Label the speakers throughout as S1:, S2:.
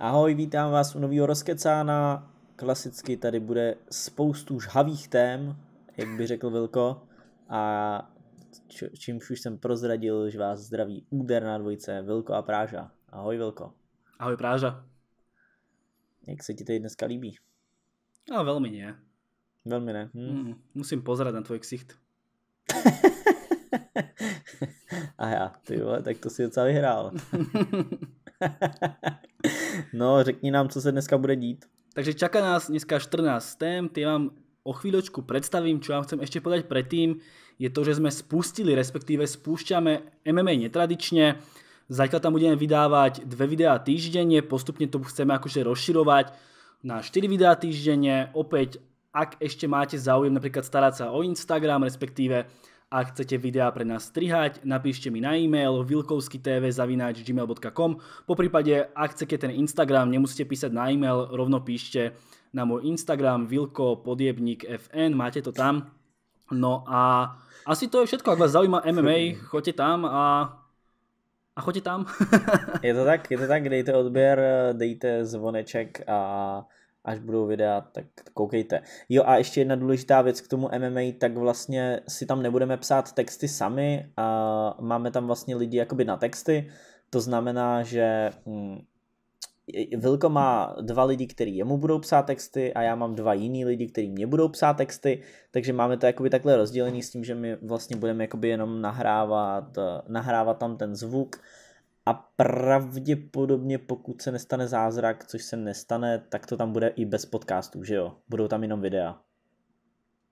S1: Ahoj, vítám vás u nového rozkecána. Klasicky tady bude spoustu žhavých tém, jak by řekl Vilko. A čímž už jsem prozradil, že vás zdraví úder na dvojce Vilko a Práža. Ahoj Vilko.
S2: Ahoj Práža.
S1: Jak se ti tady dneska líbí?
S2: No velmi. ne.
S1: Velmi ne. Hm. Mm, musím pozrat na tvoj ksicht. a já, ty vole, tak to si docela vyhrál. No, řekni nám, co se dneska bude dít.
S2: Takže čaká nás dneska 14 tém, tie vám o chvíľočku predstavím, čo vám chcem ešte povedať predtým, je to, že sme spustili, respektíve spúšťame MMA netradične. Zatiaľ tam budeme vydávať dve videá týždenne, postupne to chceme akože rozširovať na 4 videá týždenne. Opäť, ak ešte máte záujem napríklad starať sa o Instagram, respektíve ak chcete videá pre nás strihať, napíšte mi na e-mail vilkovskytv.gmail.com Po prípade, ak chcete ten Instagram, nemusíte písať na e-mail, rovno píšte na môj Instagram vilko podiebník FN, máte to tam. No a asi to je všetko, ak vás zaujíma MMA, choďte tam a a choďte tam. je to tak, je to tak, dejte odběr,
S1: dejte zvoneček a až budou videa, tak koukejte. Jo a ještě jedna důležitá věc k tomu MMA, tak vlastně si tam nebudeme psát texty sami a máme tam vlastně lidi jakoby na texty, to znamená, že hm, Vilko má dva lidi, který jemu budou psát texty a já mám dva jiný lidi, který mě budou psát texty, takže máme to jakoby takhle rozdělený s tím, že my vlastně budeme jakoby jenom nahrávat, nahrávat tam ten zvuk, a pravděpodobně, pokud se nestane zázrak, což se nestane, tak to tam bude i bez podcastů, že jo? Budou tam jenom videa.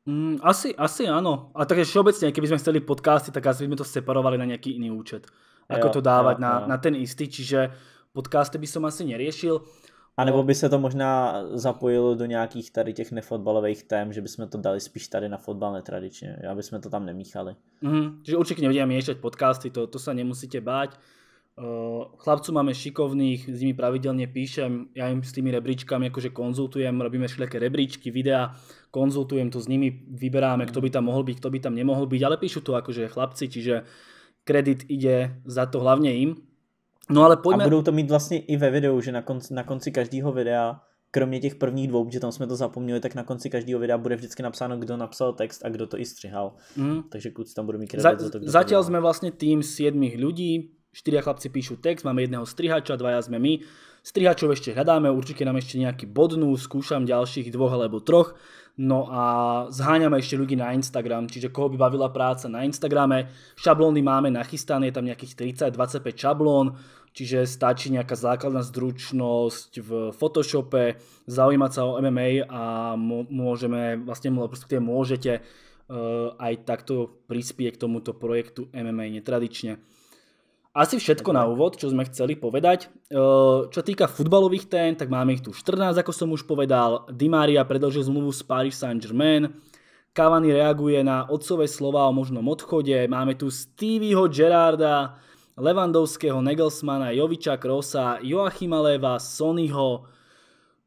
S2: Mm, asi, asi áno. A takže všeobecne, keby sme chceli podcasty, tak asi by sme to separovali na nejaký iný účet. Ako jo, to dávať jo, na, jo. na ten istý, čiže podcasty by som asi neriešil.
S1: A nebo by se to možná zapojilo do nějakých tady těch nefotbalových tém, že bychom to dali spíš tady na fotbal netradične, aby sme to tam nemíchali.
S2: Mm, čiže určite nebudeme miešať podcasty, to, to sa nemusíte báť. Eh, chlapcu máme šikovných, s nimi pravidelne píšem, ja im s tými rebríčkami akože konzultujem, robíme všetké rebríčky, videá, konzultujem to s nimi, vyberáme, kto by tam mohol byť, kto by tam nemohol byť, ale píšu to akože chlapci, čiže kredit ide za to hlavne im. No ale poďme... A budou
S1: to mít vlastně i ve videu, že na konci, na konci každého videa kromě těch prvních dvou, protože tam jsme to zapomněli, tak na konci každého videa bude vždycky
S2: napsáno, kdo napsal text a kdo to i střihal. Mm. Takže kluci tam budou mít kredit za, za to, kdo Zatiaľ to dělal. sme vlastne tým siedmých ľudí, Štyria chlapci píšu text, máme jedného strihača, dvaja sme my. Strihačov ešte hľadáme, určite nám ešte nejaký bodnú, skúšam ďalších dvoch alebo troch. No a zháňame ešte ľudí na Instagram, čiže koho by bavila práca na Instagrame. Šablóny máme nachystané, je tam nejakých 30-25 šablón, čiže stačí nejaká základná zručnosť v Photoshope, zaujímať sa o MMA a môžeme, vlastne môžete eh, aj takto prispieť k tomuto projektu MMA netradične. Asi všetko na úvod, čo sme chceli povedať. E, čo týka futbalových tém, tak máme ich tu 14, ako som už povedal. Maria predlžil zmluvu s Paris Saint-Germain. Cavani reaguje na otcové slova o možnom odchode. Máme tu Stevieho Gerarda, Levandovského, Negelsmana, Joviča Krosa, Joachima Leva, Sonyho.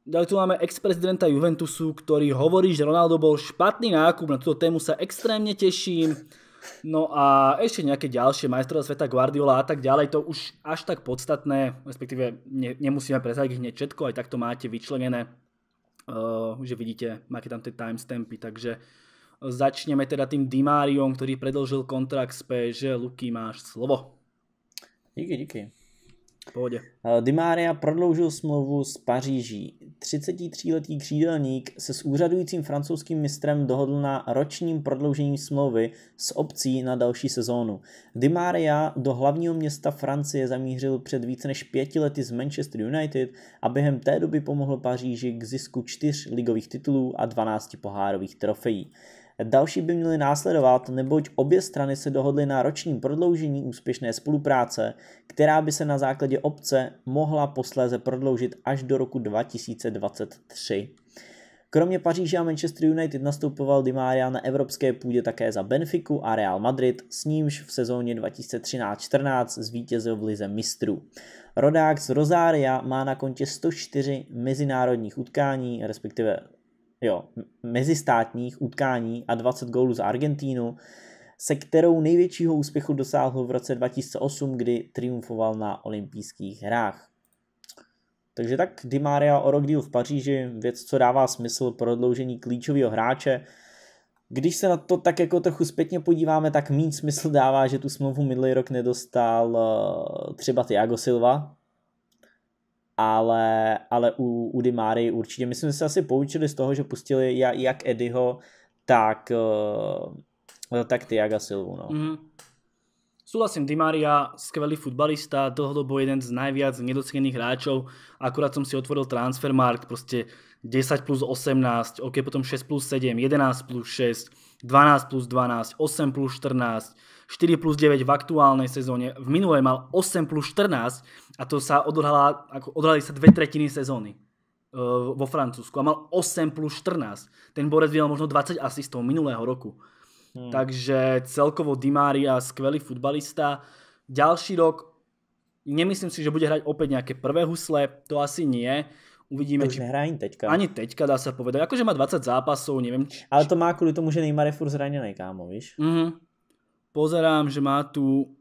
S2: Ďalej tu máme ex-prezidenta Juventusu, ktorý hovorí, že Ronaldo bol špatný nákup. Na túto tému sa extrémne teším. No a ešte nejaké ďalšie majstrov sveta, Guardiola a tak ďalej, to už až tak podstatné, respektíve ne, nemusíme prezradiť hneď všetko, aj takto máte vyčlenené, uh, že vidíte, máte tam tie timestampy, takže začneme teda tým Dimáriom, ktorý predlžil kontrakt z PSG. Luky, máš slovo. Díky, díky.
S1: Pohodě. Eh, Dimária prodloužil smlouvu s Paříží. 33-letý křídelník se s úřadujícím francouzským mistrem dohodl na ročním prodloužení smlouvy s obcí na další sezónu. Dimária do hlavního města Francie zamířil před více než pěti lety z Manchester United a během té doby pomohl Paříži k zisku čtyř ligových titulů a 12 pohárových trofejí. Další by měly následovat, neboť obě strany se dohodly na ročním prodloužení úspěšné spolupráce, která by se na základě obce mohla posléze prodloužit až do roku 2023. Kromě Paříže a Manchester United nastupoval Di Maria na evropské půdě také za Benfiku a Real Madrid, s nímž v sezóně 2013-14 zvítězil v lize mistrů. Rodák z Rosária má na kontě 104 mezinárodních utkání, respektive jo, mezistátních utkání a 20 gólů z Argentínu, se kterou největšího úspěchu dosáhl v roce 2008, kdy triumfoval na olympijských hrách. Takže tak Di Maria o rok díl v Paříži, věc, co dává smysl prodloužení klíčového hráče. Když se na to tak jako trochu zpětně podíváme, tak mín smysl dává, že tu smlouvu minulý rok nedostal eh, třeba Thiago Silva, ale, ale u, u Dimáry určitě. My jsme se asi poučili z toho, že pustili jak Eddieho, tak, eh, tak Tiaga Silvu. No.
S2: Mm. Súhlasím, Dimaria, skvelý futbalista, dlhodobo jeden z najviac nedocenených hráčov. Akurát som si otvoril Transfermarkt, proste 10 plus 18, ok, potom 6 plus 7, 11 plus 6, 12 plus 12, 8 plus 14, 4 plus 9 v aktuálnej sezóne, v minulej mal 8 plus 14 a to sa odhrala, odhrali sa dve tretiny sezóny e, vo Francúzsku a mal 8 plus 14. Ten Borec videl možno 20 asistov minulého roku. Hmm. Takže celkovo Dimária skvelý futbalista. Ďalší rok nemyslím si, že bude hrať opäť nejaké prvé husle, to asi nie. Uvidíme, to už či... nehrá ani teďka. Ani teďka dá sa povedať. Akože má 20 zápasov, neviem. Či... Ale to má kvôli tomu, že Neymar je furt zranený, kámo, víš? Mhm pozerám, že má tu...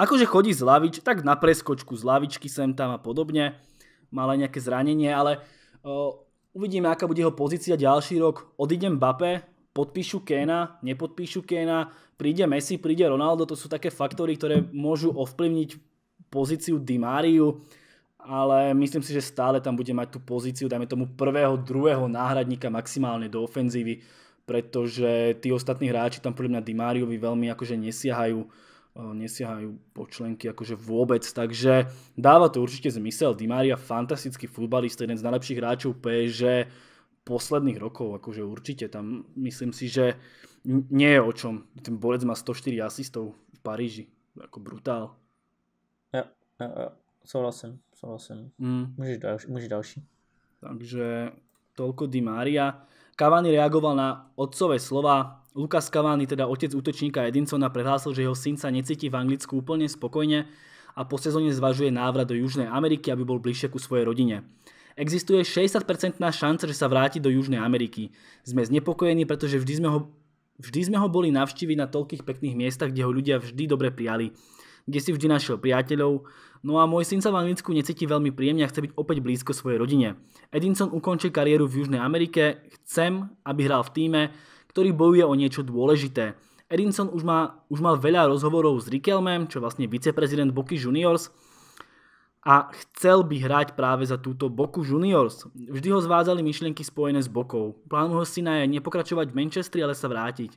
S2: Akože chodí z lavič, tak na preskočku z lavičky sem tam a podobne. Má len nejaké zranenie, ale o, uvidíme, aká bude jeho pozícia ďalší rok. Odídem Bape, podpíšu Kena, nepodpíšu Kena. príde Messi, príde Ronaldo, to sú také faktory, ktoré môžu ovplyvniť pozíciu Dimáriu, ale myslím si, že stále tam bude mať tú pozíciu, dajme tomu prvého, druhého náhradníka maximálne do ofenzívy pretože tí ostatní hráči tam podľa mňa Dimáriovi veľmi akože nesiahajú e, nesiahajú počlenky akože vôbec, takže dáva to určite zmysel. Dimária fantastický futbalista, jeden z najlepších hráčov PSG posledných rokov, akože určite tam myslím si, že nie je o čom. Ten borec má 104 asistov v Paríži, ako brutál. Ja, ja, ja souhlasím, souhlasím. Mm. Môžeš, ďalší, môžeš ďalší. Takže toľko Dimária. Mária. Cavani reagoval na otcové slova. Lukas Cavani, teda otec útočníka Edinsona, prehlásil, že jeho syn sa necíti v Anglicku úplne spokojne a po sezóne zvažuje návrat do Južnej Ameriky, aby bol bližšie ku svojej rodine. Existuje 60-percentná šanca, že sa vráti do Južnej Ameriky. Sme znepokojení, pretože vždy sme ho, vždy sme ho boli navštíviť na toľkých pekných miestach, kde ho ľudia vždy dobre prijali, kde si vždy našiel priateľov, No a môj syn sa v Anglicku necíti veľmi príjemne a chce byť opäť blízko svojej rodine. Edinson ukončil kariéru v Južnej Amerike, chcem, aby hral v týme, ktorý bojuje o niečo dôležité. Edinson už, má, už mal veľa rozhovorov s Rikelmem, čo vlastne viceprezident Boky Juniors, a chcel by hrať práve za túto Boku Juniors. Vždy ho zvádzali myšlienky spojené s Bokou. Plán môjho syna je nepokračovať v Manchestri, ale sa vrátiť.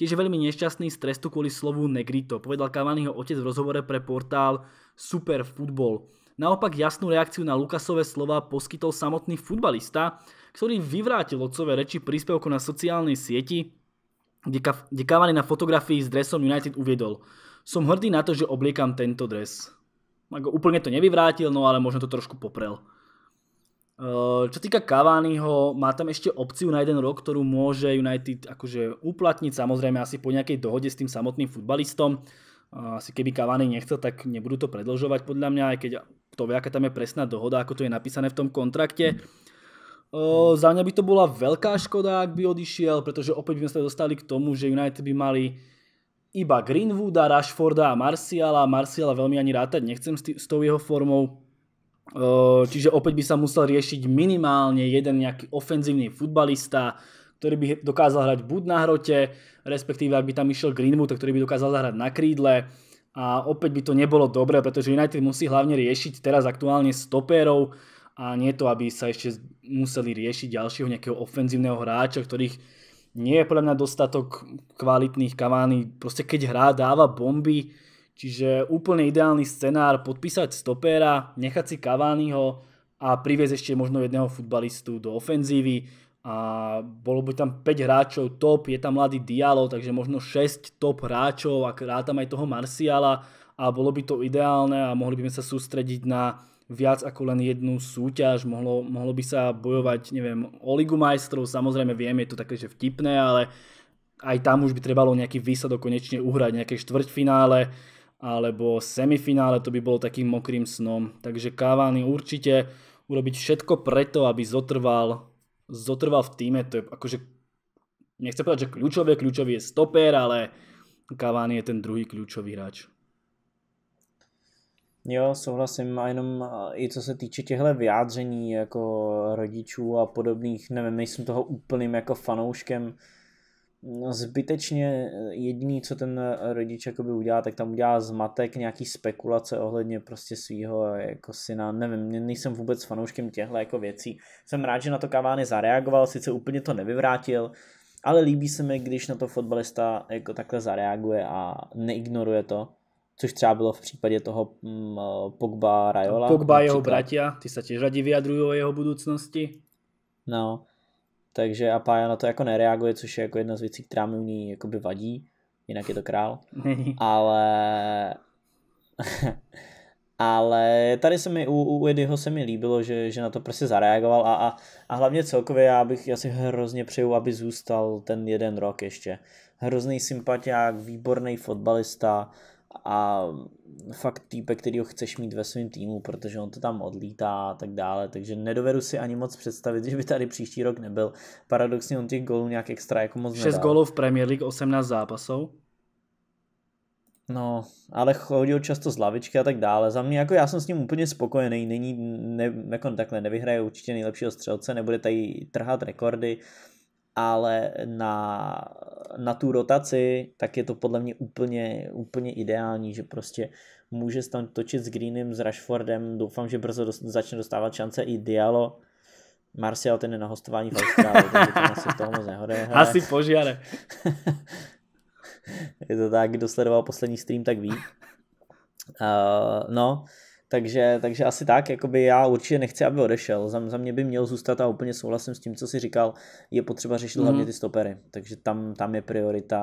S2: Tiež je veľmi nešťastný z trestu kvôli slovu negrito, povedal Cavaniho otec v rozhovore pre portál Super Naopak jasnú reakciu na Lukasové slova poskytol samotný futbalista, ktorý vyvrátil otcové reči príspevku na sociálnej sieti, kde Cavani na fotografii s dresom United uviedol Som hrdý na to, že obliekam tento dres. úplne to nevyvrátil, no ale možno to trošku poprel. Eh, čo týka Cavaniho, má tam ešte opciu na jeden rok, ktorú môže United akože uplatniť, samozrejme asi po nejakej dohode s tým samotným futbalistom. Eh, asi keby Cavani nechcel, tak nebudú to predlžovať podľa mňa, aj keď to vie, aká tam je presná dohoda, ako to je napísané v tom kontrakte. Eh, za mňa by to bola veľká škoda, ak by odišiel, pretože opäť by sme sa dostali k tomu, že United by mali iba Greenwooda, Rashforda a Marciala. Marciala veľmi ani rátať nechcem s tou jeho formou. Čiže opäť by sa musel riešiť minimálne jeden nejaký ofenzívny futbalista, ktorý by dokázal hrať buď na hrote, respektíve ak by tam išiel Greenwood, ktorý by dokázal zahrať na krídle. A opäť by to nebolo dobré, pretože United musí hlavne riešiť teraz aktuálne stopérov a nie to, aby sa ešte museli riešiť ďalšieho nejakého ofenzívneho hráča, ktorých nie je podľa mňa dostatok kvalitných kavány. Proste keď hrá, dáva bomby, Čiže úplne ideálny scenár podpísať stopéra, nechať si Cavaniho a priviesť ešte možno jedného futbalistu do ofenzívy a bolo by tam 5 hráčov top, je tam mladý Dialo, takže možno 6 top hráčov, ak tam aj toho Marciala a bolo by to ideálne a mohli by sme sa sústrediť na viac ako len jednu súťaž, mohlo, mohlo by sa bojovať, neviem, o Ligu majstrov, samozrejme viem, je to také, že vtipné, ale aj tam už by trebalo nejaký výsledok konečne uhrať, nejaké štvrťfinále, alebo semifinále to by bolo takým mokrým snom. Takže Cavani určite urobiť všetko preto, aby zotrval, zotrval v týme. To je akože, nechcem povedať, že kľúčový, kľúčový je stoper, ale Cavani je ten druhý kľúčový hráč.
S1: Jo, souhlasím a jenom i co se týče těchto vyjádření jako rodičů a podobných, nevím, nejsem toho úplným jako fanouškem, No, zbytečně eh, jediný, co ten eh, rodič jakoby udělá, tak tam udělá zmatek, nějaký spekulace ohledně prostě svého eh, jako syna, nevím, nejsem vůbec fanouškem těchto jako věcí. Jsem rád, že na to Cavani zareagoval, sice úplně to nevyvrátil, ale líbí se mi, když na to fotbalista jako takhle zareaguje a neignoruje to, což třeba bylo v případě toho mm, Pogba Rajola. Pogba jeho bratia, ty se těž radí vyjadrují o jeho budoucnosti. No, takže a Pája na to jako nereaguje, což je jako jedna z věcí, která mi u ní jakoby vadí, jinak je to král. ale ale tady se mi u, u Eddieho se mi líbilo, že, že na to prostě zareagoval a, a, a hlavně celkově já bych já si hrozně přeju, aby zůstal ten jeden rok ještě. Hrozný sympatiák, výborný fotbalista, a fakt který ho chceš mít ve svém týmu, protože on to tam odlítá a tak dále, takže nedovedu si ani moc představit, že by tady příští rok nebyl. Paradoxně on těch gólů nějak extra jako moc 6 gólů v Premier League, 18 zápasů. No, ale chodil často z lavičky a tak dále. Za mě, jako já jsem s ním úplně spokojený, není, ne, jako takhle, nevyhraje určitě nejlepšího střelce, nebude tady trhat rekordy, ale na, na tu rotaci, tak je to podle mě úplně, úplně ideální, že prostě může tam točit s Greenem, s Rashfordem, doufám, že brzo dost, začne dostávat šance i Dialo, Marcial ten je na hostování v Austrálii, takže to asi toho moc Asi požiare. je to tak, kdo sledoval poslední stream, tak ví. Uh, no, Takže, takže asi tak, jakoby já určitě nechci, aby odešel. Za, za mě by měl zůstat a úplně souhlasím s tím, co si říkal. Je potřeba řešit mm. hlavně ty stopery. Takže tam, tam je priorita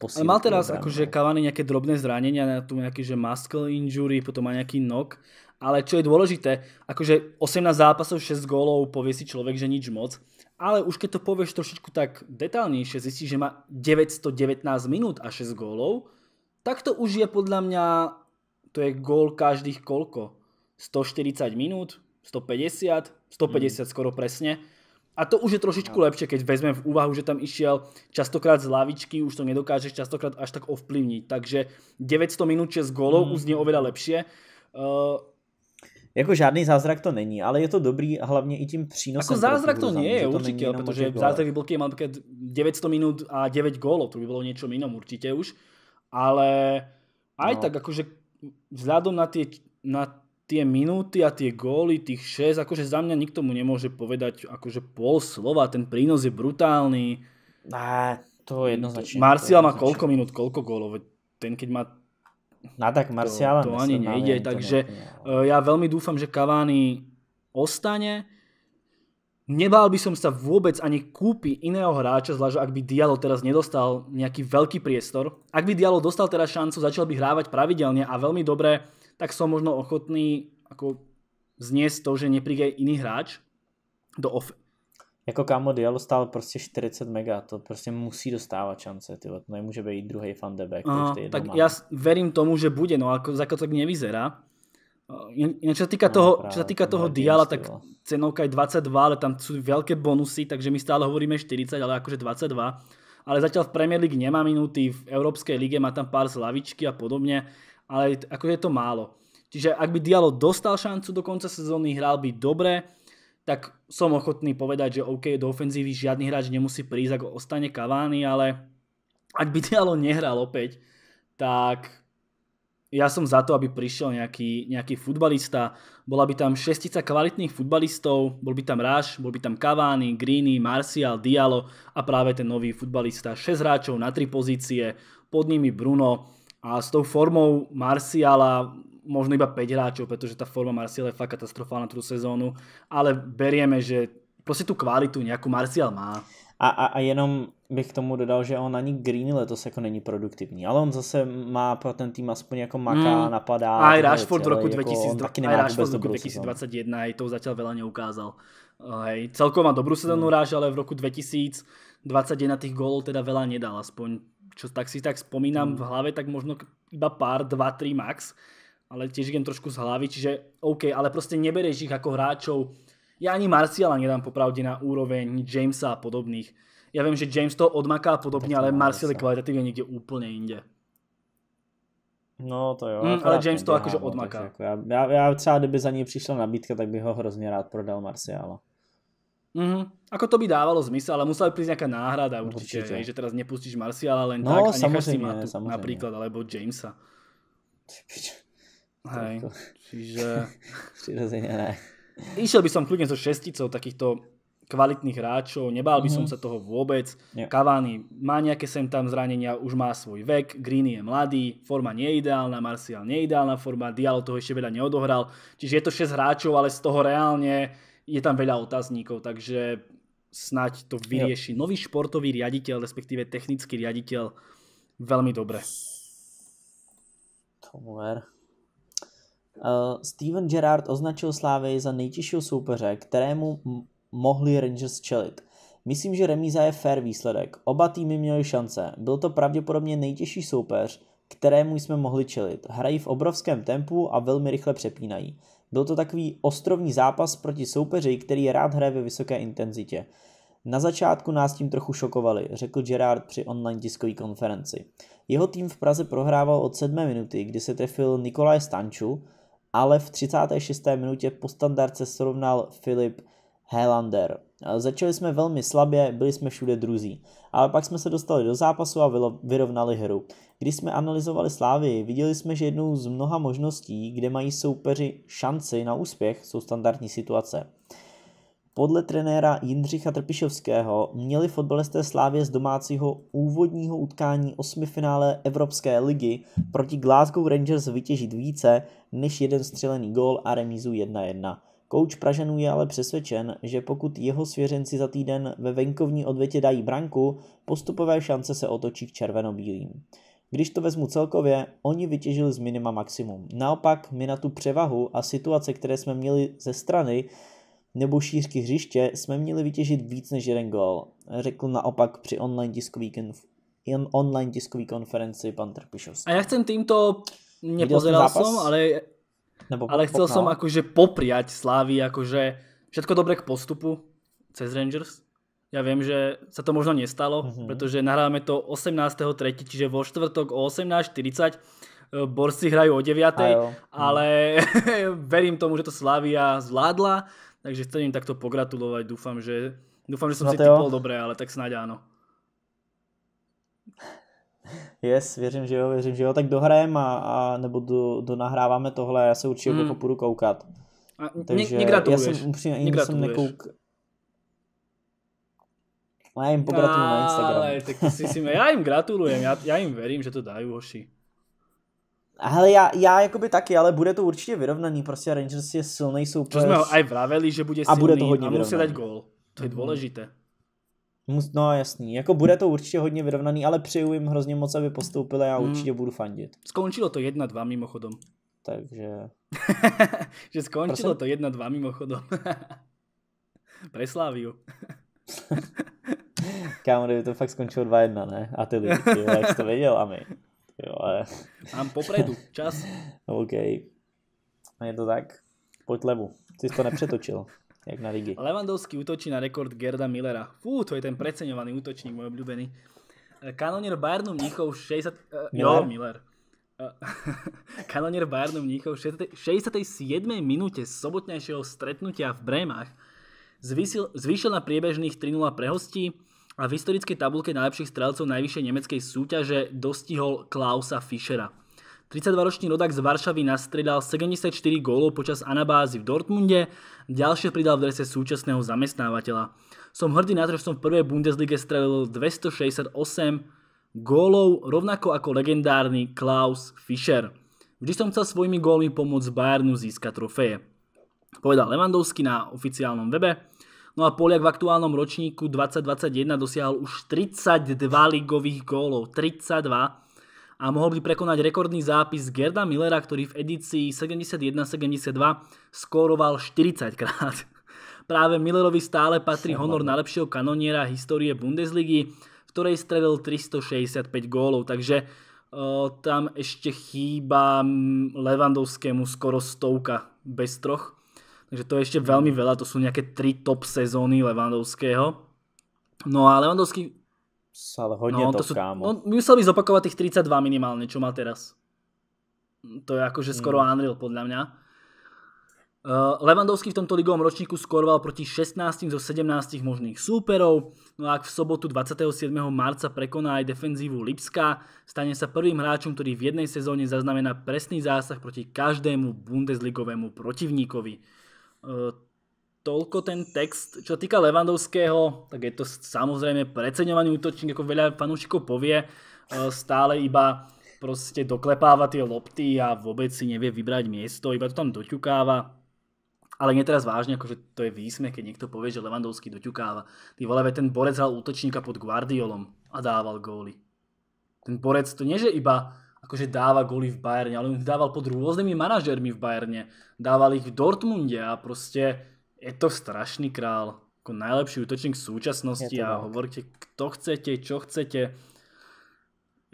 S1: posílit. Ale mal teraz akože
S2: kavany nějaké drobné zranění tu nějaký, že muscle injury, potom má nějaký knock. Ale čo je dôležité, akože 18 zápasov, 6 gólov, povie si človek, že nič moc. Ale už keď to povieš trošičku tak detálnejšie, zistíš, že má 919 minút a 6 gólov, tak to už je podľa mňa to je gól každých koľko? 140 minút? 150? 150 mm. skoro presne. A to už je trošičku no. lepšie, keď vezmem v úvahu, že tam išiel častokrát z lavičky, už to nedokážeš častokrát až tak ovplyvniť. Takže 900 minút 6 gólov mm. už znie oveľa lepšie. Uh,
S1: jako žádný zázrak to není, ale je to dobrý a hlavně i tím přínosem. Jako zázrak to nie je určitě. Protože zázrak
S2: by bol, 900 minut a 9 gólov, to by bylo niečo jinom určitě už. Ale aj no. tak, akože vzhľadom na tie, na tie minúty a tie góly, tých 6, akože za mňa nikto mu nemôže povedať akože pol slova, ten prínos je brutálny. Á, to je jednoznačne. Marcial má koľko minút, koľko gólov, ten keď má na no tak Marciala to, to ani nejde, takže no. ja veľmi dúfam, že Cavani ostane Nebál by som sa vôbec ani kúpi iného hráča, zvlášť ak by dialo teraz nedostal nejaký veľký priestor. Ak by dialo dostal teraz šancu, začal by hrávať pravidelne a veľmi dobre, tak som možno ochotný ako zniesť to, že nepríde iný hráč do off. Jako kámo Dialo stál proste 40 mega, to proste musí dostávať šance, tyvo. nemôže byť druhý fan DB, tak ja verím tomu, že bude, no ako, tak nevyzerá. Inak eh, čo sa týka no, toho, práve, čo sa týka toho diala, tak cenovka je 22, ale tam sú veľké bonusy, takže my stále hovoríme 40, ale akože 22. Ale zatiaľ v Premier League nemá minúty, v Európskej lige má tam pár slavičky a podobne, ale ako je to málo. Čiže ak by Dialo dostal šancu do konca sezóny, hral by dobre, tak som ochotný povedať, že OK, do ofenzívy žiadny hráč nemusí prísť, ako ostane Cavani, ale ak by Dialo nehral opäť, tak ja som za to, aby prišiel nejaký, nejaký futbalista. Bola by tam šestica kvalitných futbalistov, bol by tam Ráš, bol by tam Cavani, Greeny, Martial, Diallo a práve ten nový futbalista. 6 hráčov na 3 pozície, pod nimi Bruno a s tou formou Marciala možno iba 5 hráčov, pretože tá forma Marciala je fakt katastrofálna tú sezónu, ale berieme, že proste tú kvalitu nejakú Marcial má. A, a, a jenom bych tomu
S1: dodal, že on ani Green letos jako není produktivní, ale on zase má pro ten tým aspoň jako maká, mm. napadá. A i Rashford v roku 2021,
S2: aj to zatiaľ veľa neukázal. Aj, eh, celkom má dobrú sezónu mm. Ráž, ale v roku 2021 tých gólov teda veľa nedal, aspoň čo tak si tak spomínam mm. v hlave, tak možno iba pár, dva, tri max, ale tiež idem trošku z hlavy, čiže OK, ale proste neberieš ich ako hráčov, ja ani Marciala nedám popravde na úroveň Jamesa a podobných ja viem, že James to odmaká a podobne, ale Marcel je kvalitatívne niekde úplne inde.
S1: No to jo. Mm, ale James to akože no, odmaká. Jako já, ja, já třeba kdyby za ní přišla nabídka, tak bych ho hrozně rád prodal Marciala.
S2: Mm, -hmm. ako to by dávalo zmysel, ale musela by prísť nejaká náhrada určite, no, určite. Hej, že teraz nepustíš Marciala len no, tak a necháš si Matu samozrejme. napríklad, alebo Jamesa. Hej, čiže... Išiel by som kľudne so šesticou takýchto kvalitných hráčov, nebal by som mhm. sa toho vôbec. Yeah. Cavani má nejaké sem tam zranenia, už má svoj vek, Green je mladý, forma nie je ideálna, Martial nie je ideálna forma, Diallo toho ešte veľa neodohral. Čiže je to 6 hráčov, ale z toho reálne je tam veľa otázníkov, takže snať to vyrieši. Nový športový riaditeľ, respektíve technický riaditeľ, veľmi dobre. Tomer.
S1: Uh, eh, Steven Gerrard označil Slávy za nejtěžšího soupeře, kterému mohli Rangers čelit. Myslím, že remíza je fair výsledek. Oba týmy měly šance. Byl to pravděpodobně nejtěžší soupeř, kterému jsme mohli čelit. Hrají v obrovském tempu a velmi rychle přepínají. Byl to takový ostrovní zápas proti soupeři, který rád hraje ve vysoké intenzitě. Na začátku nás tím trochu šokovali, řekl Gerard při online diskové konferenci. Jeho tým v Praze prohrával od 7. minuty, kdy se trefil Nikolaj Stanču, ale v 36. minutě po standardce srovnal Filip Helander. Začali jsme velmi slabě, byli jsme všude druzí, ale pak jsme se dostali do zápasu a vyrovnali hru. Když jsme analyzovali Slávy, viděli jsme, že jednou z mnoha možností, kde mají soupeři šanci na úspěch, jsou standardní situace. Podle trenéra Jindřicha Trpišovského měli fotbalisté Slávě z domácího úvodního utkání osmi finále Evropské ligy proti Glasgow Rangers vytěžit více než jeden střelený gól a remízu 1-1. Kouč Pražanů je ale přesvědčen, že pokud jeho svěřenci za týden ve venkovní odvětě dají branku, postupové šance se otočí k červenobílým. Když to vezmu celkově, oni vytěžili z minima maximum. Naopak my na tu převahu a situace, které jsme měli ze strany nebo šířky hřiště, jsme měli vytěžit víc než jeden gól, řekl naopak při online tiskový, konf- online
S2: diskový konferenci pan Trpišovský. A já chcem týmto Nepozeral som, ale Nebo ale chcel popnal. som akože popriať Slávy, akože všetko dobre k postupu cez Rangers. Ja viem, že sa to možno nestalo, mm-hmm. pretože nahrávame to 18.3., čiže vo štvrtok o 18.40 e, Borci hrajú o 9.00, Ale mm. verím tomu, že to Slavia zvládla, takže chcem im takto pogratulovať. Dúfam, že, dúfam, že som Mateo. si typol dobre, ale tak snáď áno.
S1: Yes, věřím, že jo, věřím, že jo. Tak dohrajeme a, a nebo do, do nahráváme tohle, a já se určitě mm. půjdu koukat. A Takže někde to já jsem upřímně ani jsem nekouk... já jim pogratuluju na Instagram. Ale, tak si, si, já jim
S2: gratulujem, já, já jim verím, že to dají hoši. Ale já, já
S1: jakoby taky, ale bude to určitě vyrovnaný, prostě Rangers je silný soupeř. To jsme ho aj
S2: vraveli, že bude silný a, bude to hodně a musí dať gól. To je mhm. dôležité. Mm.
S1: No jasný, jako bude to určitě hodně vyrovnaný, ale přeju jim hrozně moc, aby postoupili a hmm. určitě budu fandit.
S2: Skončilo to 1-2 mimochodom. Takže... že skončilo Prosím? to 1-2 mimochodom. Presláviu.
S1: Kámo, kdyby to fakt skončilo 2-1, ne? A ty lidi, jak jsi to věděl a my. Jo, ale... Mám popredu, čas. OK. A je to tak. Pojď levu. Ty jsi to nepřetočil. Jak na rigi.
S2: Levandovský útočí na rekord Gerda Millera. Fú, to je ten preceňovaný útočník, môj obľúbený. E, kanonier Bayernu Mníchov 60... Miller? Jo, Miller. E, kanonier Bayernu Mníchov 67. minúte sobotnejšieho stretnutia v Brémach zvysil, zvýšil na priebežných 3-0 pre hostí a v historickej tabulke najlepších strelcov najvyššej nemeckej súťaže dostihol Klausa Fischera. 32-ročný rodák z Varšavy nastriedal 74 gólov počas anabázy v Dortmunde, ďalšie pridal v drese súčasného zamestnávateľa. Som hrdý na to, že som v prvej Bundeslige strelil 268 gólov, rovnako ako legendárny Klaus Fischer. Vždy som chcel svojimi gólmi pomôcť Bayernu získať trofeje. Povedal Levandovský na oficiálnom webe. No a Poliak v aktuálnom ročníku 2021 dosiahol už 32 ligových gólov. 32 a mohol by prekonať rekordný zápis Gerda Millera, ktorý v edícii 71-72 skóroval 40 krát. Práve Millerovi stále patrí honor najlepšieho kanoniera histórie Bundesligy, v ktorej stredil 365 gólov, takže o, e, tam ešte chýba Levandovskému skoro stovka bez troch. Takže to je ešte veľmi mm. veľa, to sú nejaké tri top sezóny Levandovského. No a Levandovský sa hodne no, to, to sú, kámo. On no, musel by zopakovať tých 32 minimálne, čo má teraz. To je akože mm. skoro mm. unreal podľa mňa. Uh, eh, Levandovský v tomto ligovom ročníku skoroval proti 16 zo 17 možných súperov, no a ak v sobotu 27. marca prekoná aj defenzívu Lipska, stane sa prvým hráčom, ktorý v jednej sezóne zaznamená presný zásah proti každému bundesligovému protivníkovi. Uh, toľko ten text. Čo týka Levandovského, tak je to samozrejme preceňovaný útočník, ako veľa panúšikov povie. E, stále iba proste doklepáva tie lopty a vôbec si nevie vybrať miesto, iba to tam doťukáva. Ale nie teraz vážne, akože to je výsmech, keď niekto povie, že Levandovský doťukáva. Ty vole, ten borec hral útočníka pod Guardiolom a dával góly. Ten borec to nie, že iba akože dáva góly v Bajerne, ale on ich dával pod rôznymi manažermi v Bajerne. Dával ich v Dortmunde a proste je to strašný král, ako najlepší útočník v súčasnosti a hovorte, kto chcete, čo chcete.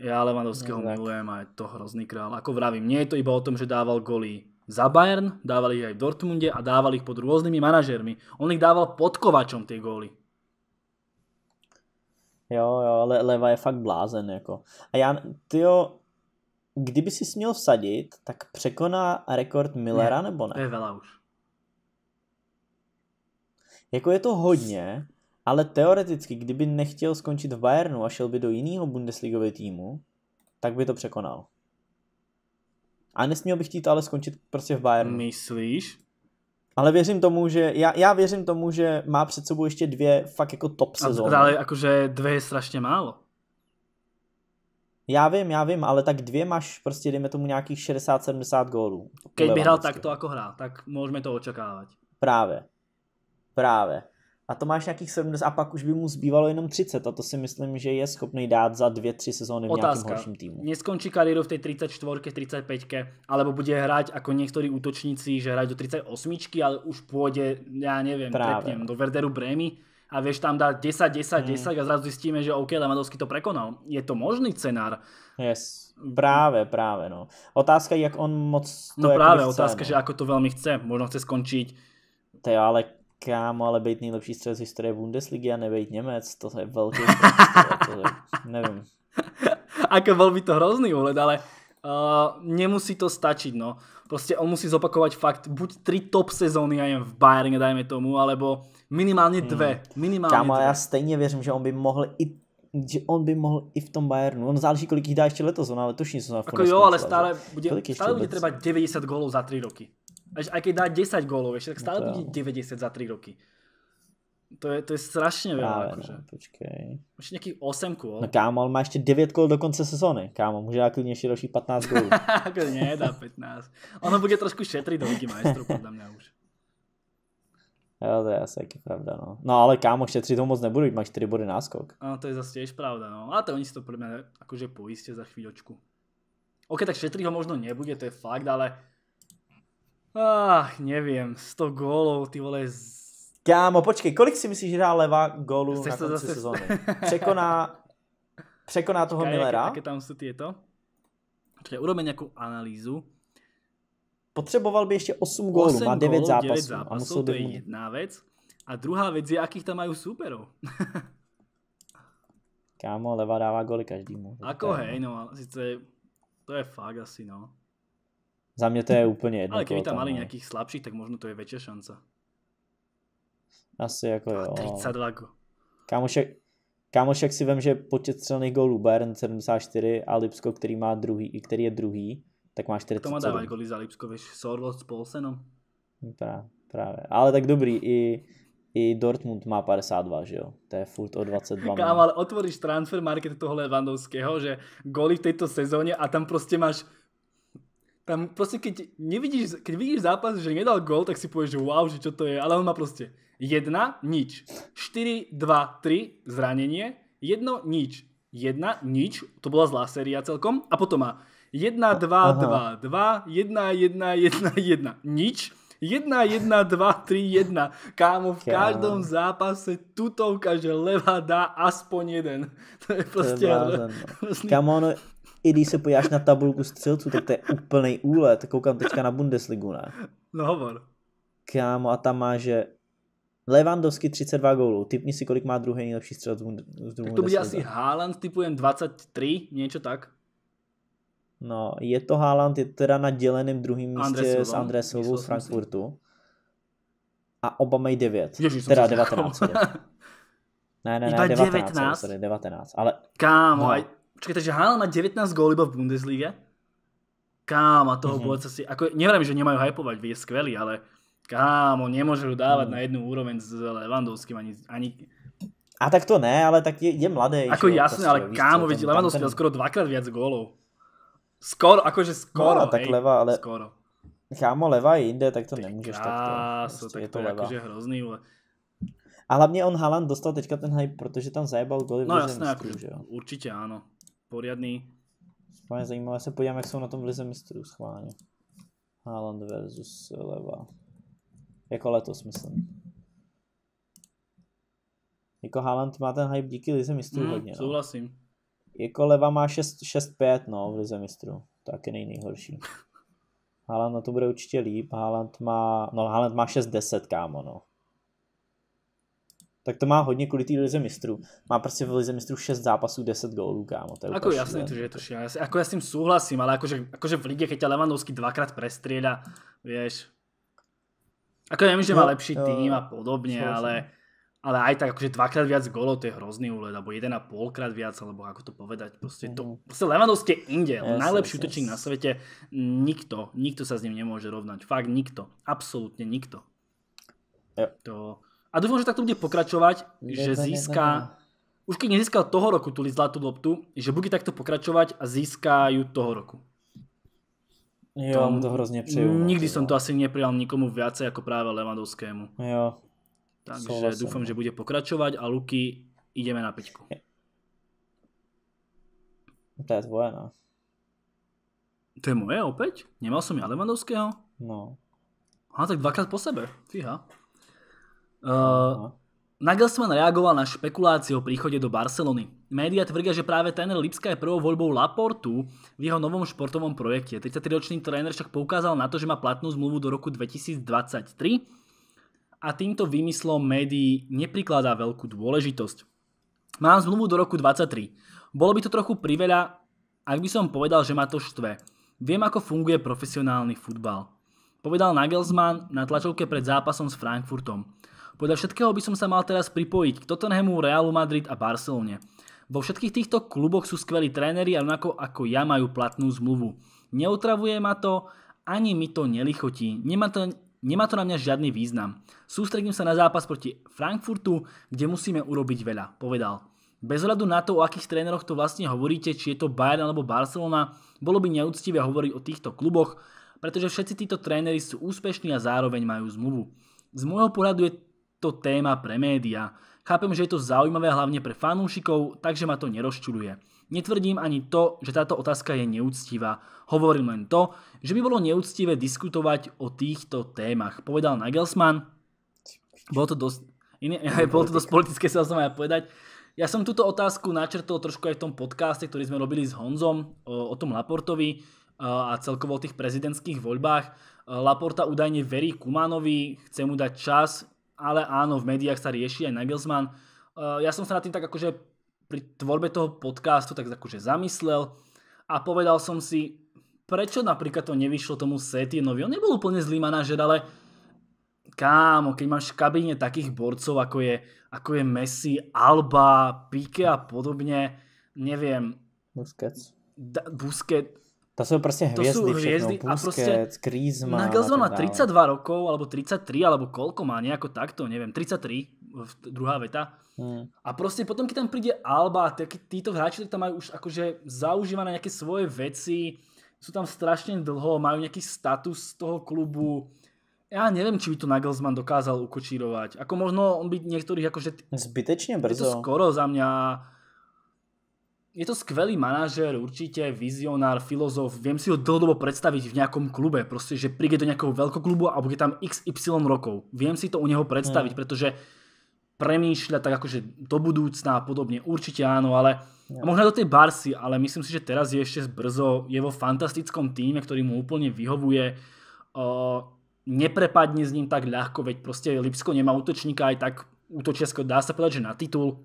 S2: Ja Levandovského milujem a je to hrozný král. Ako vravím, nie je to iba o tom, že dával goly za Bayern, dával ich aj v Dortmunde a dával ich pod rôznymi manažermi. On ich dával pod Kovačom tie góly.
S1: Jo, jo, ale Leva je fakt blázen, jako. A já, tyjo, kdyby si měl vsadit, tak překoná rekord Millera, ne, nebo ne? To je vela už. Jako je to hodně, ale teoreticky, kdyby nechtěl skončit v Bayernu a šel by do jiného Bundesligového týmu, tak by to překonal. A nesměl bych chtít ale skončit prostě v Bayernu. Myslíš? Ale věřím tomu, že já, já věřím tomu, že má před sebou ještě dvě fakt jako top sezóny. Ale
S2: jakože dvě je strašně málo.
S1: Já vím, já vím, ale tak dvě máš prostě, dejme tomu, nějakých 60-70 gólů. Keď by hrál takto,
S2: jako hrá, tak můžeme to očekávat.
S1: Právě. Právě. A to máš nějakých 70 a pak už by mu zbývalo jenom 30 a to si myslím, že je schopný dát za 2-3 sezóny v nějakým horším týmu.
S2: Neskončí kariéru v tej 34 35 alebo bude hrať ako niektorí útočníci, že hrať do 38 ale už pôjde, ja neviem, trepnem, do Verderu Brémy a vieš tam dá 10, 10, 10 a zrazu zistíme, že OK, Lamadovský to prekonal. Je to možný scenár. Yes.
S1: Práve, práve. No. Otázka je, jak on moc no to No práve, otázka, že ako to veľmi chce. Možno chce skončiť je ale kámo, ale bejt nejlepší střelec z historie Bundesligy a nebejt Němec, to je velký to nevím.
S2: Ako bol by to hrozný úled, ale uh, nemusí to stačiť, no. Proste on musí zopakovať fakt buď tri top sezóny, ja neviem, v Bayern, dajme tomu, alebo minimálne hmm. dve. Hmm. Minimálne Kámo, dve. ja
S1: stejne věřím, že on by mohl i že on by mohl i v tom Bayernu. On záleží, kolik ich dá ešte letos, on ale tuším, som na Ako jo, ale stále bude, stále bude treba
S2: 90 gólov za 3 roky. Aj keď dá 10 gólov, ešte, tak no stále bude 90 za 3 roky. To je, to je strašne veľa. Práve,
S1: akože. no, počkej.
S2: Už nejakých 8 kôl. No
S1: kámo, on má ešte 9 kôl do konca sezóny. Kámo, môže aký dnešie roší 15 kôl.
S2: Ako dá 15. Ono bude trošku šetriť do Ligy majstrov, podľa mňa už.
S1: Jo, to je asi aký pravda, no. No ale kámo, šetriť to moc nebudú, Máš 4 body náskok.
S2: Áno, to je zase tiež pravda, no. A to oni si to pre mňa akože poistia za chvíľočku. OK, tak šetriť ho možno nebude, to je fakt, ale Ach, neviem, 100 gólov, ty vole... Kámo, počkej, kolik si myslíš, že dá Leva gólu na konci zase... sezóny? Překoná,
S1: překoná toho Kaj, Millera? Aké,
S2: tam sú tieto? Počkej, urobme nejakú analýzu. Potřeboval by ešte 8 gólů, má 9 gólov, zápasů. 9 zápasov, a musel to je mít. jedna vec. A druhá vec je, akých tam majú súperov.
S1: Kámo, Leva dáva góly každému. Ako hej,
S2: no, sice to je fakt asi, no.
S1: Za mňa to je úplne jedno. Ale keby tam mali
S2: nejakých slabších, tak možno to je väčšia šanca.
S1: Asi ako jo. 32 no. go. Kamošek, kamošek si vem, že počet střelných gólů Bayern 74 a Lipsko, který má druhý, který je druhý, tak má 47. To má dávají góly
S2: za Lipsko, vieš, Sorloth s Polsenom.
S1: Práve, právě. Ale tak dobrý, i, i Dortmund má 52, že jo? To je furt o 22 Kámo,
S2: ale otvoríš transfer market toho Levandovského, že góly v tejto sezóne a tam proste máš tam proste keď, nevidíš, keď vidíš zápas, že nedal gol, tak si povieš, že wow, že čo to je. Ale on má proste 1, nič. 4, 2, 3, zranenie. 1, nič. 1, nič. To bola zlá séria celkom. A potom má 1, 2, 2, 2, 1, 1, 1, 1, nič. 1, 1, 2, 3, 1. Kámo, v Kámo. každom zápase tutovka, že leva dá aspoň jeden. To je proste... To je blázen, no. Kámo,
S1: ono, i když se podíváš na tabulku střelců, tak to je úplný úlet. Koukám teďka na Bundesligu, ne? No hovor. Kámo, a tam má, že Levandovský 32 gólů. Typni si, kolik má druhý nejlepší střel z Bundesliga. Tak to bude asi
S2: Haaland, typujem 23, něco tak.
S1: No, je to Haaland, je teda na děleném druhém místě s André Silvou z Frankfurtu. A oba mají 9. Ježiš, teda 19. ne, ne, ne, 19, 19. Sorry, 19. Ale,
S2: Kámo, no. Počkaj, takže Haaland má 19 gól iba v Bundesliga. Kámo, toho mm-hmm. borca si... Ako, nevrám, že nemajú hypovať, je skvelý, ale kámo, nemôže ho dávať mm. na jednu úroveň s Levandovským ani... ani...
S1: A tak to ne, ale tak je, je mladé. Ako čo, jasné, ale kámo, vidíte, Levandovský ten... skoro
S2: dvakrát viac gólov. Skoro, akože skoro, no, tak hej, leva, ale... skoro.
S1: Kámo, leva je inde, tak to Ty nemôžeš krásu, takto. tak je to, je akože hrozný. Ale... A hlavne on Haaland dostal teďka ten hype, protože tam zajebal goly no, v jasné, akože,
S2: určite áno poriadný. To zaujímavé, zajímavé,
S1: já se jak jsou na tom v Lize mistrů schválně. Haaland versus Leva. Jako letos, myslím. Jako Haaland má ten hype díky Lize mistrů mm, hodně. No. Jako Leva má 6-5 no, v Lize mistrů. Taky nej nejhorší. Haaland na to bude určitě líp. Haaland má, no Haaland má 6-10, kámo, no tak to má hodně kvůli té lize mistrů. Má prostě v lize mistrů 6 zápasů, 10 gólů, kámo. To je ako jasný, to, že
S2: je to šia. Ako ja s tým súhlasím, ale akože, akože v lige, keď ťa Levandovský dvakrát prestrieda, vieš. Ako ja neviem, že má no, lepší tým a podobne, no, ale, ale aj tak akože dvakrát viac gólov, to je hrozný úled, alebo jeden a polkrát viac, alebo ako to povedať, proste to, mhm. proste Lewandowski je inde, yes, najlepší yes, útočník yes. na svete, nikto, nikto sa s ním nemôže rovnať, fakt nikto, absolútne nikto. Yep. To, a dúfam, že takto bude pokračovať, že získa, už keď nezískal toho roku tú zlatú loptu, že bude takto pokračovať a získa ju toho roku. Jo, Tom, to hrozne přeju. Nikdy som no. to asi neprijal nikomu viacej ako práve Levandovskému. Jo. Takže dúfam, no. že bude pokračovať a Luky, ideme na peťku. To je tvoje, no. To je moje opäť? Nemal som ja Levandovského? No. Aha, tak dvakrát po sebe. Fíha. Uh, Nagelsmann reagoval na špekulácie o príchode do Barcelony. Média tvrdia, že práve tréner Lipska je prvou voľbou Laportu v jeho novom športovom projekte. 33-ročný tréner však poukázal na to, že má platnú zmluvu do roku 2023 a týmto výmyslom médií neprikladá veľkú dôležitosť. Mám zmluvu do roku 2023. Bolo by to trochu priveľa, ak by som povedal, že ma to štve. Viem, ako funguje profesionálny futbal. Povedal Nagelsmann na tlačovke pred zápasom s Frankfurtom. Podľa všetkého by som sa mal teraz pripojiť k Tottenhamu, Realu Madrid a Barcelone. Vo všetkých týchto kluboch sú skvelí tréneri a rovnako ako ja majú platnú zmluvu. Neotravuje ma to, ani mi to nelichotí. Nemá to, nemá to na mňa žiadny význam. Sústredím sa na zápas proti Frankfurtu, kde musíme urobiť veľa, povedal. Bez hľadu na to, o akých tréneroch to vlastne hovoríte, či je to Bayern alebo Barcelona, bolo by neúctivé hovoriť o týchto kluboch, pretože všetci títo tréneri sú úspešní a zároveň majú zmluvu. Z môjho pohľadu je to téma pre médiá. Chápem, že je to zaujímavé hlavne pre fanúšikov, takže ma to nerozčuluje. Netvrdím ani to, že táto otázka je neúctivá. Hovorím len to, že by bolo neúctivé diskutovať o týchto témach, povedal Nagelsmann. Bolo to dosť, iné, bolo to dosť politické, sa som aj povedať. Ja som túto otázku načrtol trošku aj v tom podcaste, ktorý sme robili s Honzom o, o tom Laportovi a celkovo o tých prezidentských voľbách. Laporta údajne verí Kumanovi, chce mu dať čas, ale áno, v médiách sa rieši aj Nagelsmann. Eh, ja som sa nad tým tak akože pri tvorbe toho podcastu tak akože zamyslel a povedal som si, prečo napríklad to nevyšlo tomu Setienovi. On nebol úplne zlý manažer, ale kámo, keď máš v kabíne takých borcov, ako je, ako je Messi, Alba, Pique a podobne, neviem. Busquets. Busquets, to sú proste hviezdy, to sú hviezdy všetko, a proste Griezmann. Nagelsmann má 32 rokov, alebo 33, alebo koľko má, nejako takto, neviem, 33, druhá veta. Hmm. A proste potom, keď tam príde Alba, tak títo hráči tak tam majú už akože zaužívané nejaké svoje veci, sú tam strašne dlho, majú nejaký status toho klubu. Ja neviem, či by to Nagelsmann dokázal ukočírovať. Ako možno on by niektorých akože... Zbytečne brzo. Je to skoro za mňa je to skvelý manažer, určite vizionár, filozof, viem si ho dlhodobo predstaviť v nejakom klube, proste, že príde do nejakého veľkoklubu a bude tam XY rokov. Viem si to u neho predstaviť, hmm. pretože premýšľa tak akože do budúcna a podobne. Určite áno, ale možno do tej Barsi, ale myslím si, že teraz je ešte brzo, je vo fantastickom týme, ktorý mu úplne vyhovuje. neprepadne s ním tak ľahko, veď proste Lipsko nemá útočníka, aj tak útočiasko dá sa povedať, že na titul.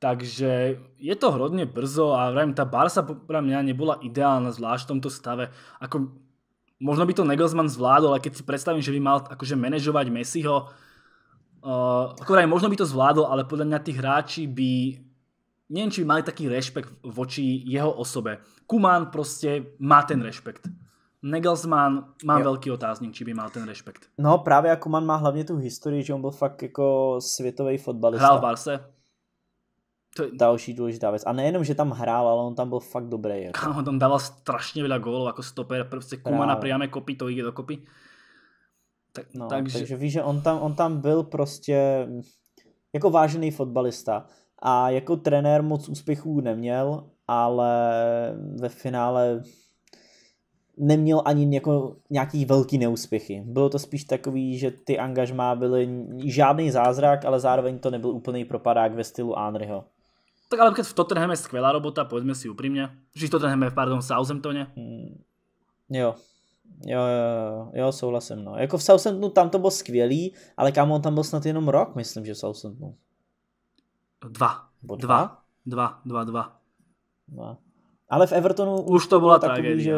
S2: Takže je to hrodne brzo a vrajím, tá Barsa pre mňa nebola ideálna, zvlášť v tomto stave. Ako, možno by to Nagelsmann zvládol, ale keď si predstavím, že by mal akože manažovať Messiho, uh, ako vrajím, možno by to zvládol, ale podľa mňa tí hráči by, neviem, či by mali taký rešpekt voči jeho osobe. Kumán proste má ten rešpekt. Nagelsmann mám jo. veľký otáznik, či by mal ten rešpekt.
S1: No práve ako man má hlavne tú históriu, že on bol fakt ako svetový fotbalista. Hral v Barse to je...
S2: další důležitá
S1: věc. A nejenom, že tam hrál, ale on tam byl fakt dobrý. Jako.
S2: Kámo, tam dával strašně veľa gólov jako stoper, kuma na priame kopy, to do kopy. Tak, no, takže... takže víš,
S1: že on tam, on tam byl prostě jako vážený fotbalista a jako trenér moc úspěchů neměl, ale ve finále neměl ani jako nějaký velký neúspěchy. Bylo to spíš takový, že ty angažmá byly žádný zázrak, ale zároveň to nebyl úplný propadák ve stylu Anryho.
S2: Tak ale keď v Tottenhame je skvelá robota, povedzme si úprimne. Že v Tottenhame, pardon, v Southamptone. Mm, jo.
S1: Jo, jo, jo, souhlasím, no. Jako v Southamptonu tam to bol skvělý, ale kam on tam byl snad jenom rok, myslím, že v Southamptonu.
S2: Dva. Dva. dva? Dva, dva, dva. dva. Ale v Evertonu už to takový, tragédia. Že...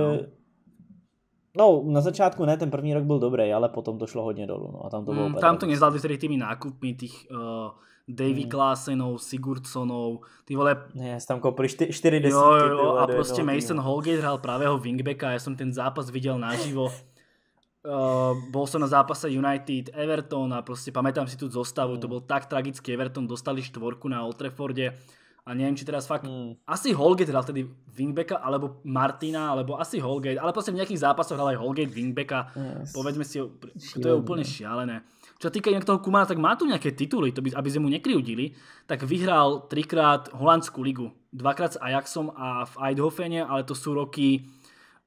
S1: No. no, na začátku ne, ten první rok byl dobrý, ale potom to šlo hodně dolů. No, a tam to bylo mm, tam
S2: to nezvládli tedy tými nákupmi tých uh, Davy mm. Klasenov, Sigurdssonov, ty vole... Ja tam kopli 4 desítky. Jo, jo, jo, a proste Mason Holgate hral pravého wingbacka, ja som ten zápas videl naživo. uh, bol som na zápase United Everton a proste pamätám si tú zostavu, mm. to bol tak tragický Everton, dostali štvorku na Old Trafforde a neviem, či teraz fakt, mm. asi Holgate hral tedy wingbacka, alebo Martina, alebo asi Holgate, ale proste v nejakých zápasoch hral aj Holgate wingbacka, yes. povedzme si, to je úplne no. šialené. Čo týka inak toho Kumana, tak má tu nejaké tituly, to by, aby sme mu nekryudili, tak vyhral trikrát holandskú ligu. Dvakrát s Ajaxom a v Eidhofene, ale to sú roky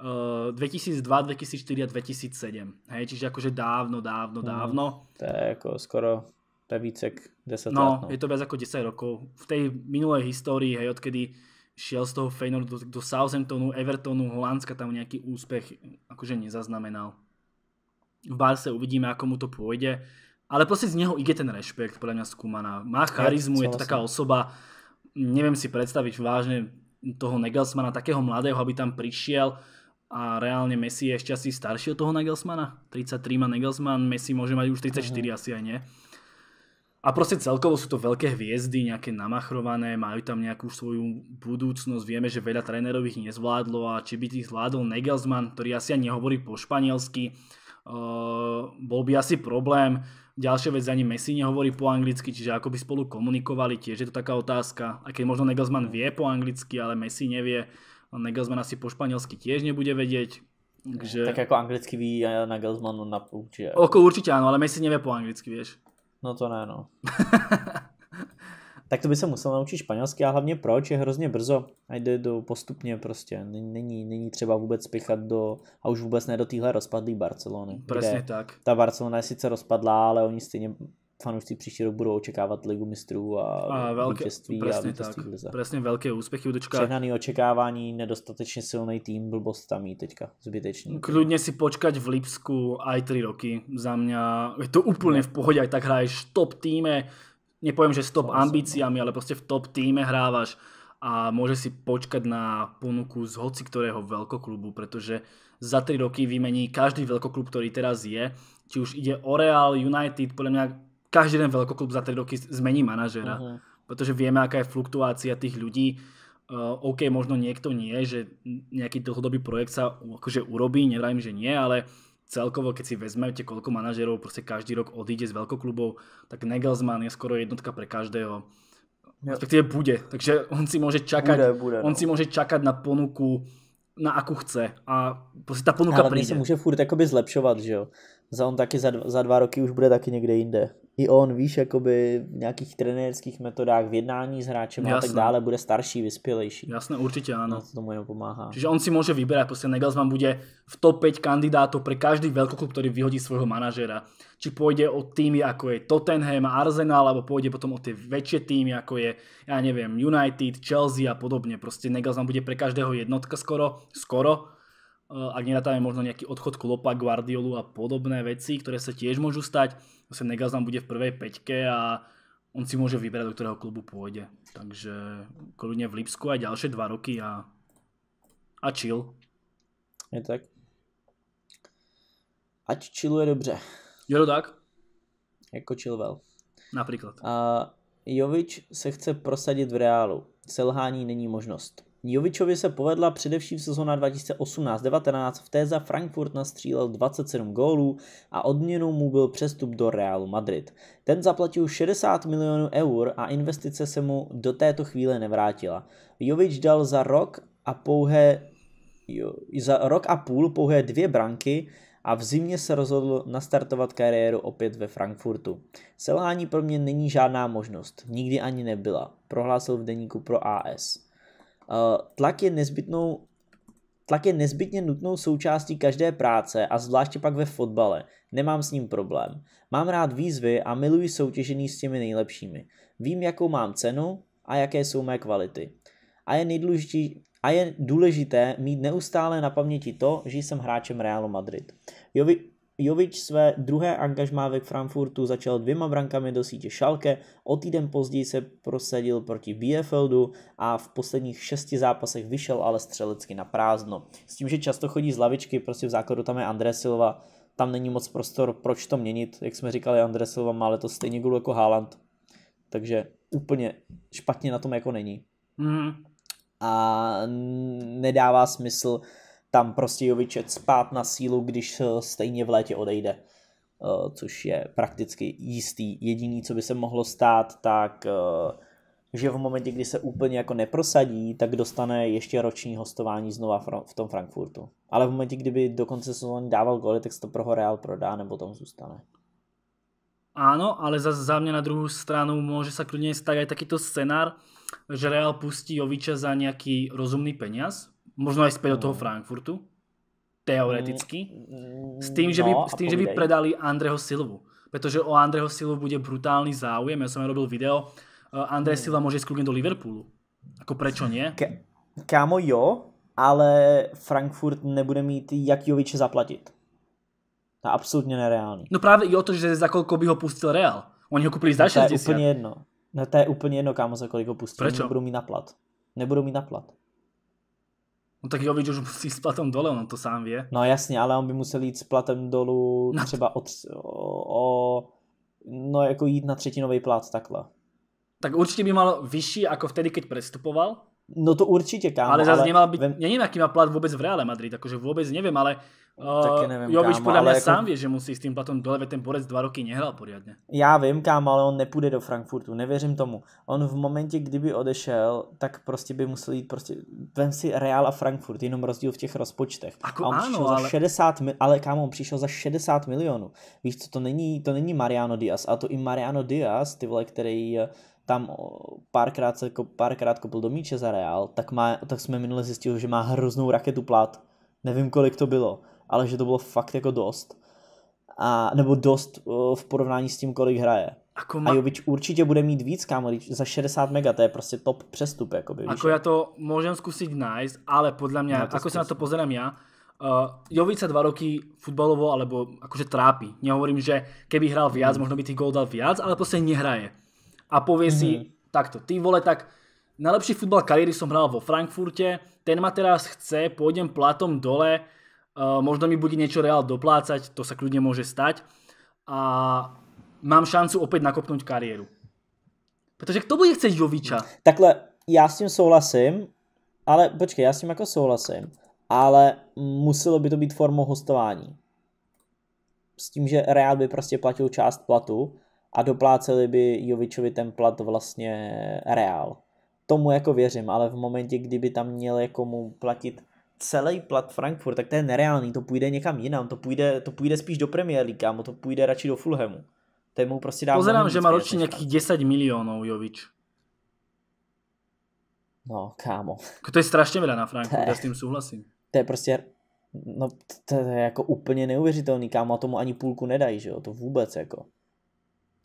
S2: uh, 2002, 2004 a 2007. Hej, čiže akože dávno, dávno, mhm. dávno.
S1: to je ako skoro pevicek 10 no, No,
S2: je to viac ako 10 rokov. V tej minulej histórii, hej, odkedy šiel z toho Feynordu do, do Southamptonu, Evertonu, Holandska, tam nejaký úspech akože nezaznamenal. V Barse uvidíme, ako mu to pôjde. Ale proste z neho ide ten rešpekt, podľa mňa skúmaná. Má charizmu, je to taká osoba, neviem si predstaviť vážne toho Nagelsmana, takého mladého, aby tam prišiel a reálne Messi je ešte asi starší od toho Nagelsmana. 33 má Nagelsman, Messi môže mať už 34 mhm. asi aj nie. A proste celkovo sú to veľké hviezdy, nejaké namachrované, majú tam nejakú svoju budúcnosť. Vieme, že veľa trénerov ich nezvládlo a či by ich zvládol Nagelsman, ktorý asi ani nehovorí po španielsky, bol by asi problém. Ďalšia vec, ani Messi nehovorí po anglicky, čiže ako by spolu komunikovali, tiež je to taká otázka. Aj keď možno Nagelsmann vie po anglicky, ale Messi nevie. Nagelsmann asi po španielsky tiež nebude vedieť. Takže... Tak ako anglicky ví Nagelsmann na určite. Ako určite áno, ale Messi nevie po anglicky, vieš. No to ne, no.
S1: tak to by se musel naučit španělsky a hlavně proč je hrozně brzo a jde do postupně prostě. Není, není třeba vůbec spěchat do, a už vůbec ne do téhle rozpadlé Barcelony. Přesně tak. Ta Barcelona je sice rozpadlá, ale oni stejně fanoušci příští rok budou očekávat Ligu mistrů a, a velké, vítězství a vítězství
S2: tak, lize. Přesně velké
S1: úspěchy. Dočka... Přehnaný očekávání, nedostatečně silný tým, blbost tam teďka, zbytečný.
S2: Kludně si počkať v Lipsku aj 3 roky. Za mě. je to úplně v pohodě, tak hraješ top týme, nepoviem, že s top no. ambíciami, ale proste v top týme hrávaš a môže si počkať na ponuku z hoci ktorého veľkoklubu, pretože za 3 roky vymení každý veľkoklub, ktorý teraz je. Či už ide o Real, United, podľa mňa každý jeden veľkoklub za 3 roky zmení manažera. Uh-huh. Pretože vieme, aká je fluktuácia tých ľudí. Uh, OK, možno niekto nie, že nejaký dlhodobý projekt sa akože urobí, nevrajím, že nie, ale celkovo, keď si vezmete, koľko manažerov proste každý rok odíde z veľkoklubov, tak Nagelsmann je skoro jednotka pre každého. Respektíve bude. Takže on si môže čakať, bude, bude, no. on si môže čakať na ponuku na akú chce a proste tá ponuka Ale príde. sa může
S1: furt akoby zlepšovat, že jo? za on taky za, za dva roky už bude taky někde jinde. I on, víš, jakoby v nějakých trenérských metodách, v jednání s hráčem Jasné. a tak dále, bude starší,
S2: vyspělejší. Jasné, určitě áno. To tomu jenom pomáhá. Čiže on si môže vyberať, proste vám bude v top 5 kandidátov pre každý veľkoklub, ktorý vyhodí svojho manažera. Či pôjde o týmy ako je Tottenham, Arsenal, alebo půjde potom o tie väčšie týmy ako je, ja neviem, United, Chelsea a podobne. Proste vám bude pre každého jednotka skoro, skoro Eh, ak nerátame možno nejaký odchod Klopa, Guardiolu a podobné veci, ktoré sa tiež môžu stať. Zase Negazan bude v prvej peťke a on si môže vyberať, do ktorého klubu pôjde. Takže kľudne v Lipsku aj ďalšie dva roky a, a chill. Je tak. Ať chilluje dobře. Je to tak? Jako chillwell. Například.
S1: A Jovič se chce prosadit v reálu. Selhání není možnost. Jovičovi se povedla především sezóna 2018-19, v té za Frankfurt nastřílel 27 gólů a odměnou mu byl přestup do Realu Madrid. Ten zaplatil 60 milionů eur a investice se mu do této chvíle nevrátila. Jovič dal za rok a pouhé jo, za rok a půl pouhé dvě branky a v zimě se rozhodl nastartovat kariéru opět ve Frankfurtu. Selhání pro mě není žádná možnost, nikdy ani nebyla, prohlásil v deníku pro AS. Eh, tlak je nezbytnou Tlak je nezbytně nutnou součástí každé práce a zvláště pak ve fotbale. Nemám s ním problém. Mám rád výzvy a miluji soutěžení s těmi nejlepšími. Vím, jakou mám cenu a jaké jsou mé kvality. A je, a je důležité mít neustále na paměti to, že jsem hráčem Realu Madrid. Jovi, Jovič své druhé angažmá ve Frankfurtu začal dvěma brankami do sítě Schalke, o týden později se prosadil proti Bielefeldu a v posledních šesti zápasech vyšel ale střelecky na prázdno. S tím, že často chodí z lavičky, prostě v základu tam je André Silva, tam není moc prostor, proč to měnit, jak jsme říkali, André Silva má letos stejně gol jako Haaland, takže úplně špatně na tom jako není. Mm. A nedává smysl uh, tam prostě Joviček spát na sílu, když eh, stejně v létě odejde, eh, což je prakticky jistý. Jediný, co by se mohlo stát, tak eh, že v momentě, kdy se úplně jako neprosadí, tak dostane ještě roční hostování znova v tom Frankfurtu. Ale v momentě, kdyby do konce sezóny dával góly, tak se to pro ho Real prodá nebo tam zůstane.
S2: Áno, ale za, za mňa na druhú stranu môže sa kľudne stať aj takýto scenár, že Real pustí Joviča za nejaký rozumný peniaz, možno aj späť do toho no. Frankfurtu, teoreticky, mm, no, s tým, že by, no, s tým, že by predali Andreho Silvu. Pretože o Andreho Silvu bude brutálny záujem, ja som aj robil video, mm. Silva môže ísť do Liverpoolu. Ako prečo nie? Ke, kámo jo, ale Frankfurt nebude mít jak Joviče
S1: zaplatit. To je absolútne nereálný.
S2: No práve i o to, že za koľko by ho pustil Real. Oni ho kúpili za 60. No to je úplne jedno.
S1: No to je úplně jedno, kámo, za koľko ho pustí. Prečo? Nebudú mít naplat. Nebudú mít naplat.
S2: No tak Jovič už musí s platom dole, on to sám vie. No jasně,
S1: ale on by musel jít s platem dolů no. třeba od, o, o, no jako jít na třetinový plat takhle.
S2: Tak určitě by mal vyšší ako vtedy, keď prestupoval, No to určite, kámo. Ale zase ale... nemal byť, ja neviem, aký má plat vôbec v Reále Madrid, akože vôbec neviem, ale uh, Jovič podľa mňa ako... sám vie, že musí s tým platom dole, ten Borec dva roky nehral poriadne.
S1: Já vím, kámo, ale on nepůjde do Frankfurtu, nevěřím tomu. On v momentě, kdyby odešel, tak prostě by musel jít prostě, vem si Real a Frankfurt, jenom rozdíl v těch rozpočtech. Ako, áno, ale... za 60, ale kámo, on přišel za 60 milionů. Víš co, to není, to není Mariano Diaz, a to i Mariano Diaz, ty vole, který eh, tam párkrát, se, párkrát kopl do míče za Real, tak, má, tak jsme minule zjistili, že má hroznou raketu plat. Nevím, kolik to bylo, ale že to bylo fakt jako dost. A, nebo dost v porovnání s tím, kolik hraje. Ako ma... A Jovič určitě bude mít víc, kámo, za 60 mega, to je prostě top přestup, Akoby, ako
S2: ja to môžem skúsiť nájsť, ale podľa mňa, no, ako sa na to pozerám ja, uh, Jovič sa dva roky futbalovo, alebo akože trápi. Nehovorím, že keby hral viac, mm. možno by tých gól dal viac, ale proste nehraje a povie mm-hmm. si mhm. takto, ty vole, tak najlepší futbal kariéry som hral vo Frankfurte, ten ma teraz chce, pôjdem platom dole, uh, možno mi bude niečo reál doplácať, to sa kľudne môže stať a mám šancu opäť nakopnúť kariéru. Pretože kto bude chcieť Joviča?
S1: Takhle, ja s tým souhlasím, ale počkej, ja s tým ako souhlasím, ale muselo by to být formou hostování. S tím, že Real by prostě platil část platu a dopláceli by Jovičovi ten plat vlastně reál. Tomu jako věřím, ale v momentě, kdyby tam měl jako mu platit celý plat Frankfurt, tak to je nereálný, to půjde někam jinam, to půjde, to půjde spíš do Premier League, kámo, to půjde radši do Fulhamu. To mu prostě dávno. Pozerám, že má ročně
S2: nějakých 10 milionů Jovič. No, kámo. To je strašně veľa na Frankfurt, je, s tím souhlasím. To je prostě, no to je jako
S1: úplně neuvěřitelný, kámo, a tomu ani půlku nedají, že jo, to vůbec jako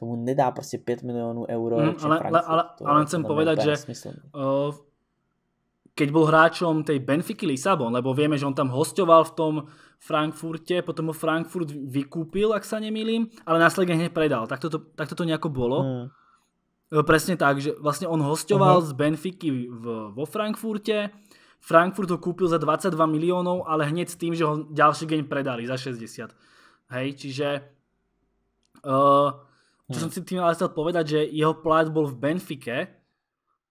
S1: tomu nedá proste 5 miliónov eur. Mm, ale, ale, ale, ale chcem povedať, že
S2: uh, keď bol hráčom tej Benfiky Lisabon, lebo vieme, že on tam hostoval v tom Frankfurte, potom ho Frankfurt vykúpil, ak sa nemýlim, ale následne hneď predal. Takto to, takto to nejako bolo. Mm. Presne tak, že vlastne on hostoval uh-huh. z Benfiky v, vo Frankfurte, Frankfurt ho kúpil za 22 miliónov, ale hneď s tým, že ho ďalší deň predali za 60. Hej, čiže uh, čo hm. som si tým ale chcel povedať, že jeho plat bol v Benfike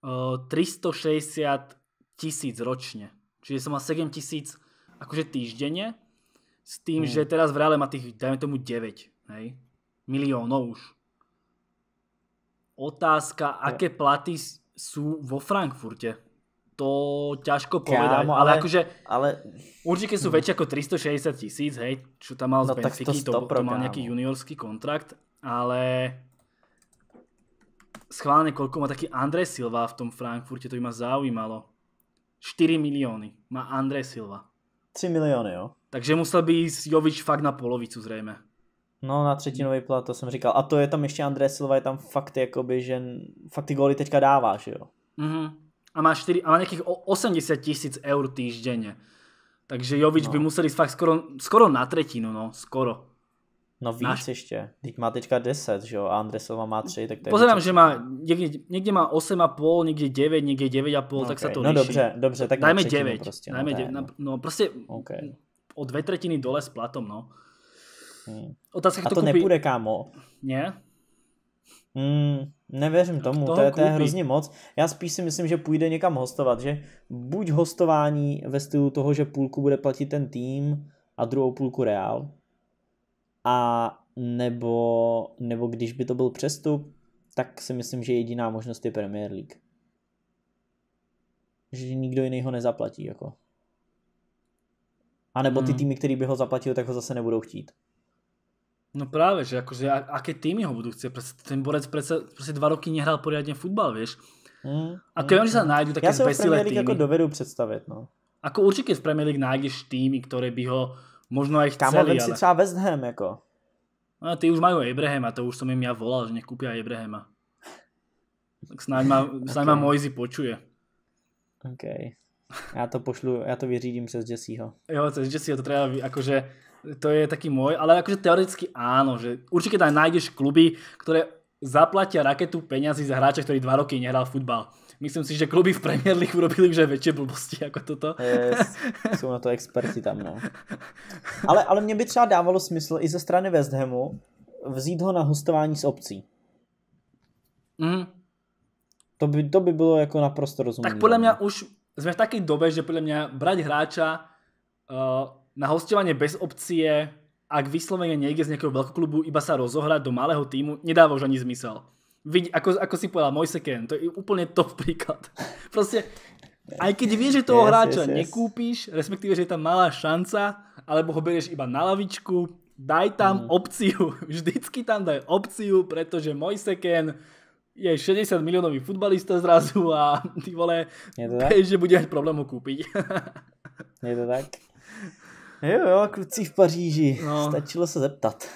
S2: 360 eh, tisíc ročne. Čiže som mal 7 tisíc akože týždenne s tým, hm. že teraz v reále má tých, dajme tomu 9 miliónov už. Otázka, aké platy sú vo Frankfurte? To ťažko povedať, ale, akože určite sú väčšie ako 360 tisíc, hej, čo tam mal z no Benfiky, to mal nejaký juniorský kontrakt, ale schválne koľko má taký Andrej Silva v tom Frankfurte, to by ma zaujímalo. 4 milióny má Andrej Silva. 3 milióny, jo. Takže musel by ísť Jovič fakt na polovicu zrejme.
S1: No na třetinový plat, to jsem říkal.
S2: A to je tam ještě André Silva, je tam fakt jakoby, že fakt ty góly teďka dává, že jo. Mm -hmm. a, má 4, a má nejakých 80 tisíc eur týždenne. Takže Jovič no. by musel ísť fakt skoro, skoro na tretinu, no, skoro. No víc Naš... ešte. Teď má teďka 10, že jo? A Andresova má
S1: 3, tak to Pozerám, že má
S2: niekde, niekde má 8,5, niekde 9, niekde 9,5, okay. tak sa to no, líši. No dobře, dobře, tak dajme 9. Proste, no, dajme no, 9, no. no proste okay. o dve tretiny dole s platom, no.
S1: Hmm. Otázka, A to kúpi... nepůjde,
S2: kámo. Nie?
S1: Mm, nevěřím tomu, to je, to je hrozně moc. Já spíš si myslím, že půjde někam hostovat, že buď hostování ve stylu toho, že půlku bude platit ten tým a druhou půlku Real, a nebo, nebo když by to byl přestup, tak si myslím, že jediná možnost je Premier League. Že nikdo jiný ho nezaplatí. Jako. A nebo ty hmm. týmy, který by ho zaplatil, tak ho zase nebudou chtít.
S2: No práve, že akože aké týmy ho budú chcieť, ten borec predsa, dva roky nehral poriadne futbal, vieš. Mm, a keď mm, oni sa nájdú také ja zbesilé týmy. Ja sa Premier League ako dovedú predstaviť, no. Ako určite v Premier League nájdeš týmy, ktoré by ho Možno aj chceli, Kámo, vem si třeba West Ham, ako. No, ty už majú Abrahama, to už som im ja volal, že nech kúpia Abrahama. Tak snáď ma, snáď okay. ma Mojzi počuje.
S1: OK. Já to pošlu, já to vyřídím přes Jesseho.
S2: Jo, cez Jesseho to treba, akože to je taký môj, ale akože teoreticky áno, že určite tam nájdeš kluby, ktoré zaplatia raketu peňazí za hráča, ktorý dva roky nehral futbal myslím si, že kluby v Premier League urobili už aj väčšie blbosti ako toto. Yes,
S1: jsou na to experti tam, no. Ale, ale mě by třeba dávalo smysl i ze strany West Hamu vzít ho na hostování s obcí. Mm. To by, to by bylo jako naprosto rozumné. Tak podle no. mě
S2: už jsme v takej dobe, že podle mě brať hráča uh, na hostovanie bez opcie, ak vyslovene niekde z nejakého veľkoklubu, iba sa rozohrať do malého týmu, nedáva už ani zmysel. Vid, ako, ako si povedal, Mojseken, to je úplne top príklad. Proste, aj keď vieš, že toho yes, hráča yes, yes. respektíve, že je tam malá šanca, alebo ho berieš iba na lavičku, daj tam mm. opciu. Vždycky tam daj opciu, pretože Mojseken je 60 miliónový futbalista zrazu a ty vole, vieš, že bude mať problém ho kúpiť. je to tak? Jo, jo, kluci v Paříži, no. stačilo se zeptat.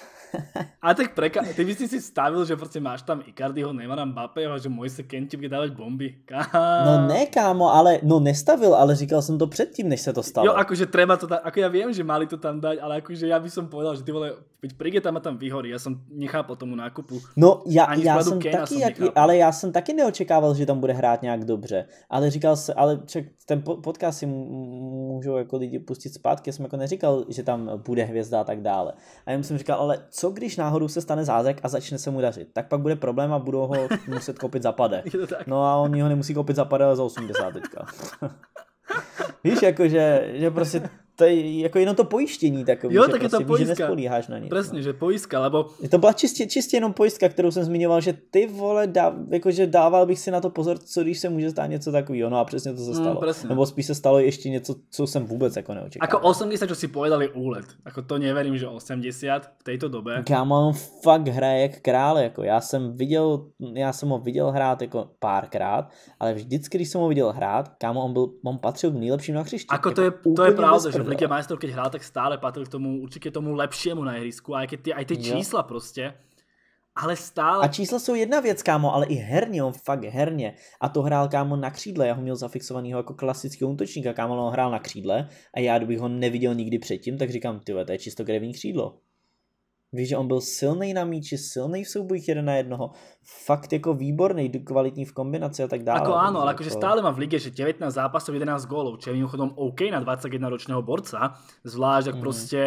S2: A tak preka... Ty by si si stavil, že proste máš tam Icardiho, Neymara, a že môj se Kenti bude dávať bomby. Ká- No ne,
S1: kámo, ale no nestavil, ale říkal som to predtým, než sa to stalo. Jo,
S2: akože treba to tam, ako ja viem, že mali to tam dať, ale akože ja by som povedal, že ty vole, Veď Brigeta ma tam vyhorí, ja som nechápal tomu nákupu. No ja, ja som Kena taký, som jaký,
S1: ale já jsem taky neočekával, že tam bude hrát nějak dobře. Ale říkal se, ale čak, ten podcast si můžou jako lidi pustit zpátky, já jsem jako neříkal, že tam bude hvězda a tak dále. A já jsem říkal, ale co když náhodou se stane zázrak a začne se mu dařit? Tak pak bude problém a budou ho muset koupit za pade. No a on ho nemusí koupit za pade, ale za 80 teďka. Víš, jakože, že prostě to je jako jenom to pojištění takový, jo, že, tak prostě, je to že nespolíháš na nic.
S2: Presně, no. že pojistka, lebo...
S1: To byla čistě, čistě jenom pojistka, kterou jsem zmiňoval, že ty vole, dá, jakože dával bych si na to pozor, co když se může stát něco takového, no a přesně to se mm, stalo. Mm, Nebo spíš se stalo ještě něco, co jsem vůbec jako neočekal.
S2: Ako 80, co si povedali úlet, jako to neverím, že 80 v této době. Kámo, on fakt hraje jak král, jako já jsem
S1: viděl, já jsem ho viděl hrát jako párkrát, ale vždycky, když jsem ho viděl hrát, kámo, on, byl, on patřil k nejlepším na hřišti. Ako to je, to je pravda, že v Lige
S2: majstrov, keď hrál, tak stále patril k tomu, určite tomu lepšiemu na ihrisku, aj keď tie, aj tie čísla proste, ale stále... A
S1: čísla jsou jedna věc, kámo, ale i herně, on fakt herně. A to hrál, kámo, na křídle, já ho měl zafixovanýho jako klasického útočníka, kámo, on hrál na křídle a já, kdybych ho neviděl nikdy předtím, tak říkám, ty to je čisto krevní křídlo. Víš, že on byl silný na míči, silný v soubojích jeden na jednoho, fakt jako výborný, kvalitní v kombinaci a tak dále. Ako áno, ale akože stále
S2: má v lige, že 19 zápasov, 11 gólov, čo je mimochodom OK na 21-ročného borca, zvlášť ak mm. proste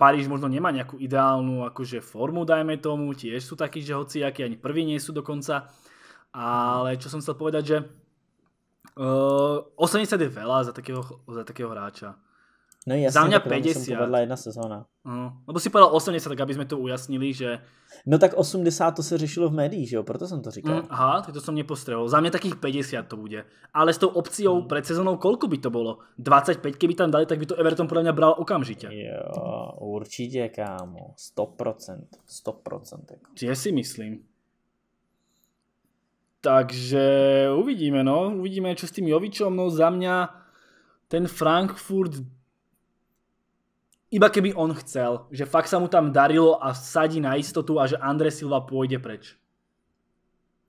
S2: Paríž možno nemá nejakú ideálnu akože formu, dajme tomu, tiež sú takí, že hoci aký ani prví nie sú dokonca, ale čo som chcel povedať, že uh, eh, 80 je veľa za takého, za takého hráča. No jasne, Za mňa 50. Som jedna sezóna. Uh, lebo si povedal 80, tak aby sme to ujasnili, že...
S1: No tak 80 to se řešilo v médiích, že jo? Proto som to říkal. Mm,
S2: aha, tak to som nepostrehol. Za mňa takých 50 to bude. Ale s tou opciou mm. pred sezónou koľko by to bolo? 25, keby tam dali, tak by to Everton podľa mňa bral okamžite. Jo, určite, kámo. 100%. 100%. Tie si myslím. Takže uvidíme, no. Uvidíme, čo s tým Jovičom. No za mňa ten Frankfurt iba keby on chcel, že fakt sa mu tam darilo a sadí na istotu a že André Silva pôjde preč.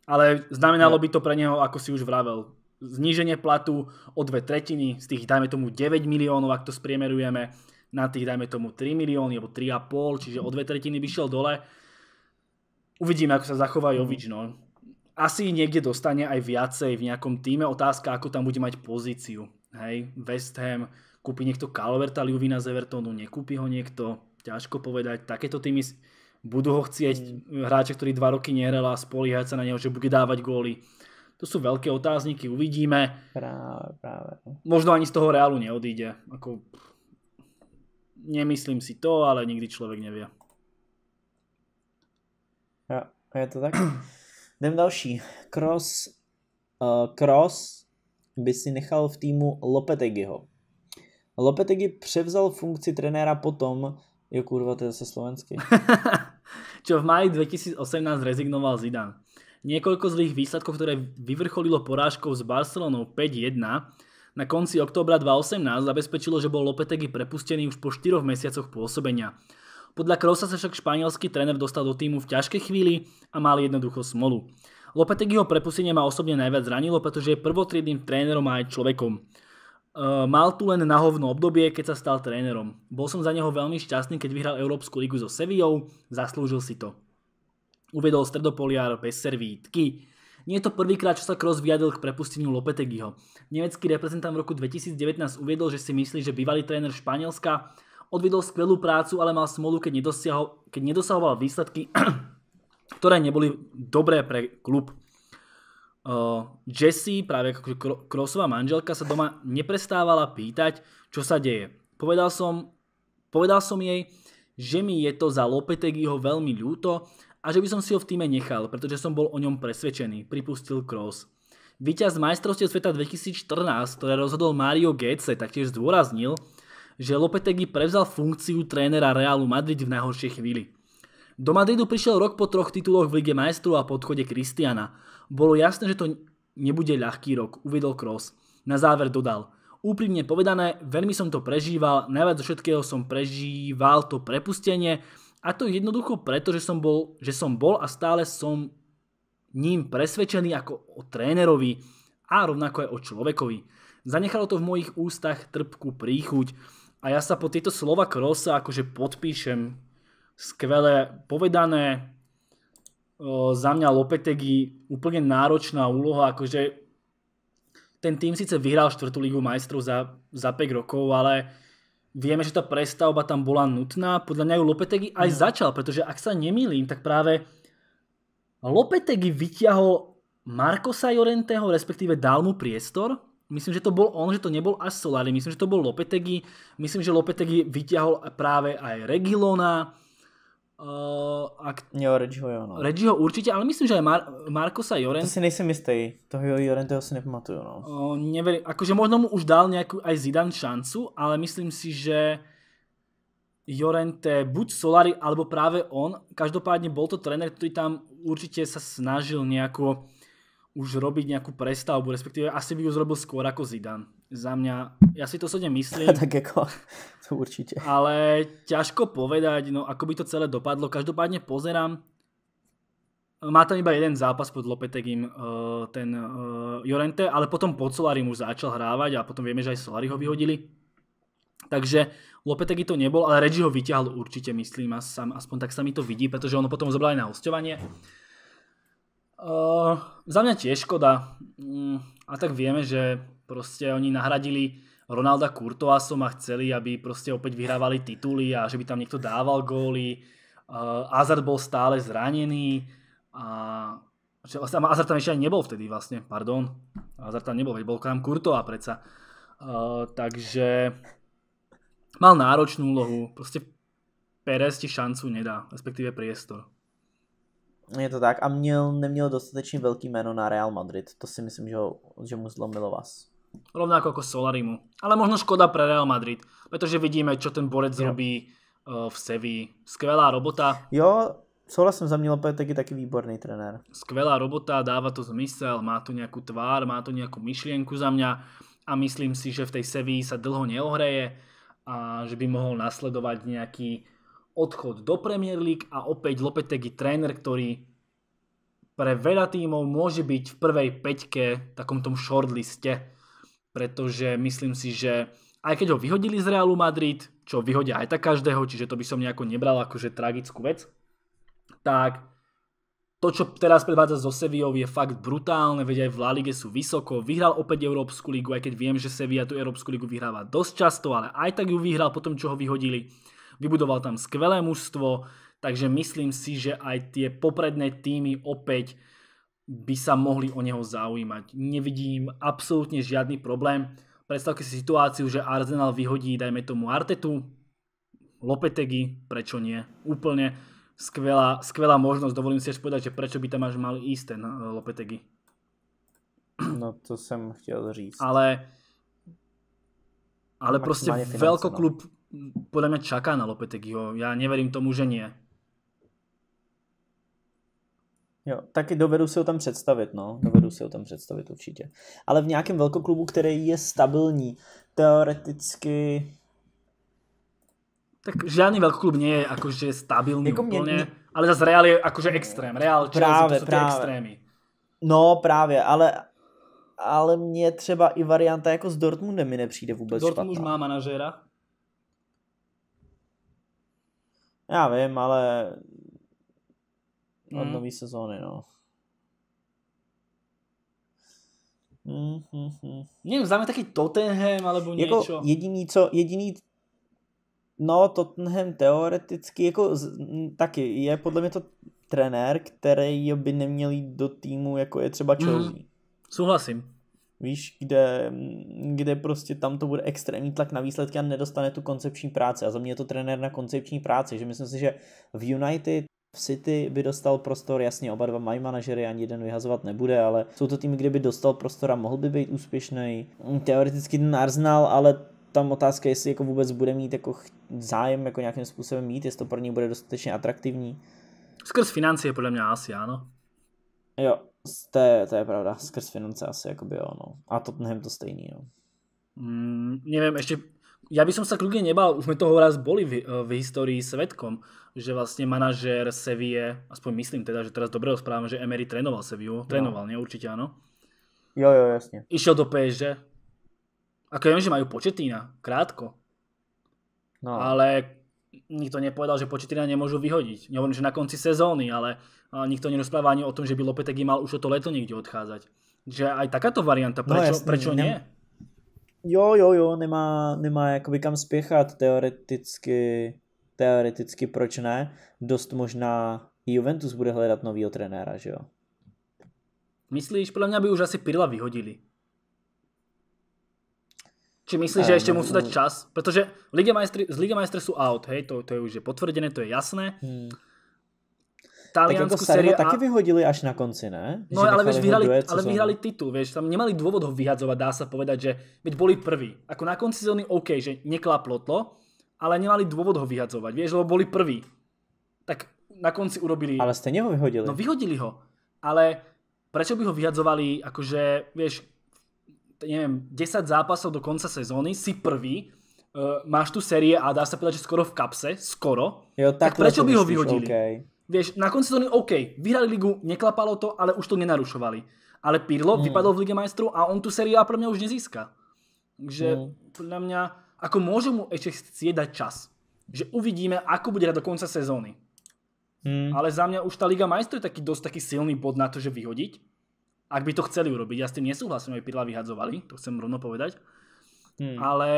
S2: Ale znamenalo no. by to pre neho, ako si už vravel, zníženie platu o dve tretiny, z tých dajme tomu 9 miliónov, ak to spriemerujeme, na tých dajme tomu 3 milióny alebo 3,5, čiže o dve tretiny by šiel dole. Uvidíme, ako sa zachová no. Jovič. No. Asi niekde dostane aj viacej v nejakom týme. Otázka, ako tam bude mať pozíciu. Hej, West Ham, kúpi niekto Calverta Ljuvina z Evertonu, nekúpi ho niekto, ťažko povedať, takéto týmy budú ho chcieť mm. hráča, ktorý dva roky nehrel a spolíhať sa na neho, že bude dávať góly. To sú veľké otázniky, uvidíme. Práve, práve. Možno ani z toho reálu neodíde. Ako, nemyslím si to, ale nikdy človek nevie. Ja, je to
S1: tak. Jdem další. Cross, uh, eh, Cross by si nechal v týmu Lopetegiho. Lopetegi převzal funkci trenéra
S2: potom, jo kurva, to je zase slovenský. Čo v maji 2018 rezignoval Zidane. Niekoľko zlých výsledkov, ktoré vyvrcholilo porážkou s Barcelonou 5-1, na konci októbra 2018 zabezpečilo, že bol Lopetegi prepustený už po 4 mesiacoch pôsobenia. Podľa Krosa sa však španielský tréner dostal do týmu v ťažkej chvíli a mal jednoducho smolu. Lopetegiho prepustenie ma osobne najviac zranilo, pretože je prvotriedným trénerom a aj človekom. Uh, mal tu len na hovno obdobie, keď sa stal trénerom. Bol som za neho veľmi šťastný, keď vyhral Európsku ligu so Sevillou, zaslúžil si to. Uvedol stredopoliar bez servítky. Nie je to prvýkrát, čo sa Kroos vyjadil k prepusteniu Lopetegiho. Nemecký reprezentant v roku 2019 uviedol, že si myslí, že bývalý tréner Španielska odvedol skvelú prácu, ale mal smolu, keď, keď nedosahoval výsledky, ktoré neboli dobré pre klub. Uh, Jessie, práve ako Crossová manželka, sa doma neprestávala pýtať, čo sa deje. Povedal som, povedal som jej, že mi je to za Lopetegiho veľmi ľúto a že by som si ho v týme nechal, pretože som bol o ňom presvedčený, pripustil Cross. Výťaz majstrovstiev sveta 2014, ktoré rozhodol Mario Götze, taktiež zdôraznil, že Lopetegi prevzal funkciu trénera Realu Madrid v najhoršej chvíli. Do Madridu prišiel rok po troch tituloch v Lige majstrov a podchode Kristiana. Bolo jasné, že to nebude ľahký rok, uvedol Cross. Na záver dodal, úprimne povedané, veľmi som to prežíval, najviac zo všetkého som prežíval to prepustenie a to jednoducho preto, že som bol, že som bol a stále som ním presvedčený ako o trénerovi a rovnako aj o človekovi. Zanechalo to v mojich ústach trpku príchuť a ja sa po tieto slova Krosa akože podpíšem. Skvelé povedané, za mňa Lopetegi úplne náročná úloha, akože ten tým síce vyhral 4. lígu majstrov za, za 5 rokov, ale vieme, že tá prestavba tam bola nutná. Podľa mňa ju Lopetegi aj no. začal, pretože ak sa nemýlim, tak práve Lopetegi vyťahol Markosa Jorenteho, respektíve dal mu priestor. Myslím, že to bol on, že to nebol až Solari, myslím, že to bol Lopetegi. Myslím, že Lopetegi vyťahol práve aj Regilona, Uh, ak... Jo, Reggieho jo, no. Reggieho určite, ale myslím, že aj Mar- Markosa Joren. To si nejsem istý, toho toho si nepamatujú, no. Uh, neveri... akože možno mu už dal nejakú aj Zidan šancu, ale myslím si, že Jorente, buď Solari, alebo práve on. Každopádne bol to tréner, ktorý tam určite sa snažil nejako už robiť nejakú prestavbu, respektíve asi by ju zrobil skôr ako Zidane. Za mňa, ja si to sodne myslím. tak ako, to určite. Ale ťažko povedať, no ako by to celé dopadlo. Každopádne pozerám, má tam iba jeden zápas pod Lopetegim eh, ten Jorente, eh, ale potom pod Solarim už začal hrávať a potom vieme, že aj Solari ho vyhodili. Takže Lopetegi to nebol, ale Reggie ho vyťahol určite, myslím, a sam, aspoň tak sa mi to vidí, pretože ono potom zobral aj na hostovanie. Uh, za mňa tiež škoda. Mm, a tak vieme, že proste oni nahradili Ronalda Kurtoasom a chceli, aby proste opäť vyhrávali tituly a že by tam niekto dával góly. Uh, Hazard bol stále zranený a že vlastne, Hazard tam ešte ani nebol vtedy vlastne, pardon. Hazard tam nebol, veď bol krám Kurtoa predsa. Uh, takže mal náročnú úlohu. Proste Perez ti šancu nedá, respektíve priestor. Je to tak. A
S1: měl, neměl dostatečně velký jméno na Real Madrid. To si myslím, že, ho, že mu zlomilo vás.
S2: Rovnako ako Solarimu. Ale možno škoda pre Real Madrid, pretože vidíme, čo ten borec jo. robí eh, v Sevi. Skvelá robota.
S1: Jo, som za mě taký taký výborný trenér.
S2: Skvelá robota, dáva to zmysel, má to nejakú tvár, má to nejakú myšlienku za mňa a myslím si, že v tej sevi sa dlho neohreje a že by mohol nasledovať nejaký odchod do Premier League a opäť Lopetegi tréner, ktorý pre veľa tímov môže byť v prvej peťke takom tom shortliste, pretože myslím si, že aj keď ho vyhodili z Realu Madrid, čo vyhodia aj tak každého, čiže to by som nejako nebral akože tragickú vec, tak to, čo teraz predvádza so Sevillou, je fakt brutálne, veď aj v La Lige sú vysoko, vyhral opäť Európsku ligu, aj keď viem, že Sevilla tú Európsku ligu vyhráva dosť často, ale aj tak ju vyhral po tom, čo ho vyhodili vybudoval tam skvelé mužstvo, takže myslím si, že aj tie popredné týmy opäť by sa mohli o neho zaujímať. Nevidím absolútne žiadny problém. Predstavte si situáciu, že Arsenal vyhodí, dajme tomu Artetu, Lopetegi, prečo nie, úplne skvelá, skvelá možnosť, dovolím si až povedať, že prečo by tam až mal ísť ten eh, Lopetegi. No to som chcel říct. Ale, ale proste no. veľkoklub, podľa mňa čaká na Lopetegiho. Ja neverím tomu, že nie. Jo,
S1: taky dovedu si ho tam představit, no. Dovedu si ho tam představit určitě. Ale v nějakém velkoklubu, který
S2: je stabilní, teoreticky... Tak žádný velkoklub nie je akože stabilný jako úplně, mě... ale zase Real je akože extrém. Real, Chelsea, právě, to jsou extrémy.
S1: No právě, ale, ale mně třeba i varianta jako s Dortmundem mi nepřijde vůbec Dortmund špatná. Dortmund
S2: už má manažera,
S1: Ja viem, ale no. od mm. nový sezóny, no. Mm, mm, mm.
S2: Neviem, no, známe taký Tottenham alebo niečo. jediný,
S1: co, jediný, no Tottenham teoreticky, jako taky je podle mě to trenér, který by neměl jít do týmu, jako je třeba mhm. Chelsea. Mm. Souhlasím. Víš, kde, kde prostě tam to bude extrémní tlak na výsledky a nedostane tu koncepční práci. A za mě je to trenér na koncepční práci, že myslím si, že v United v City by dostal prostor, jasně oba dva mají manažery, ani jeden vyhazovat nebude, ale jsou to týmy, kde by dostal prostor a mohl by být úspěšný. Teoreticky ten Arsenal, ale tam otázka, jestli jako vůbec bude mít jako zájem jako nějakým způsobem mít, jestli to pro ně bude dostatečně atraktivní.
S2: Skrz financie podle mě asi, ano.
S1: Jo, to je, to je pravda, skrz finance asi jako by ono. A Tottenham to stejný, no.
S2: Mm, neviem, ešte, ja by som sa kľudne nebal, už sme toho raz boli v, eh, v histórii svetkom, že vlastne manažer Sevie, aspoň myslím teda, že teraz dobre rozprávam, že Emery trénoval Seviu, no. trénoval, no. nie? Určite áno.
S1: Jo, jo, jasne.
S2: Išiel do PSG. Ako ja viem, že majú početína, krátko. No. Ale nikto nepovedal, že Početina nemôžu vyhodiť. Nehovorím, že na konci sezóny, ale nikto nerozpráva ani o tom, že by Lopetegi mal už o to leto niekde odchádzať. Že aj takáto varianta, no prečo, no, jasný, prečo nie?
S1: Jo, jo, jo, nemá, nemá jakoby kam spiechať teoreticky, teoreticky proč ne. Dost možná Juventus bude hledat novýho trenéra, že jo?
S2: Myslíš, podľa mňa by už asi Pirla vyhodili. Či myslíš, že ešte musí dať čas? Pretože z Liga Majstre sú out, hej, to, to je už je potvrdené, to je jasné. Hmm. Taliansku tak ako taky
S1: vyhodili až na konci, ne? No že ale, vieš, vyhrali, ale vyhrali
S2: titul, vieš, tam nemali dôvod ho vyhadzovať, dá sa povedať, že veď boli prví. Ako na konci sezóny OK, že neklaplo to, ale nemali dôvod ho vyhadzovať, vieš, lebo boli prví. Tak na konci urobili... Ale ste neho vyhodili. No vyhodili ho, ale prečo by ho vyhadzovali, akože, vieš, neviem, 10 zápasov do konca sezóny, si prvý, uh, máš tu série a dá sa povedať, že skoro v kapse, skoro,
S1: jo, tak, tak prečo by ho vyhodili? Okay.
S2: Vieš, na konci sezóny OK, vyhrali ligu, neklapalo to, ale už to nenarušovali. Ale Pirlo hmm. vypadol v Lige majstrov a on tu sériu A pre mňa už nezíska. Takže hmm. podľa mňa, ako môže mu ešte chcieť dať čas. Že uvidíme, ako bude do konca sezóny. Hmm. Ale za mňa už tá Liga majstrov je taký dosť taký silný bod na to, že vyhodiť. Ak by to chceli urobiť, ja s tým nesúhlasím, aby Pirla vyhadzovali, to chcem rovno povedať. Hmm. Ale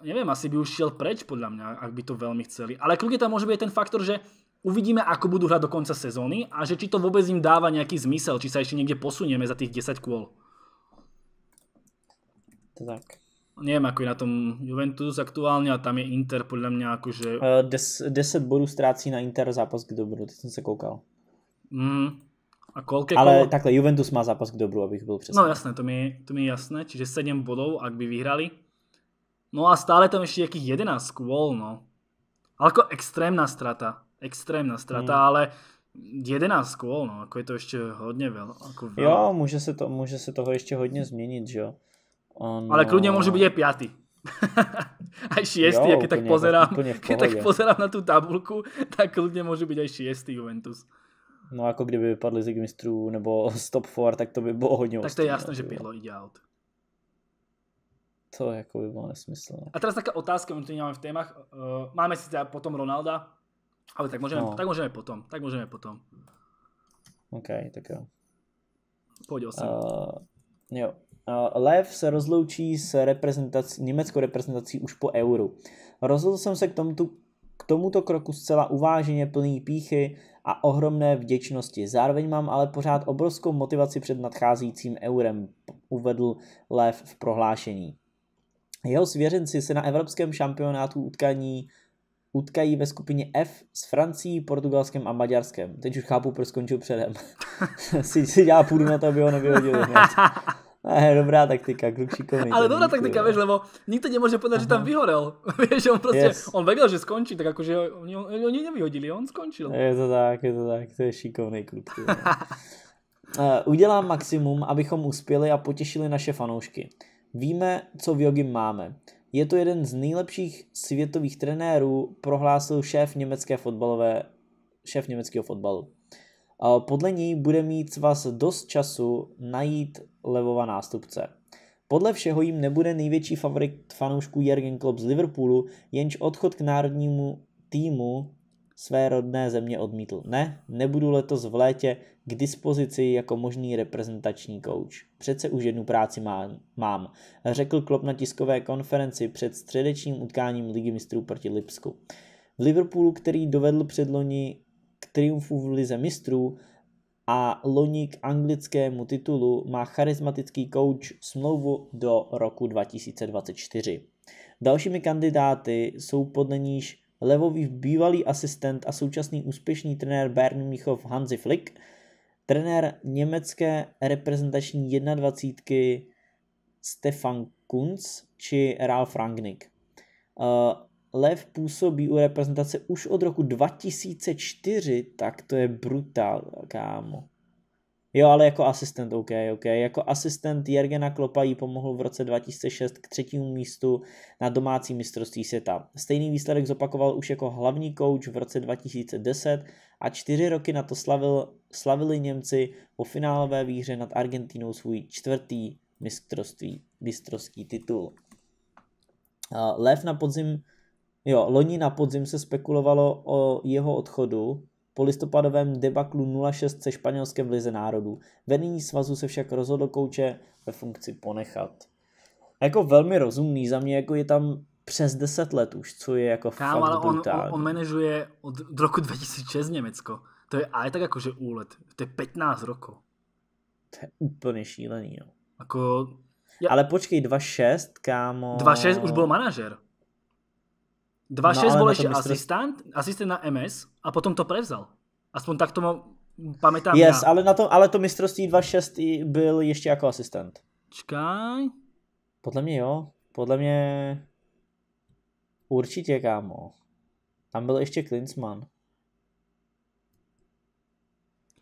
S2: neviem, asi by už šiel preč podľa mňa, ak by to veľmi chceli. Ale kľudne tam môže byť ten faktor, že uvidíme, ako budú hrať do konca sezóny a že či to vôbec im dáva nejaký zmysel, či sa ešte niekde posunieme za tých 10 kôl. Tak. Neviem, ako je na tom Juventus aktuálne a tam je Inter podľa mňa akože... Uh, eh,
S1: 10 bodov strácí na Inter zápas k dobru, to som sa koukal.
S2: Mm, a koľké Ale kolo... takhle, Juventus má zápas
S1: k dobru, abych byl no přesný. No
S2: jasné, to mi, je, to mi je jasné. Čiže 7 bodov, ak by vyhrali. No a stále tam ešte nejakých 11 kôl, no. Ale ako extrémna strata. Extrémna strata, mm. ale 11 kôl, no, ako je to ešte hodne veľa. Ako veľa. Jo,
S1: môže sa, to, môže sa toho ešte hodne zmeniť, že jo. Ono... Ale kľudne môže byť aj
S2: 5. aj 6, keď tak, pozerám, keď tak pozerám na tú tabulku, tak kľudne môže byť aj 6 Juventus.
S1: No kde kdyby vypadli z mistrů nebo z top 4, tak to by bylo hodně Tak to je jasné, že Pirlo ide out. To jako by bylo nesmysl. No.
S2: A teraz taká otázka, my to nemáme v témach. Uh, máme si teda potom Ronalda, ale tak môžeme, no. tak môžeme potom. Tak môžeme potom.
S1: OK, tak jo. Pojď 8. Uh, jo. Uh, Lev se rozloučí s reprezentací, německou reprezentací už po euru. Rozhodl jsem se k tomuto k tomuto kroku zcela uváženě plný píchy a ohromné vděčnosti. Zároveň mám ale pořád obrovskou motivaci před nadcházícím eurem, uvedl Lev v prohlášení. Jeho svěřenci se na evropském šampionátu utkání utkají ve skupině F s Francií, Portugalskem a Maďarskem. Teď už chápu, proč skončil předem. si, si dělá půdu na to, aby ho nevyhodili. Aj, dobrá taktika, kluk šikovný. Ale dobrá taktika, vieš,
S2: lebo nikto nemôže povedať, že tam vyhorel. vieš, on proste, yes. on vedel, že skončí, tak akože oni, oni nevyhodili, on skončil. Je
S1: to tak, je to tak, to je šikovný uh, Udělám maximum, abychom uspěli a potěšili naše fanoušky. Víme, co v jogi máme. Je to jeden z nejlepších světových trenérů, prohlásil šéf německé fotbalové, šéf německého fotbalu. Podle něj bude mít vás dost času najít levova nástupce. Podle všeho jim nebude největší favorit fanoušků Jürgen Klopp z Liverpoolu, jenž odchod k národnímu týmu své rodné země odmítl. Ne, nebudu letos v létě k dispozici jako možný reprezentační kouč. Přece už jednu práci mám, mám řekl Klopp na tiskové konferenci před středečním utkáním Ligy mistrů proti Lipsku. V Liverpoolu, který dovedl předloni k triumfu v Lize mistrů a loni k anglickému titulu má charismatický coach smlouvu do roku 2024. Dalšími kandidáty jsou podle níž Levový bývalý asistent a současný úspěšný trenér Bern Michov Hansi Flick, trenér německé reprezentační 21 Stefan Kunz či Ralf Rangnick. Eh, Lev působí u reprezentace už od roku 2004, tak to je brutál, kámo. Jo, ale jako asistent, OK, OK. Jako asistent Jergena Klopa jí pomohl v roce 2006 k třetímu místu na domácí mistrovství světa. Stejný výsledek zopakoval už jako hlavní coach v roce 2010 a čtyři roky na to slavil, slavili Němci po finálové výhře nad Argentínou svůj čtvrtý mistrovský titul. Lev na podzim Jo, loni na podzim se spekulovalo o jeho odchodu po listopadovém debaklu 06 se španělském v Lize národů. Vedení svazu se však rozhodlo kouče ve funkci ponechat. A jako velmi rozumný za mě, jako je tam přes 10 let už, co je jako Kám, fakt ale on, on, on
S2: manažuje od, od roku 2006 Německo. To je aj tak jakože úlet. To je 15 rokov. To je úplně šílený, jo. Ako... Ja... Ale počkej, 2-6,
S1: kámo... 2-6 už bol manažer. 2-6 no, bol ešte asistent,
S2: asistent na MS a potom to prevzal. Aspoň tak tomu pamätám yes, ale, na to,
S1: ale to mistrovství 2-6 byl ještě jako asistent. Čkaj. Podle mě jo. Podle mě určitě, kámo. Tam byl ještě Klinsmann.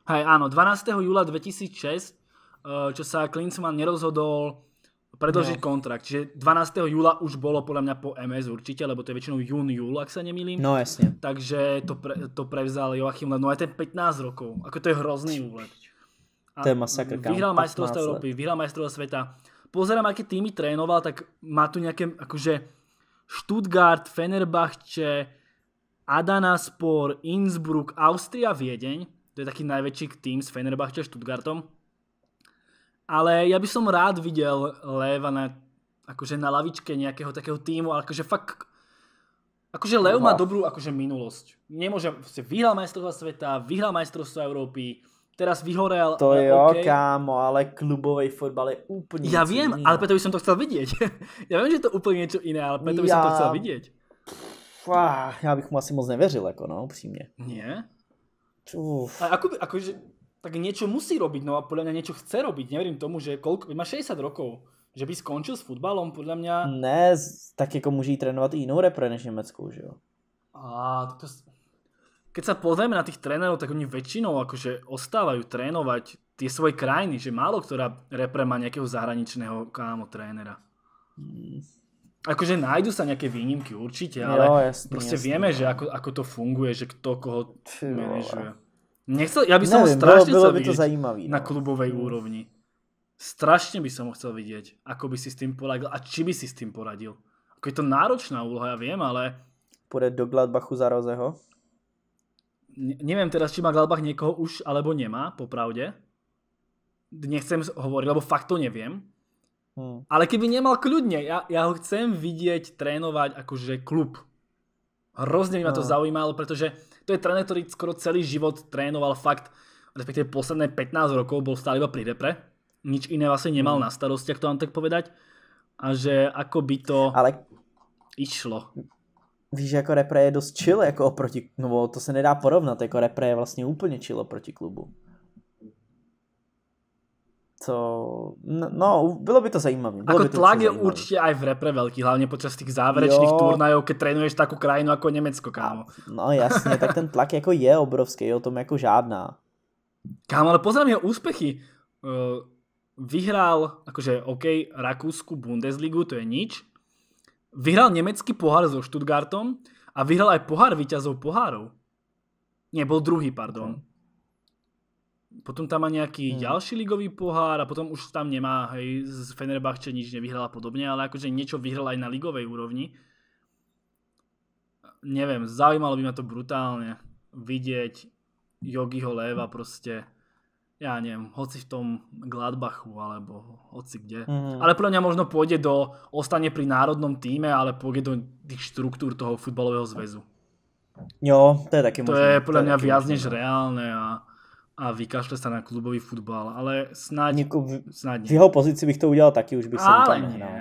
S2: Hej, áno, 12. júla 2006, eh, čo sa Klinsmann nerozhodol predložiť no. kontrakt. Čiže 12. júla už bolo podľa mňa po MS určite, lebo to je väčšinou jún, júl, ak sa nemýlim. No jasne. Takže to, pre, to prevzal Joachim Leno. Aj ten 15 rokov. Ako to je hrozný úvod. to je masakr. Vyhral majstrovstvo Európy, vyhral majstrovstvo sveta. Pozerám, aké týmy trénoval, tak má tu nejaké, akože Stuttgart, Fenerbahče, Adanaspor, Innsbruck, Austria, Viedeň. To je taký najväčší tým s Fenerbahče a Stuttgartom. Ale ja by som rád videl Léva na, akože na lavičke nejakého takého týmu, ale akože fakt... Akože Leo má dobrú akože minulosť. Nemôže, vyhral majstrovstvo sveta, vyhral majstrovstvo Európy, teraz vyhorel. To je okay.
S1: kámo, ale klubovej fotbal je úplne Ja viem,
S2: iné. ale preto by som to chcel vidieť. ja viem, že je to úplne niečo iné, ale preto ja... by som to chcel vidieť.
S1: Fá, já bych mu asi moc nevěřil, jako no, upřímne.
S2: Nie? Uf. A ako, akože, tak niečo musí robiť, no a podľa mňa niečo chce robiť. Neverím tomu, že koľko, má 60 rokov, že by skončil s futbalom, podľa mňa...
S1: Ne, tak ako môže trénovať inú repre než Nemecku, že jo?
S2: tak to, keď sa pozrieme na tých trénerov, tak oni väčšinou akože ostávajú trénovať tie svoje krajiny, že málo ktorá repre má nejakého zahraničného kámo trénera. Mm. Akože nájdu sa nejaké výnimky určite, no, ale proste vieme, no. že ako, to funguje, že kto koho manažuje. Nechcel, ja by som Neviem, ho strašne bolo, bolo by to vidieť zajímavý, no. na klubovej mm. úrovni. Strašne by som ho chcel vidieť, ako by si s tým poradil a či by si s tým poradil. Ako je to náročná úloha, ja viem, ale... Pôjde do Gladbachu za Rozeho? Ne- neviem teraz, či má Gladbach niekoho už alebo nemá, popravde. Nechcem hovoriť, lebo fakt to neviem. Hmm. Ale keby nemal kľudne, ja, ja ho chcem vidieť trénovať akože klub.
S1: Hrozne ma to hmm.
S2: zaujímalo, pretože to je tréner, ktorý skoro celý život trénoval fakt, respektíve posledné 15 rokov bol stále iba pri repre. Nič iné vlastne nemal mhm. na starosti, ak to mám tak povedať. A že ako by to Ale... išlo.
S1: Víš, ako repre je dosť chill ako oproti, no to sa nedá porovnať. ako repre je vlastne úplne chill oproti klubu to, no, no bolo by to zaujímavé. ako by to tlak je určite
S2: aj v repre veľký, hlavne počas tých záverečných jo. turnajov, keď trénuješ takú krajinu ako Nemecko, kámo.
S1: No, no jasne, tak ten tlak ako je obrovský, o tom ako žádná.
S2: Kámo, ale pozrám jeho úspechy. Vyhral, akože OK, Rakúsku Bundesligu, to je nič. Vyhral nemecký pohár so Stuttgartom a vyhral aj pohár výťazov pohárov. Nie, bol druhý, pardon. Okay. Potom tam má nejaký hmm. ďalší ligový pohár a potom už tam nemá, hej, z Fenerbahče nič nevyhrala podobne, ale akože niečo vyhral aj na ligovej úrovni. Neviem, zaujímalo by ma to brutálne vidieť Jogiho Léva proste ja neviem, hoci v tom Gladbachu alebo hoci kde. Mm. Ale pre mňa možno pôjde do, ostane pri národnom týme, ale pôjde do tých štruktúr toho futbalového zväzu.
S1: Jo, to je také To je podľa mňa viac než no.
S2: reálne a a vykašle sa na klubový futbal, ale snáď, Niku, snáď v, v jeho
S1: pozici bych to udělal taky, už bych som tam nehnal.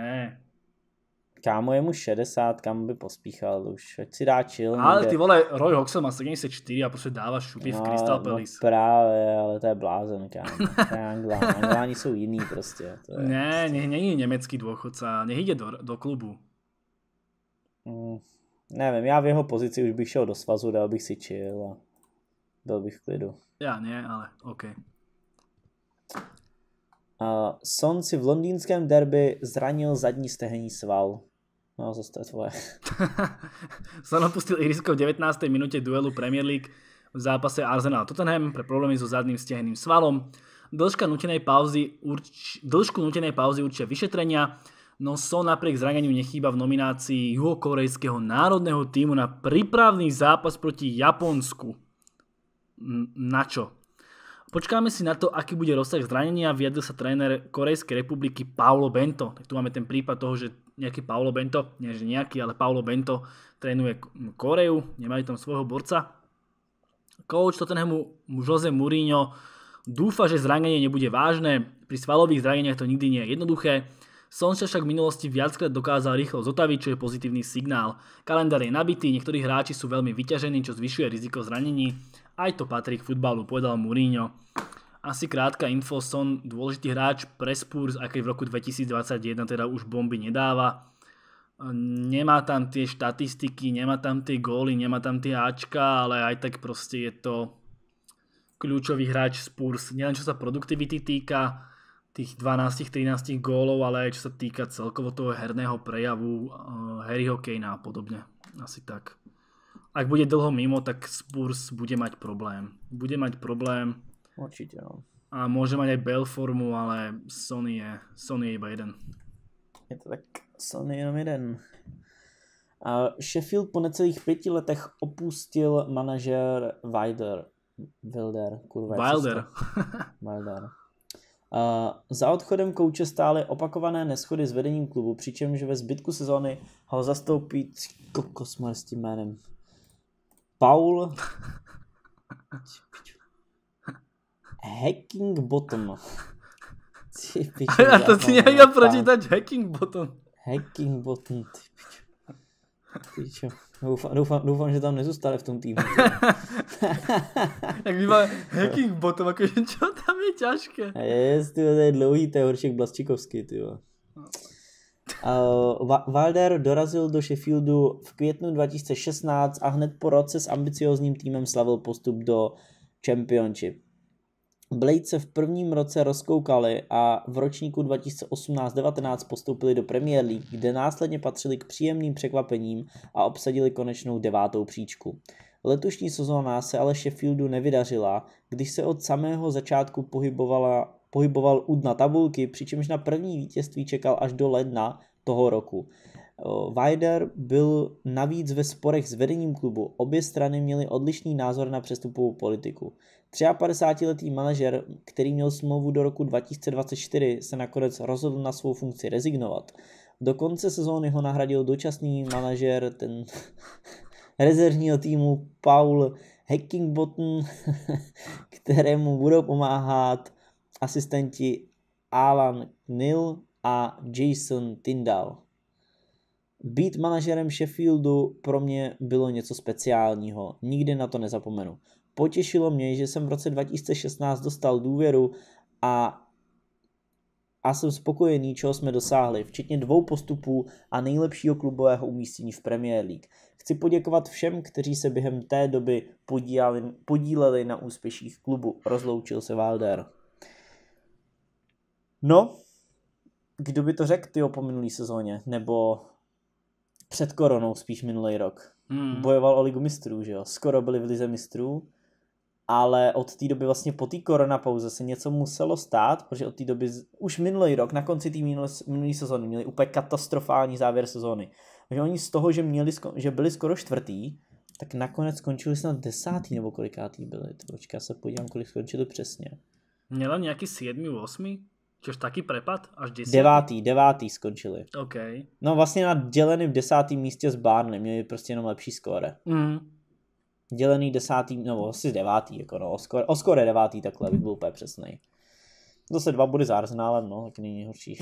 S1: Kámo, je mu 60, kam by pospíchal už, ať si dá chill. Ale někde. ty
S2: vole, Roy Hoxel má 74 a prostě dáva šupy no, v Crystal no Palace.
S1: No právě, ale to je blázen, kámo. To je Angláni jsou jiný prostě. To je
S2: ne, prostě... nech není německý dôchodca, nech ide do, do klubu. Mm,
S1: nevím, já v jeho pozici už bych šel do svazu, dal bych si chill a Byl bych v klidu. ale OK. A Son si v londýnském derby zranil zadní stehení sval. No,
S2: zase to je tvoje. Son opustil Irisko v 19. minúte duelu Premier League v zápase Arsenal Tottenham pre problémy so zadným steheným svalom. Dĺžka nutenej pauzy urč... Dĺžku nutenej pauzy určia vyšetrenia, no Son napriek zraneniu nechýba v nominácii juhokorejského národného týmu na prípravný zápas proti Japonsku na čo. Počkáme si na to, aký bude rozsah zranenia, vyjadil sa tréner Korejskej republiky Paolo Bento. Tak tu máme ten prípad toho, že nejaký Paolo Bento, nie že nejaký, ale Paolo Bento trénuje Koreju, nemajú tam svojho borca. Coach Tottenhamu Jose Mourinho dúfa, že zranenie nebude vážne, pri svalových zraneniach to nikdy nie je jednoduché, Son sa však v minulosti viackrát dokázal rýchlo zotaviť, čo je pozitívny signál. Kalendár je nabitý, niektorí hráči sú veľmi vyťažení, čo zvyšuje riziko zranení. Aj to patrí k futbalu, povedal Mourinho. Asi krátka info, Son dôležitý hráč pre Spurs, aj keď v roku 2021 teda už bomby nedáva. Nemá tam tie štatistiky, nemá tam tie góly, nemá tam tie Ačka, ale aj tak proste je to kľúčový hráč Spurs. Nielen čo sa produktivity týka, tých 12-13 gólov, ale aj čo sa týka celkovo toho herného prejavu eh, Harryho Kanea a podobne. Asi tak. Ak bude dlho mimo, tak Spurs bude mať problém. Bude mať problém. Určite, no. A môže mať aj formu, ale Sony je, Sony je iba jeden. Je to tak, Sony je jenom jeden. A Sheffield po necelých 5 letech opustil
S1: manažer Wilder. Wilder, kurva. Wilder. Wilder. Za odchodem kouče stály opakované neschody s vedením klubu, přičemž ve zbytku sezóny ho zastoupí kokosmar s tím jménem. Paul Hacking Bottom. Ty pičo, to si nejde pročítať
S2: Hacking Bottom.
S1: Hacking Bottom, ty Doufám, doufám, doufám, že tam nezůstane v tom týmu.
S2: tak bývá hacking bottom, jakože čo tam je ťažké.
S1: Yes, ty to je dlouhý, to je horšek Blasčikovský, ty Uh, Valder dorazil do Sheffieldu v květnu 2016 a hned po roce s ambiciozním týmem slavil postup do Championship. Blade se v prvním roce rozkoukali a v ročníku 2018-19 postoupili do Premier League, kde následně patřili k příjemným překvapením a obsadili konečnou devátou příčku. Letošní sezóna se ale Sheffieldu nevydařila, když se od samého začátku pohybovala, pohyboval u dna tabulky, přičemž na první vítězství čekal až do ledna toho roku. Weider byl navíc ve sporech s vedením klubu. Obě strany měly odlišný názor na přestupovou politiku. 53-letý manažer, který měl smlouvu do roku 2024, se nakonec rozhodl na svou funkci rezignovat. Do konce sezóny ho nahradil dočasný manažer ten rezervního týmu Paul Hackingbottom, kterému budou pomáhat asistenti Alan Nil a Jason Tyndall. Být manažerem Sheffieldu pro mě bylo něco speciálního, nikdy na to nezapomenu. Potěšilo mě, že jsem v roce 2016 dostal důvěru a a jsem spokojený, čeho jsme dosáhli, včetně dvou postupů a nejlepšího klubového umístění v Premier League. Chci poděkovat všem, kteří se během té doby podíleli, podíleli na úspěších klubu. Rozloučil se Wilder. No, kdo by to řekl ty o minulý sezóně, nebo před koronou spíš minulý rok. Hmm. Bojoval o ligu mistrů, že jo? Skoro byli v lize mistrů, ale od té doby vlastně po té koronapauze se něco muselo stát, protože od té doby už minulý rok, na konci té minulé sezóny, měli úplně katastrofální závěr sezóny. Takže oni z toho, že, měli, že byli skoro čtvrtý, tak nakonec skončili snad desátý nebo kolikátý byli. Počka se podívám, kolik skončili přesně.
S2: Měla nějaký 7. osmý? Čož taký prepad? Až 10. Devátý,
S1: devátý skončili. OK. No vlastně na dělený v desátém místě s měli prostě jenom lepší skóre. Mm. Dělený desátý, no asi devátý, jako no, o skóre, devátý takhle, by byl úplně přesnej. Zase dva body s no, tak není horší.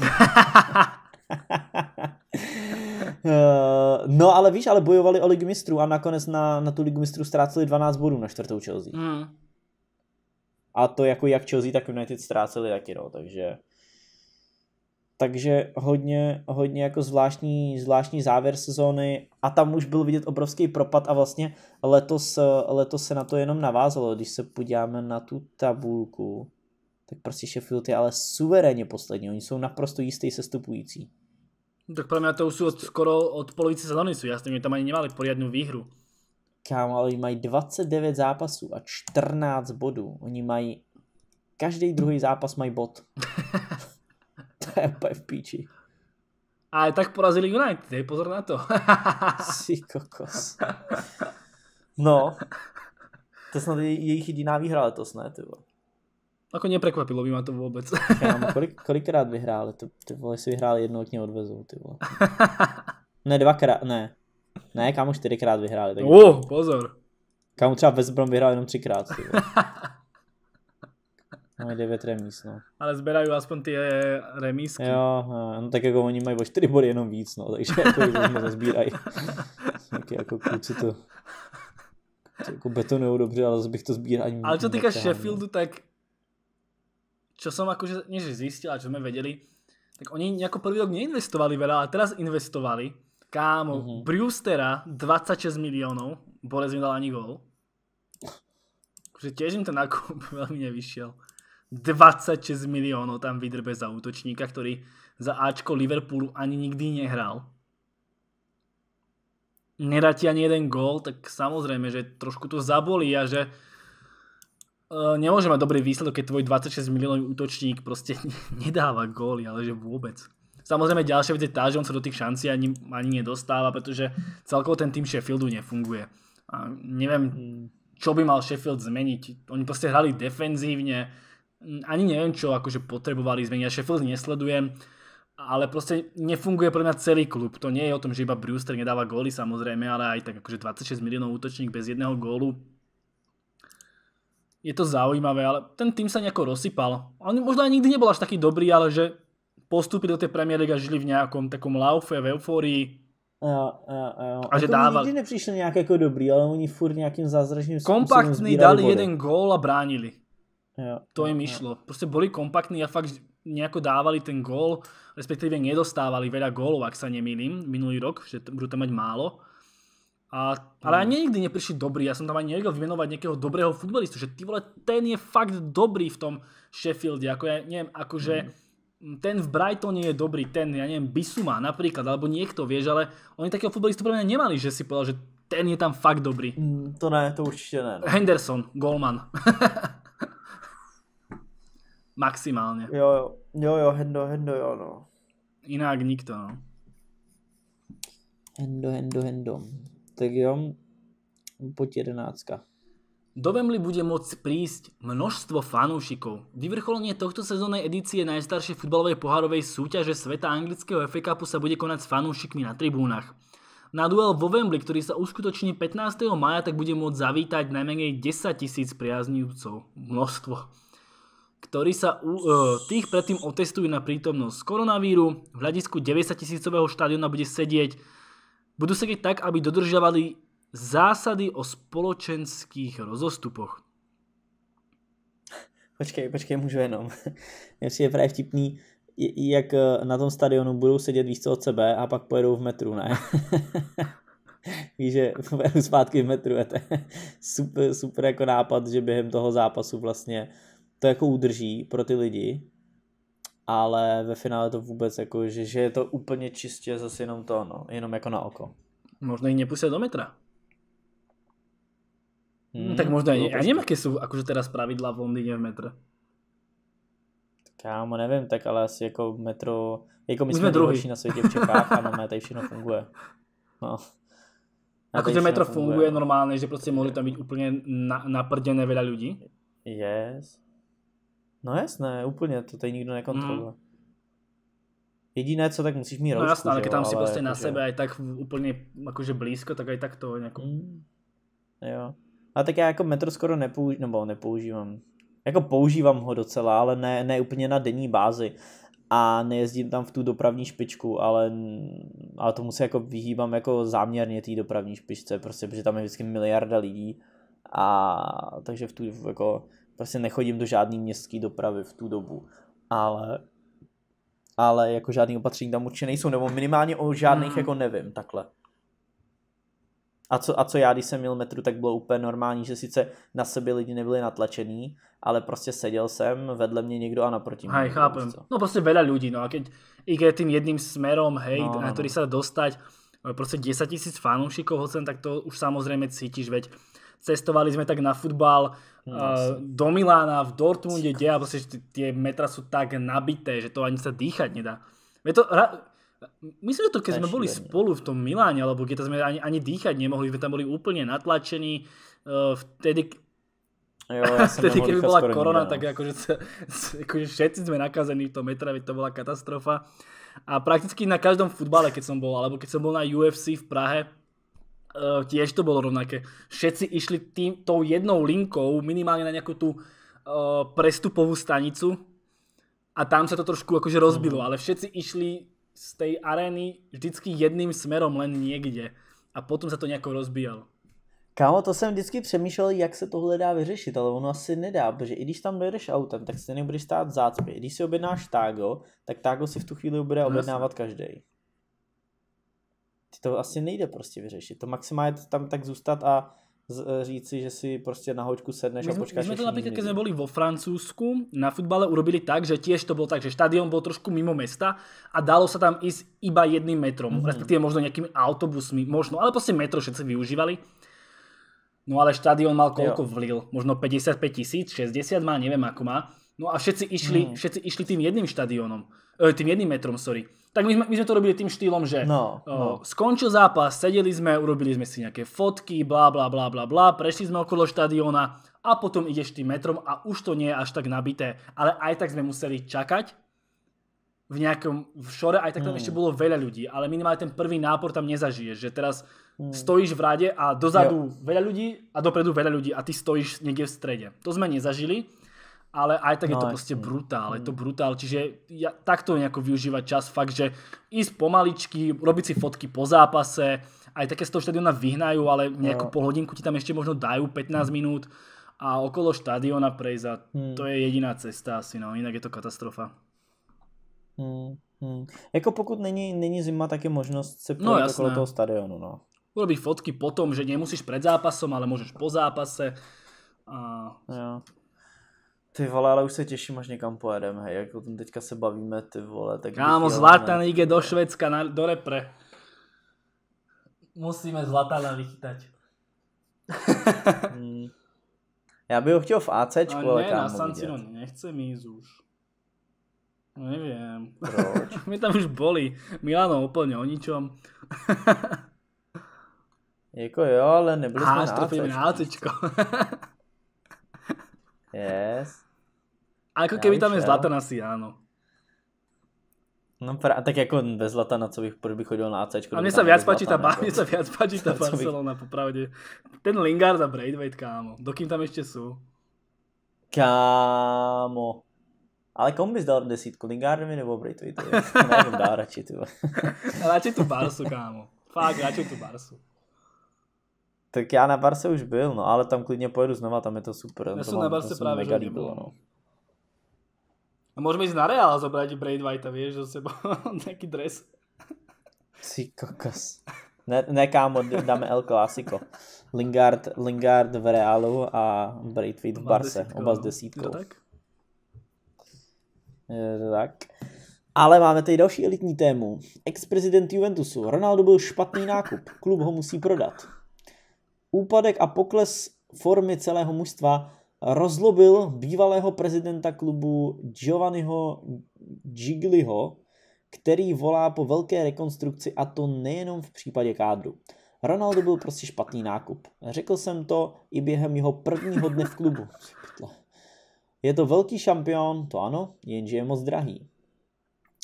S1: Eh, no ale víš, ale bojovali o ligu mistrů a nakonec na, na tu ligu mistrů ztráceli 12 bodů na čtvrtou Chelsea. Mm. A to jako jak Chelsea, tak United ztráceli taky, no, takže... Takže hodně, hodně jako zvláštní, zvláštní závěr sezóny a tam už byl vidět obrovský propad a vlastně letos, letos se na to jenom navázalo. Když se podíváme na tu tabulku, tak prostě Sheffield je ale suverénně poslední. Oni jsou naprosto jistý sestupující.
S2: Tak pre mňa to už sú od, skoro od polovice sezóny sú, jasne, oni tam ani nemali poriadnu výhru. Kámo, ale mají
S1: 29 zápasů a 14 bodů. Oni mají, každý druhý zápas mají bod. to je úplně v píči.
S2: je tak porazili United, hej, pozor na to. si kokos. No, to snad je jejich jediná výhra letos, ne, ty Ako neprekvapilo by ma to vôbec.
S1: Kámo, kolik, kolikrát vyhráli? Ty, vole, si vyhráli jednou, k odvezou, ty vole. Ne, dvakrát, ne. Ne, kámo, čtyřikrát vyhráli. Tak uh, pozor. Kámo, třeba West Brom vyhrál jenom třikrát. Máme devět remíz, no.
S2: Ale zberajú aspoň tie eh, remízky. Jo, no, no tak ako oni majú o 4 body jenom víc, no, takže ako zase zazbírají. Taky ako kluci to,
S1: to ako betonujú dobře, ale zase bych to zbíral ani... Ale čo týka no. Sheffieldu,
S2: tak čo som akože, nie že zistil, a čo sme vedeli, tak oni nejako prvý rok neinvestovali veľa ale teraz investovali. Kámo, uh-huh. Brewstera 26 miliónov, Borec mi dal ani gol. Že tiež im ten nákup veľmi nevyšiel. 26 miliónov tam vydrbe za útočníka, ktorý za Ačko Liverpoolu ani nikdy nehral. Nedá ani jeden gól, tak samozrejme, že trošku to zabolí a že e, nemôže mať dobrý výsledok, keď tvoj 26 miliónový útočník proste nedáva góly, ale že vôbec. Samozrejme ďalšia vec je tá, že on sa do tých šancí ani, ani nedostáva, pretože celkovo ten tým Sheffieldu nefunguje. A neviem, čo by mal Sheffield zmeniť. Oni proste hrali defenzívne, ani neviem, čo akože potrebovali zmeniť. Ja Sheffield nesledujem, ale proste nefunguje pre mňa celý klub. To nie je o tom, že iba Brewster nedáva góly samozrejme, ale aj tak akože 26 miliónov útočník bez jedného gólu je to zaujímavé, ale ten tým sa nejako rozsypal. On možno aj nikdy nebol až taký dobrý, ale že postúpiť do tej Premier League a žili v nejakom takom laufe, v euforii. Jo, jo, jo. A že dávali. Nikdy
S1: neprišli nejak ako dobrý, ale oni furt nejakým zázračným Kompaktní, dali body. jeden
S2: gól a bránili. Jo, to im jo, išlo. Proste boli kompaktní a fakt nejako dávali ten gól, respektíve nedostávali veľa gólov, ak sa nemýlim, minulý rok, že budú tam mať málo. A, ale ani mm. nikdy neprišli dobrý, Ja som tam ani nevedel vymenovať nejakého dobrého futbalistu, že ty vole, ten je fakt dobrý v tom Sheffielde. Ako ja neviem, akože mm ten v Brightone je dobrý, ten, ja neviem, Bisuma napríklad, alebo niekto, vieš, ale oni takého futbolistu pre mňa nemali, že si povedal, že ten je tam fakt dobrý. Mm, to ne, to určite ne. No. Henderson, Goldman. Maximálne. Jo, jo, jo, jo, Hendo, Hendo, jo, no. Inak nikto, no. Hendo, Hendo, Hendo. Tak jo, poď jedenácka. Do Wembley bude môcť prísť množstvo fanúšikov. Vyvrcholenie tohto sezónnej edície najstaršej futbalovej pohárovej súťaže sveta anglického FA Cupu sa bude konať s fanúšikmi na tribúnach. Na duel vo Wembley, ktorý sa uskutoční 15. maja, tak bude môcť zavítať najmenej 10 tisíc priaznívcov. Množstvo. Ktorí sa u, e, tých predtým otestujú na prítomnosť koronavíru. V hľadisku 90 tisícového štadiona bude sedieť budú sedieť tak, aby dodržiavali zásady o spoločenských rozostupoch. Počkej, počkej, můžu jenom.
S1: Jestli je právě vtipný, jak eh, na tom stadionu budou sedět víc od sebe a pak pojedou v metru, ne? Víš, že pojedou zpátky v metru, je to super, super jako nápad, že během toho zápasu vlastně to jako udrží pro ty lidi, ale ve finále to vůbec jako, že, že je to úplně čistě zase jenom to, no, jenom jako na oko.
S2: Možno ich nepustia do metra.
S1: Hmm, no, tak možno aj nie. Ja neviem,
S2: aké sú akože teraz pravidlá v Londýne v metre.
S1: Kámo, neviem, tak ale asi ako metro... Jako my, my sme, sme druhý na svete v Čechách a normálne tady všetko funguje. No.
S2: Akože metro funguje, funguje normálne, že proste mohli tam byť úplne na, naprdené veľa ľudí. Yes. No jasné, úplne, to tady nikto nekontroluje. Mm.
S1: Jediné co, tak musíš mi no, rožku. No jasné, ale keď tam si proste na sebe
S2: aj tak úplne akože blízko, tak aj tak to nejako... Mm. Jo.
S1: A tak já jako metro skoro nepoužívám, nebo nepoužívám. Jako používám ho docela, ale ne, ne úplně na denní bázi. A nejezdím tam v tu dopravní špičku, ale, ale tomu se jako vyhýbám jako záměrně té dopravní špičce, prostě, protože tam je vždycky miliarda lidí. A takže v tu, jako, prostě nechodím do žádné městské dopravy v tu dobu. Ale ale jako žádný opatření tam určitě nejsou, nebo minimálně o žádných hmm. jako nevím, takhle. A co, a co já, když jsem měl metru, tak bylo úplně normální, že sice na sebe lidi nebyli natlačený, ale prostě seděl jsem, vedle mě někdo a naproti mě. Hej, chápem.
S2: No prostě veľa ľudí, no a keď, i keď tým jedným smerom, hej, no, na no, ktorý no. sa dostať, e, proste 10 tisíc fanúšikov hocem, tak to už samozrejme cítiš, veď cestovali sme tak na futbal no, uh, do Milána, v Dortmunde, kde a proste tie metra sú tak nabité, že to ani sa dýchať nedá. Veď to, Myslím, že to keď sme boli spolu v tom Miláne, alebo keď sme ani, ani dýchať nemohli, sme tam boli úplne natlačení. Eh, vtedy, jo, ja vtedy keby bola korona, no. tak akože, akože všetci sme nakazení v tom veď to bola katastrofa. A prakticky na každom futbale, keď som bol, alebo keď som bol na UFC v Prahe, eh, tiež to bolo rovnaké. Všetci išli tým, tou jednou linkou minimálne na nejakú tú eh, prestupovú stanicu a tam sa to trošku akože rozbilo, mm. ale všetci išli z tej arény vždycky jedným smerom len niekde a potom se to nějak rozbíjalo.
S1: Kámo, to jsem vždycky přemýšlel, jak se tohle dá vyřešit, ale ono asi nedá, protože i když tam dojedeš autem, tak se nebudeš stát v zácpě. I když si objednáš tágo, tak tágo si v tu chvíli bude no objednávat každý. Ty to asi nejde prostě vyřešit. To maximálně tam tak zůstat a Eh, říci,
S2: že si prostě na hoďku sedneš my a počkáš. My jsme to napríklad, keď sme boli vo Francúzsku, na futbale urobili tak, že tiež to bolo tak, že štadión bol trošku mimo mesta a dalo sa tam ísť iba jedným metrom, mm-hmm. možno nejakými autobusmi, možno, ale prostě metro všetci využívali. No ale štadión mal koľko vlil? Možno 55 tisíc, 60 má, neviem ako má. No a všetci išli, mm. všetci išli tým jedným štadiónom, eh, tým jedným metrom, sorry. Tak my sme, my sme to robili tým štýlom, že no, no. O, skončil zápas, sedeli sme, urobili sme si nejaké fotky, bla bla bla bla bla, prešli sme okolo štadióna a potom ideš tým metrom a už to nie je až tak nabité. Ale aj tak sme museli čakať v nejakom v šore, aj tak tam mm. ešte bolo veľa ľudí, ale minimálne ten prvý nápor tam nezažiješ, že teraz mm. stojíš v rade a dozadu jo. veľa ľudí a dopredu veľa ľudí a ty stojíš niekde v strede. To sme nezažili, ale aj tak no, je to proste brutál, je to mm. brutál, čiže ja, takto nejako využívať čas, fakt, že ísť pomaličky, robiť si fotky po zápase, aj také z toho štadiona vyhnajú, ale nejakú no. pol hodinku ti tam ešte možno dajú, 15 mm. minút a okolo štadiona prejsť a mm. to je jediná cesta asi, no, inak je to katastrofa.
S1: Hmm. Hmm. Jako pokud není, není zima, tak je možnost se no, okolo toho stadionu, no.
S2: Urobiť fotky potom, že nemusíš pred zápasom, ale môžeš po zápase. A... Ja. Ty vole, ale už se těším, až někam pojedeme,
S1: hej, jako tam teďka se bavíme, ty vole. Tak Kámo, Zlatan
S2: jde do Švedska, na, do repre. Musíme Zlatana vychytať. hmm.
S1: bych ho chtěl v AC, ale, no ale ne, kámo na Sancino
S2: nechce mít už. No Neviem. Proč? My tam už boli. Milano úplne o ničom.
S1: Jako jo, ale nebyli jsme na ACčko.
S2: na AC.
S1: yes. Ako keby tam je Zlatan asi, áno. No pra, tak ako bez Zlatana, co bych, by chodil na AC. A mne sa viac páči tá, mne sa viac páči tá Barcelona,
S2: popravde. Ten Lingard a Braidweight, kámo. Dokým tam ešte sú.
S1: Kámo. Ale komu bys dal desítku? Lingardovi nebo Braidweight? Neviem, dá radšej tu.
S2: radšej tu Barsu, kámo. Fakt, radšej tu Barsu.
S1: Tak já na Barse už byl, no, ale tam klidně pojedu znova, tam je to super. Ja som na Barse právě líbilo, no.
S2: No môžeme ísť na reál zobrať Braid White, vieš, zo sebou nejaký dres.
S1: Si kokos. Ne, ne kámo, dáme El Clásico. Lingard, Lingard v Reálu a White v Barse. Oba s desítkou. No. tak? tak. Ale máme tady další elitní tému. Ex-prezident Juventusu. Ronaldo byl špatný nákup. Klub ho musí prodat. Úpadek a pokles formy celého mužstva rozlobil bývalého prezidenta klubu Giovanniho Gigliho, který volá po velké rekonstrukci a to nejenom v případě kádru. Ronaldo byl prostě špatný nákup. Řekl jsem to i během jeho prvního dne v klubu. Je to velký šampion, to ano, jenže je moc drahý.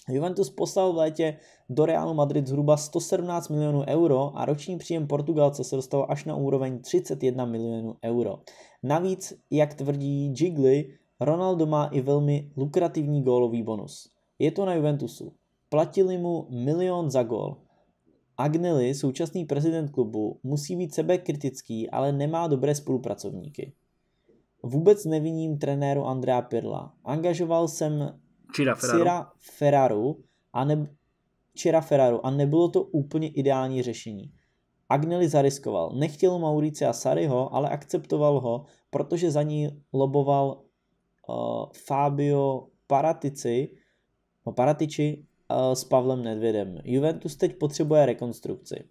S1: Juventus poslal v létě do Realu Madrid zhruba 117 milionů euro a roční příjem Portugalce se dostal až na úroveň 31 milionů euro. Navíc, jak tvrdí Jiggly, Ronaldo má i velmi lukrativní gólový bonus. Je to na Juventusu. Platili mu milion za gól. Agnelli, současný prezident klubu, musí být sebekritický, ale nemá dobré spolupracovníky. Vůbec neviním trenéru Andrea Pirla. Angažoval jsem
S2: Cira Ferraru, Cira
S1: Ferraru a, ne, Cira Ferraru a nebylo to úplně ideální řešení. Agnelli zariskoval. Nechtěl Mauricia Sariho, ale akceptoval ho, protože za ní loboval uh, Fabio Paratici, no Paratici uh, s Pavlem Nedvědem. Juventus teď potřebuje rekonstrukci.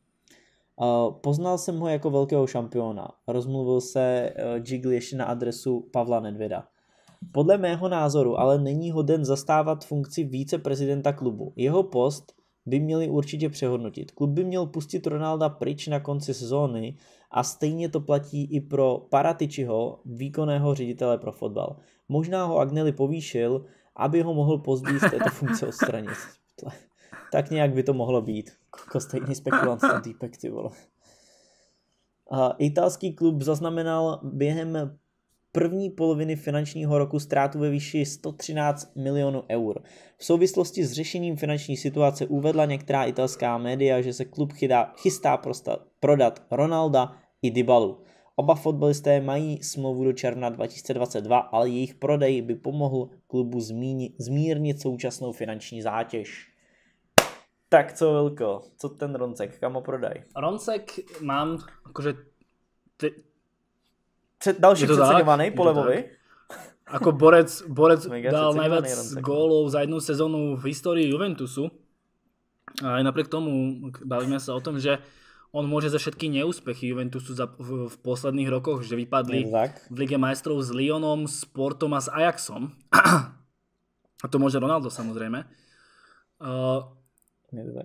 S1: Uh, poznal jsem ho jako velkého šampiona. Rozmluvil se uh, Gigli ještě na adresu Pavla Nedvěda. Podle mého názoru ale není hoden zastávat funkci víceprezidenta klubu. Jeho post by měli určitě přehodnotit. Klub by měl pustit Ronalda pryč na konci sezóny a stejně to platí i pro Paratičiho, výkonného ředitele pro fotbal. Možná ho Agnelli povýšil, aby ho mohl později z této funkce odstranit. tak nějak by to mohlo být. Stejný spekulant na týpek, ty vole. italský klub zaznamenal během první poloviny finančního roku ztrátu ve výši 113 milionů eur. V souvislosti s řešením finanční situace uvedla některá italská média, že se klub chydá, chystá prosta, prodat Ronalda i Dybalu. Oba fotbalisté mají smlouvu do června 2022, ale jejich prodej by pomohl klubu zmíni, zmírnit současnou finanční zátěž. Tak co, Vilko, co ten
S2: Roncek, kam ho prodaj? Roncek mám akože další přeceňovaný po levovi. Ako borec, borec dal najviac gólov za jednu sezónu v histórii Juventusu. A aj napriek tomu bavíme sa o tom, že on môže za všetky neúspechy Juventusu za, v, v posledných rokoch, že vypadli tak. v Lige majstrov s Lyonom, s Portom a s Ajaxom. A to môže Ronaldo samozrejme. Uh,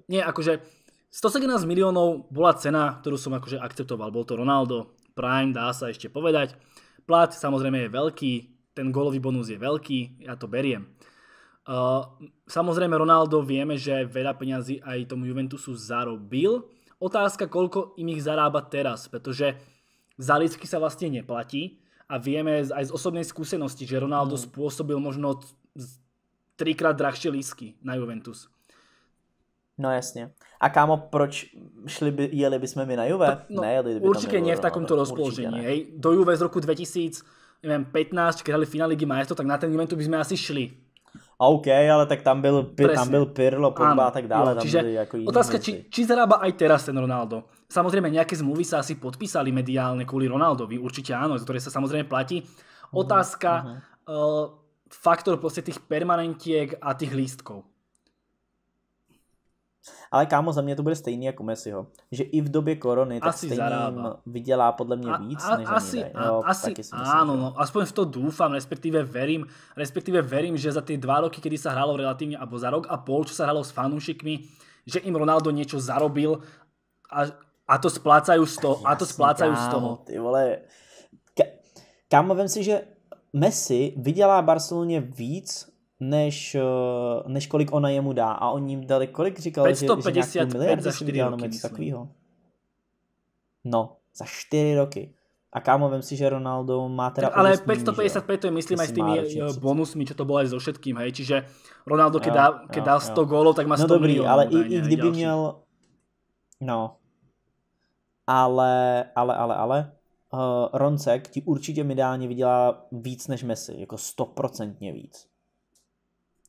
S2: nie, akože 117 miliónov bola cena, ktorú som akože akceptoval. Bol to Ronaldo, Prime, dá sa ešte povedať. Plat samozrejme je veľký, ten golový bonus je veľký, ja to beriem. Uh, samozrejme Ronaldo vieme, že veľa peňazí aj tomu Juventusu zarobil. Otázka, koľko im ich zarába teraz, pretože za lístky sa vlastne neplatí a vieme aj z osobnej skúsenosti, že Ronaldo mm. spôsobil možno trikrát drahšie lísky na Juventus.
S1: No jasně. A kámo, proč
S2: šli by, jeli sme my na Juve? To, no, Nejeli by určitě no, ne v takomto rozpoložení. Hej. Do Juve z roku 2015, keď hrali finále Ligy majstrov, tak na ten momentu by sme asi šli.
S1: OK, ale tak tam byl, Presne. tam byl Pirlo, Pogba a tak dále. Jo, tam čiže byli ako otázka, či,
S2: či zarába aj teraz ten Ronaldo. Samozrejme, nejaké zmluvy sa asi podpísali mediálne kvôli Ronaldovi, určite áno, za ktoré sa samozrejme platí. Otázka, uh-huh. uh, faktor proste tých permanentiek a tých lístkov.
S1: Ale kámo, za mě to bude stejný jako Messiho. Že i v době korony, tak asi stejným zarába. vydělá podle mě víc, a, a, než asi, ani no, asi taky si myslím, áno, že...
S2: no, aspoň v to dúfam, respektíve verím, respektíve verím, že za tie dva roky, kedy sa hralo relatívne, alebo za rok a pol, čo sa hralo s fanúšikmi, že im Ronaldo niečo zarobil a, a to splácajú z toho. Jasne, a to splácajú kámo, z toho.
S1: Ty vole. Ka, kámo, vem si, že Messi vydělá Barceloně víc než, eh, než kolik ona jemu dá. A oni jim dali, kolik říkal, 550, že, že nějakou miliardu za 4 dal, roky, takového. No, za 4 roky. A kámo, vem si, že Ronaldo má teda... Tak, ale 555 to je myslím aj s tými
S2: bonusmi, čo to bolo aj so všetkým, hej. Čiže Ronaldo, keď dá, keď dá 100 gólov, tak má 100 No dobrý, miliónov, ale i, i kdyby měl...
S1: No. Ale, ale, ale, ale... Uh, eh, Roncek ti určitě mi dá vydělá víc než Messi, jako stoprocentně víc.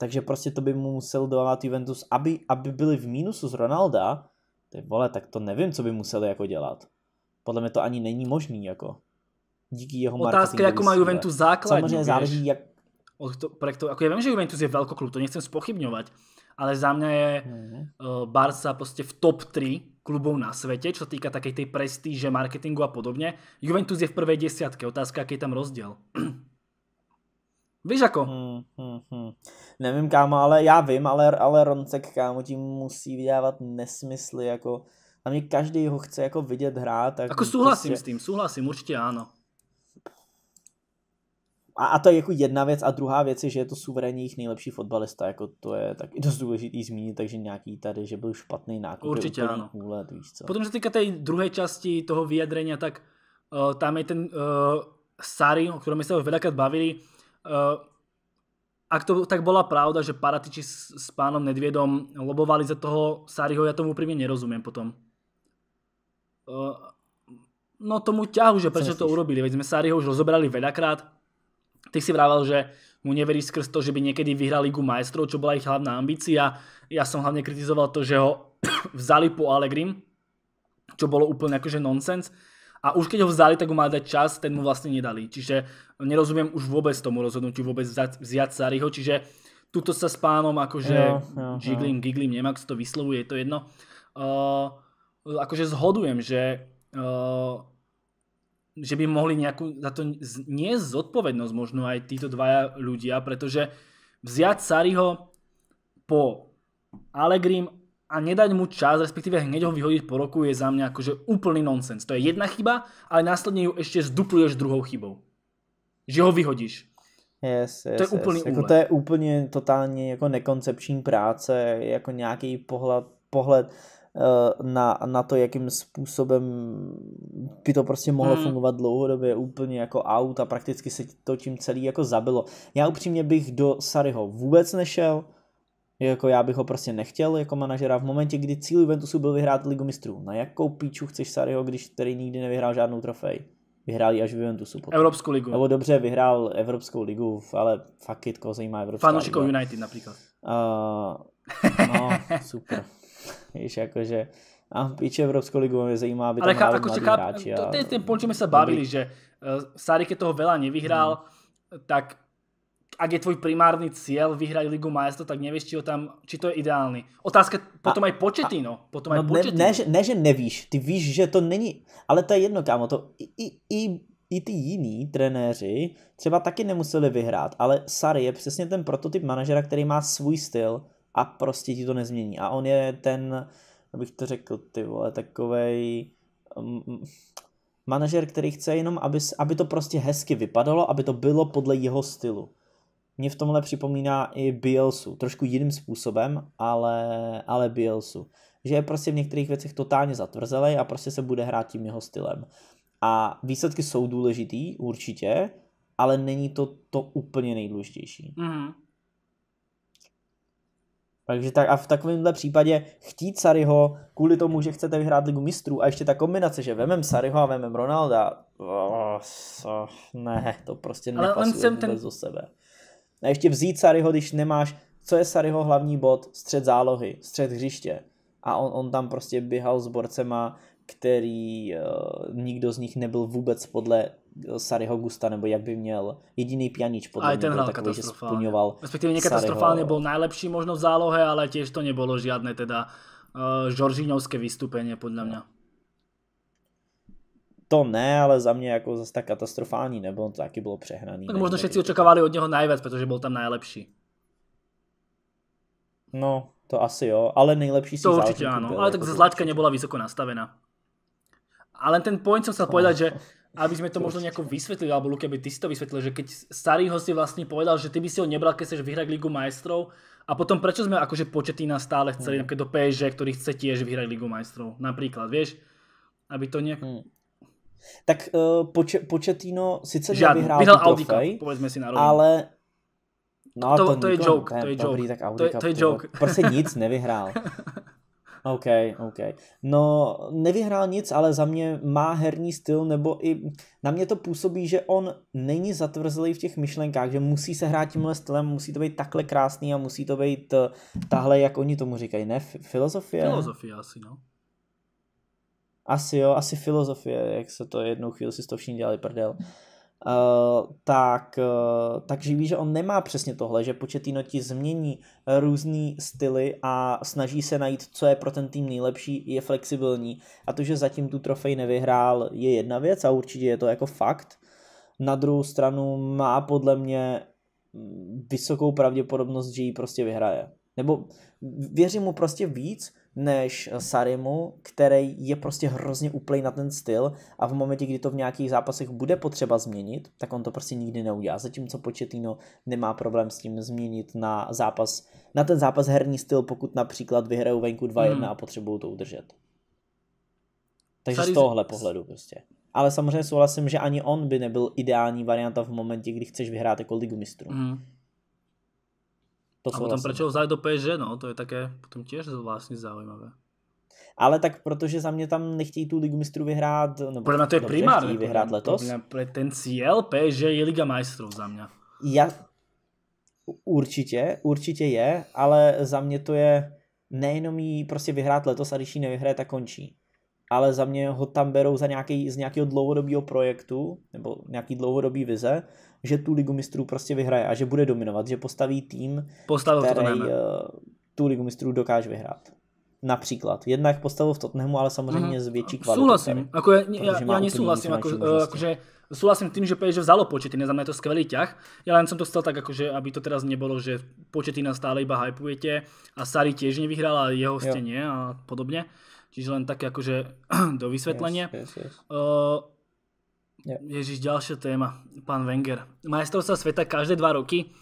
S1: Takže prostě to by mu musel dávat Juventus, aby, aby byli v mínusu z Ronalda, ty vole, tak to nevím, co by museli jako dělat. Podle mě to ani není možný, jako. Díky jeho Otázka, jako má Juventus základní. Samozřejmě záleží,
S2: jak... Od to, to, ako ja viem, že Juventus je veľkoklub, to nechcem spochybňovať, ale za mňa je mm-hmm. uh, Barca proste v top 3 klubov na svete, čo sa týka takej tej prestíže, marketingu a podobne. Juventus je v prvej desiatke, otázka, aký je tam rozdiel. Víš ako? Hmm, hmm, hmm.
S1: Nevím, kámo, ale já vím, ale, ale Roncek, kámo, tím musí vydávat nesmysly, jako a mě každý ho chce jako vidět hrát. Tak ako souhlasím prostě...
S2: s tím, souhlasím určitě ano.
S1: A, a to je jako jedna věc a druhá věc je, že je to suverénně jejich nejlepší fotbalista, jako to je tak dost důležitý zmínit, takže nějaký tady, že byl špatný nákup. Určitě ano. Úlet, víš co? Potom, že
S2: týka té druhé části toho vyjadrenia, tak uh, tam je ten uh, Sari, o kterém se sa už veľakrát bavili, ak to tak bola pravda, že Paratiči s, s pánom Nedviedom lobovali za toho Sariho, ja tomu úprimne nerozumiem potom. Ehm, no tomu ťahu, že prečo to urobili, veď sme Sariho už rozoberali veľakrát. Ty si vravel, že mu neverí skrz to, že by niekedy vyhrali Ligu majstrov, čo bola ich hlavná ambícia. Ja som hlavne kritizoval to, že ho vzali po Allegrim, čo bolo úplne akože nonsens. A už keď ho vzali, tak mu mali dať čas, ten mu vlastne nedali. Čiže nerozumiem už vôbec tomu rozhodnutiu vôbec vziať Sariho, čiže tuto sa s pánom akože yeah, yeah, gigglim, neviem ak sa to vyslovuje, je to jedno. Uh, akože zhodujem, že uh, že by mohli nejakú, za to nie zodpovednosť možno aj títo dvaja ľudia, pretože vziať Sariho po Allegrim a nedať mu čas, respektíve hneď ho vyhodiť po roku je za mňa akože úplný nonsens. To je jedna chyba, ale následne ju ešte zdupluješ druhou chybou. Že ho vyhodíš. Yes, yes, to je yes. úplný yes. Jako to
S1: je úplně totálně jako nekoncepční práce, jako nějaký pohled, pohled eh, na, na to, jakým způsobem by to prostě mohlo hmm. fungovat dlouhodobě úplně jako out a prakticky se to tím celý jako zabilo. Já upřímně bych do Saryho vůbec nešel, Jako já bych ho prostě nechtěl jako manažera v momentě, kdy cíl Juventusu byl vyhrát Ligu mistrů. Na jakou píču chceš Sariho, když který nikdy nevyhrál žádnou trofej? Vyhrál ji až v Juventusu. Potom. Evropskou ligu. Nebo dobře, vyhrál Evropskou ligu, ale fakt it, koho zajímá Evropská Fanoušikov liga. United například. Uh, no, super. Víš, jakože... A píče Evropskou ligu mě zajímá, aby Ale tam ako mladí hráči. Ale To je ten,
S2: po sa bavili, že uh, eh, Sari, toho veľa nevyhral, mhm. tak ak je tvoj primárny cieľ vyhrať Ligu majstrov, tak nevieš, či, ho tam, či to je ideálny. Otázka potom a, aj početí, no. Potom no aj početí. Ne, ne, že,
S1: ne, že nevíš, ty víš, že to není, ale to je jedno, kámo, to i, i, i, i ty jiní trenéři třeba taky nemuseli vyhrát, ale Sary je přesně ten prototyp manažera, který má svůj styl a prostě ti to nezmění. A on je ten, abych to řekl, ty vole, takovej... Um, manažer, který chce jenom, aby, aby to prostě hezky vypadalo, aby to bylo podle jeho stylu mě v tomhle připomíná i Bielsu, trošku jiným způsobem, ale, ale Bielsu. Že je prostě v některých věcech totálně zatvrzelý a prostě se bude hrát tím jeho stylem. A výsledky jsou důležitý, určitě, ale není to to úplně nejdůležitější. Mm. Takže tak a v takovémhle případě chtít Sariho kvůli tomu, že chcete vyhrát ligu mistrů a ještě ta kombinace, že vemem Sariho a vemem Ronalda, oh, so, oh, ne, to prostě nepasuje ale on ten, do sebe. A ještě vzít Saryho, když nemáš, co je Saryho hlavní bod, střed zálohy, střed hřiště. A on, on tam prostě běhal s borcema, který uh, nikdo z nich nebyl vůbec podle eh, Saryho Gusta, nebo jak by měl. Jediný pianič podle Aj ten hral takový, že splňoval Respektive nekatastrofálne
S2: bol nejlepší možno v zálohe, ale těž to nebylo žádné teda uh, Žoržíňovské vystúpenie podľa No
S1: to ne, ale za mě jako zase tak katastrofální nebylo, to taky bylo přehnaný. Tak možná všichni
S2: očekávali od něho najviac, protože byl tam nejlepší.
S1: No, to asi jo, ale nejlepší si To určitě ano, ale tak zlačka
S2: nebola vysoko nastavená. Ale ten point som chtěl no. povedať, že aby sme to možno nejako vysvetlili, alebo Luke, aby ty si to vysvetlil, že keď starý ho si vlastne povedal, že ty by si ho nebral, keď chceš vyhrať Ligu majstrov, a potom prečo sme akože nás stále chceli, napríklad mm. do PSG, ktorý chce tiež vyhrať Ligu majstrov, napríklad, vieš? Aby to nejak... Mm.
S1: Tak uh, Poče, Početino sice Žádný. nevyhrál Vyhrál Audika,
S2: povedzme si na rovinu. Ale
S1: No, to, to, to je joke, ten, to je dobrý, joke. Tak Audika, to, to je joke. Prostě nic nevyhrál. OK, OK. No, nevyhrál nic, ale za mě má herní styl, nebo i na mě to působí, že on není zatvrzlý v těch myšlenkách, že musí se hrát tímhle stylem, musí to být takhle krásný a musí to být eh, tahle, jak oni tomu říkají, ne? Filozofie? Filozofie asi, no. Asi jo, asi filozofie, jak se to jednou chvíli si to všichni dělali prdel. Uh, tak, uh, eh, takže ví, že on nemá přesně tohle, že Početino ti změní různý styly a snaží se najít, co je pro ten tým nejlepší, je flexibilní. A to, že zatím tu trofej nevyhrál, je jedna věc a určitě je to jako fakt. Na druhou stranu má podle mě mm, vysokou pravděpodobnost, že ji prostě vyhraje. Nebo věřím mu prostě víc, než eh, Sarimu, který je prostě hrozně úplný na ten styl a v momentě, kdy to v nějakých zápasech bude potřeba změnit, tak on to prostě nikdy neudělá. Zatímco Početino nemá problém s tím změnit na zápas, na ten zápas herní styl, pokud například vyhrajou venku 2-1 hmm. a potřebují to udržet. Takže Sari... z tohohle pohledu prostě. Ale samozřejmě souhlasím, že ani on by nebyl ideální varianta v momentě, kdy chceš vyhrát jako ligu mistrů. Hmm. To a potom vlastne prečo
S2: vzali do PSG, no, to je také potom tiež vlastne zaujímavé.
S1: Ale tak protože za mě tam nechtějí tu ligu mistrů vyhrát, nebo pre to je primární vyhrát letos.
S2: Podle mě ten cíl PSG je Liga majstrov za mě.
S1: Ja, určitě, určitě je, ale za mě to je nejenom jí prostě vyhrát letos a když ji nevyhraje, tak končí. Ale za mě ho tam berou za nějaký, z nějakého dlouhodobého projektu nebo nějaký dlouhodobý vize že tu ligu mistrů prostě vyhraje a že bude dominovat, že postaví tým,
S2: Postavil který uh,
S1: tu ligu mistrů dokáže vyhrát. Například. Jednak postavil v Tottenhamu, ale samozřejmě z mhm. větší kvalitou. Souhlasím Ako ja, ja, ja nesúhlasím.
S2: súhlasím tým, že PSG vzalo početiny, za mňa je to skvelý ťah. Ja len som to chcel tak, akože, aby to teraz nebolo, že početina stále iba hypujete a Sari tiež nevyhrala, a jeho ste nie a podobne. Čiže len také akože do vysvetlenia. Yes, yes, yes. Eh, Yeah. Ježiš, ďalšia téma. Pán Wenger. Majstrovstva sveta každé dva roky.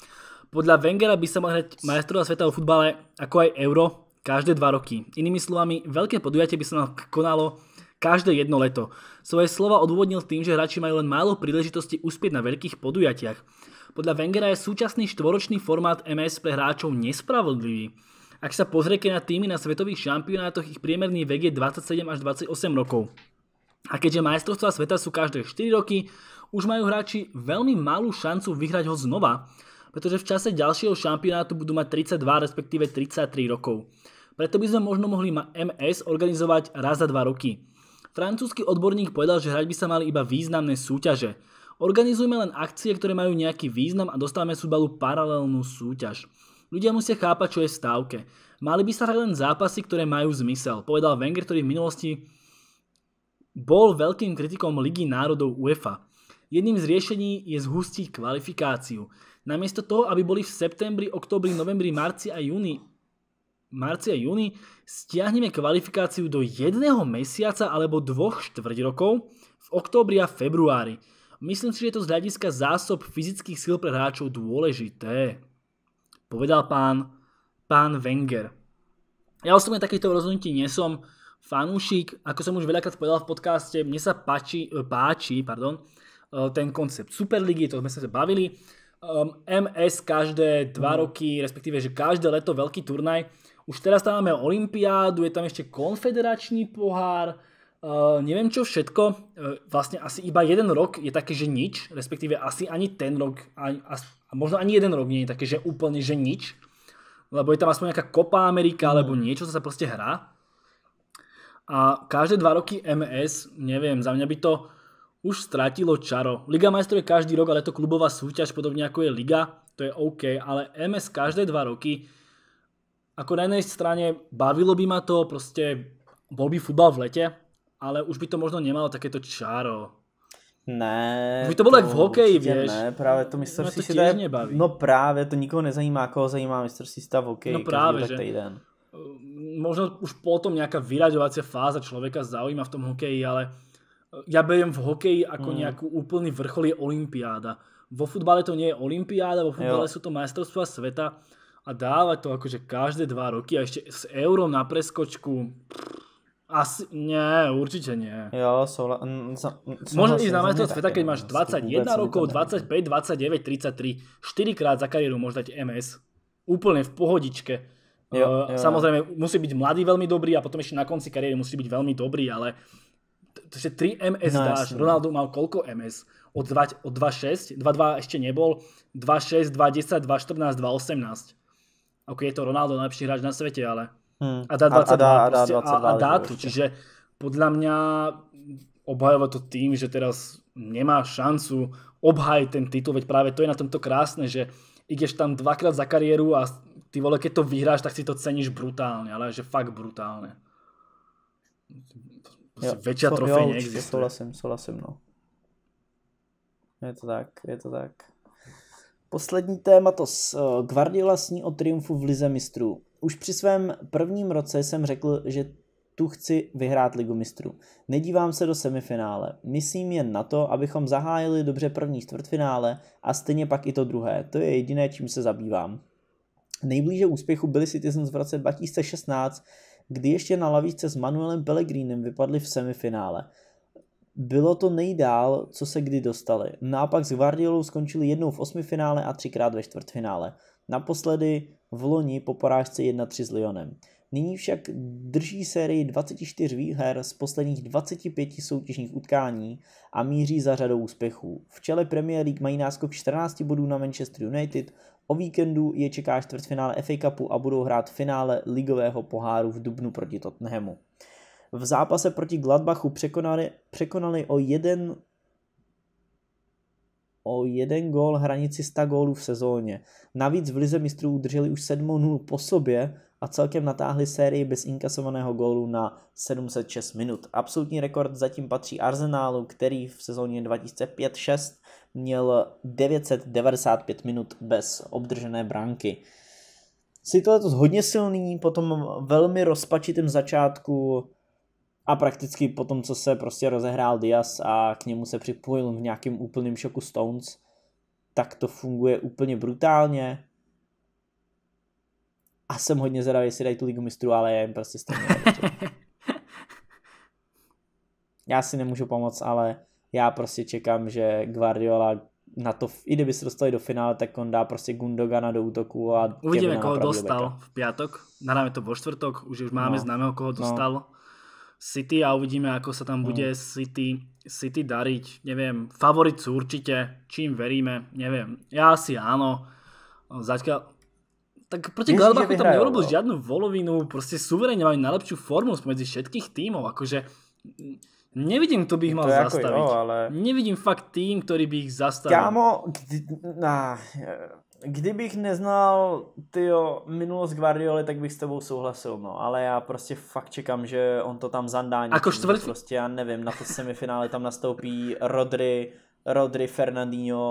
S2: Podľa Wengera by sa mal hrať majstrovstva sveta o futbale ako aj euro každé dva roky. Inými slovami, veľké podujatie by sa nám konalo každé jedno leto. Svoje slova odôvodnil tým, že hráči majú len málo príležitosti uspieť na veľkých podujatiach. Podľa Wengera je súčasný štvoročný formát MS pre hráčov nespravodlivý. Ak sa pozrieke na týmy na svetových šampionátoch, ich priemerný vek je 27 až 28 rokov. A keďže majstrovstvá sveta sú každé 4 roky, už majú hráči veľmi malú šancu vyhrať ho znova, pretože v čase ďalšieho šampionátu budú mať 32 respektíve 33 rokov. Preto by sme možno mohli MS organizovať raz za 2 roky. Francúzsky odborník povedal, že hrať by sa mali iba významné súťaže. Organizujme len akcie, ktoré majú nejaký význam a dostávame súbalu paralelnú súťaž. Ľudia musia chápať, čo je v stávke. Mali by sa hrať len zápasy, ktoré majú zmysel, povedal Wenger, ktorý v minulosti bol veľkým kritikom Ligy národov UEFA. Jedným z riešení je zhustiť kvalifikáciu. Namiesto toho, aby boli v septembri, oktobri, novembri, marci a júni marci a júni stiahneme kvalifikáciu do jedného mesiaca alebo dvoch štvrť rokov v októbri a februári. Myslím si, že je to z hľadiska zásob fyzických síl pre hráčov dôležité. Povedal pán, pán Wenger. Ja osobne takéto rozhodnutí nesom fanúšik, ako som už veľakrát povedal v podcaste, mne sa páči, e, páči pardon, e, ten koncept Superligy, to sme sa bavili. MS ehm, každé dva mm. roky, respektíve, že každé leto veľký turnaj. Už teraz tam máme Olympiádu, je tam ešte konfederačný pohár, uh, neviem čo všetko. Uh, vlastne asi iba jeden rok je také, že nič, respektíve asi ani ten rok, ani, a možno ani jeden rok nie je také, že úplne, že nič. Lebo je tam aspoň nejaká Copa Amerika, mm. alebo niečo, čo sa proste hrá. A každé dva roky MS, neviem, za mňa by to už stratilo čaro. Liga majstrov je každý rok, ale to klubová súťaž, podobne ako je Liga, to je OK, ale MS každé dva roky, ako na jednej strane bavilo by ma to, proste bol by futbal v lete, ale už by to možno nemalo takéto čaro. Ne. By to bylo jak v hokeji, vieš. Ne, právě to no, mistrovství
S1: nebaví. No právě, to nikoho nezajímá, koho zajímá mistrovství světa v hokeji. No právě, že. Týden
S2: možno už potom nejaká vyraďovacia fáza človeka zaujíma v tom hokeji, ale e, ja beriem v hokeji ako mm. nejakú úplný vrchol je olympiáda. Vo futbale to nie je olympiáda, vo futbale jo. sú to majstrovstvá sveta a dávať to akože každé dva roky a ešte s eurom na preskočku asi, nie, určite nie. Jo, súhla, m, sa, Môžem ísť na majstrov sveta, keď máš 21 rokov, 25, 29, 33. 4 krát za kariéru môžeš dať MS. Úplne v pohodičke.
S1: Jo, eh, jo. Samozrejme,
S2: musí byť mladý veľmi dobrý a potom ešte na konci kariéry musí byť veľmi dobrý, ale je 3 MS no, dáš. Ronaldo mal koľko MS? Od 2, 2.2 ešte nebol, 26, 2.10, 2.14, 2.18. Ok, je to Ronaldo najlepší hráč na svete, ale... Hmm. A dá 22, a, dá, proste, a, dá 22, a, a dá tu, Čiže podľa mňa obhajovať to tým, že teraz nemá šancu obhajiť ten titul, veď práve to je na tomto krásne, že ideš tam dvakrát za kariéru a ty vole, keď to vyhráš, tak si to ceníš brutálne, ale že fakt brutálne. jo, väčšia so, trofej neexistuje. Souhlasím,
S1: souhlasím, no. Je to tak, je to tak. Poslední téma to z eh, Guardiola sní o triumfu v Lize mistrů. Už při svém prvním roce jsem řekl, že tu chci vyhrát Ligu mistrů. Nedívám se do semifinále. Myslím jen na to, abychom zahájili dobře první čtvrtfinále a stejně pak i to druhé. To je jediné, čím se zabývám. Nejblíže úspěchu byli Citizens v roce 2016, kdy ještě na lavíce s Manuelem Pellegrinem vypadli v semifinále. Bylo to nejdál, co se kdy dostali. Nápak no s Guardiolou skončili jednou v osmifinále a třikrát ve čtvrtfinále. Naposledy v loni po porážce 1-3 s Lyonem. Nyní však drží sérii 24 výher z posledních 25 soutěžních utkání a míří za řadou úspěchů. V čele Premier League mají náskok 14 bodů na Manchester United, O víkendu je čeká čtvrtfinále FA Cupu a budou hrát finále ligového poháru v Dubnu proti Tottenhamu. V zápase proti Gladbachu překonali, překonali o jeden o jeden gól hranici 100 gólů v sezóně. Navíc v Lize mistrů udrželi už 7-0 po sobě a celkem natáhli sérii bez inkasovaného gólu na 706 minut. Absolutní rekord zatím patří Arsenálu, který v sezóně 2005-6 měl 995 minut bez obdržené branky. je letos hodně silný, potom velmi rozpačitým začátku a prakticky po tom, co se prostě rozehrál dias a k němu se připojil v nějakém úplném šoku Stones, tak to funguje úplně brutálně a jsem hodně zvedavý, jestli dají tu ligu mistrů, ale já jim prostě stejně. já si nemůžu pomoct, ale já prostě čekám, že Guardiola na to, i kdyby se dostali do finále, tak on dá prostě Gundogana do útoku a Uvidíme, koho dostal beka.
S2: v piatok, na to vo štvrtok, už, už máme no. známeho, koho no. dostal no. City a uvidíme, ako sa tam no. bude mm. City, City dariť. Neviem, favorit sú určite, čím veríme, neviem. Ja asi áno. Zaťka, tak proti Gladbachu tam neurobil no. žiadnu volovinu, proste suverene majú najlepšiu formu spomedzi všetkých tímov, akože nevidím, kto by ich mal zastaviť. Jo, ale... Nevidím fakt tým, ktorý by ich zastavil.
S1: Kámo, kdy, na, kdybych neznal tyjo, minulosť Guardioli, tak bych s tebou souhlasil, no, ale já prostě fakt čekám, že on to tam zandá Ako štvrtý? Prostě já nevím, na to semifinále tam nastoupí Rodri Rodri, Fernandinho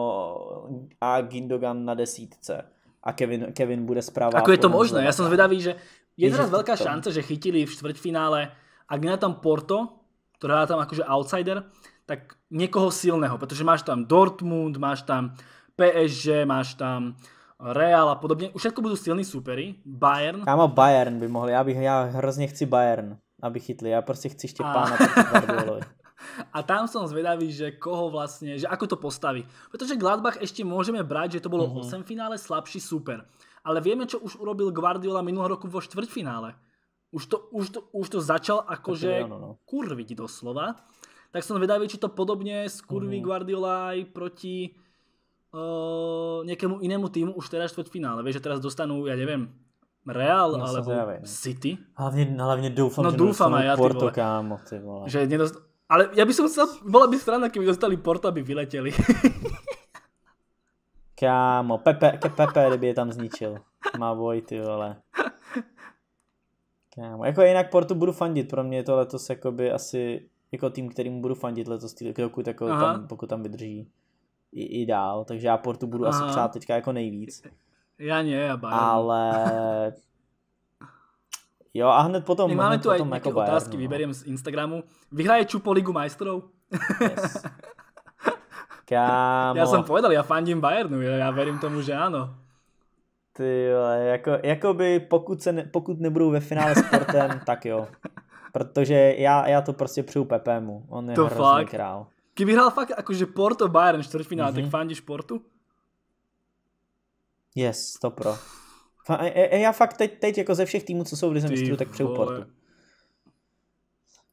S1: a Gindogan na desítce a Kevin, Kevin bude správa. Ako je to možné? Ja som zvedavý, že
S2: je teraz veľká to... šanca, že chytili v štvrťfinále, ak nie tam Porto, ktorá tam akože outsider, tak niekoho silného, pretože máš tam Dortmund, máš tam PSG, máš tam Real a podobne. Už všetko budú silní súperi. Bayern. Kámo, Bayern by mohli. Ja, by, ja hrozne chci Bayern, aby chytli. Ja proste chci ešte pána a... A tam som zvedavý, že koho vlastne, že ako to postaví. Pretože Gladbach ešte môžeme brať, že to bolo uh-huh. Mhm. 8 finále, slabší super. Ale vieme, čo už urobil Guardiola minulého roku vo štvrťfinále. Už to, už to, už to začal akože no. kurviť doslova. Tak som zvedavý, či to podobne skurví uh-huh. Guardiola aj proti uh, nejakému inému týmu už teraz štvrťfinále. Vieš, že teraz dostanú, ja neviem, Real no, alebo no. City. Hlavne, hlavne dúfam, no, že dúfam aj ja, Porto, vole. kámo, ty vole. Že nedost... Ale ja by som sa... Bola by strana, keby dostali Porto, aby vyleteli.
S1: Kámo, Pepe, ke Pepe by je tam zničil. Má boj, ty vole. Kámo. Jako jinak Portu budu fandit, pro mě je to letos jakoby asi jako tým, kterým budu fandit letos dokud jako, tak tam, pokud tam vydrží i, i dál, takže já Portu budu Aha. asi přát teďka jako nejvíc.
S2: Já ne, já bajím.
S1: Ale Jo, a
S2: hned potom... My máme tu aj nejaké Bayern, otázky, no. vyberiem z Instagramu. Vyhraje Čupo Ligu majstrov? Yes.
S1: Kámo. Ja som
S2: povedal, ja fandím Bayernu, ja ja verím tomu, že áno.
S1: Ty vole, jako, jako by pokud, se ne, pokud nebudou ve finále s Portem, tak jo.
S2: Protože
S1: ja, ja to prostě přeju Pepemu. On je to hrozný fakt. král.
S2: Keby hral fakt akože Porto Bayern čtvrtfinále, mm-hmm. tak mhm. fandíš Portu?
S1: Yes, to pro.
S2: A, já
S1: fakt teď, teď jako ze všech týmů, co jsou v Lize mistrů, tak přeju Portu.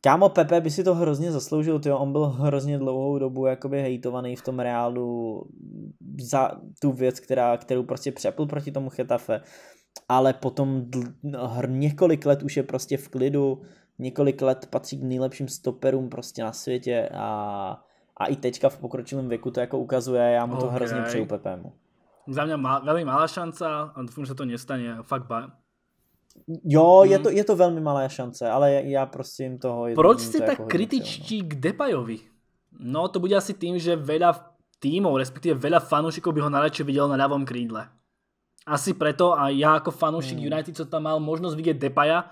S1: Kámo Pepe by si to hrozně zasloužil, tyjo, on byl hrozně dlouhou dobu jakoby hejtovaný v tom reálu za tu věc, která, kterou prostě přepl proti tomu Chetafe, ale potom dl- několik let už je prostě v klidu, několik let patří k nejlepším stoperům prostě na světě a, a i teďka v pokročilém věku to jako ukazuje, já mu to okay. hrozně přeju Pepemu.
S2: Za mňa ma, veľmi malá šanca a dúfam, že to nestane. Fakt ba.
S1: Jo, mm. je, to, je to veľmi malá šance, ale ja, ja prosím toho... Proč ste tak
S2: kritičtí no. k Depajovi? No to bude asi tým, že veľa tímov, respektíve veľa fanúšikov by ho najlepšie videl na ľavom krídle. Asi preto a ja ako fanúšik mm. United, co tam mal možnosť vidieť Depaja,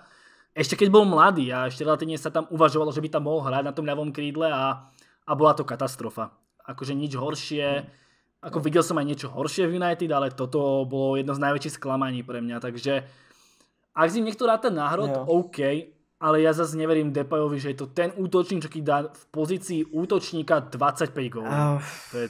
S2: ešte keď bol mladý a ešte relatívne sa tam uvažovalo, že by tam mohol hrať na tom ľavom krídle a, a bola to katastrofa. Akože nič horšie, mm ako videl som aj niečo horšie v United, ale toto bolo jedno z najväčších sklamaní pre mňa, takže ak si niekto dá ten náhrod, yeah. OK, ale ja zase neverím Depajovi, že je to ten útočník, čo dá v pozícii útočníka 25 gólov. Oh. To je...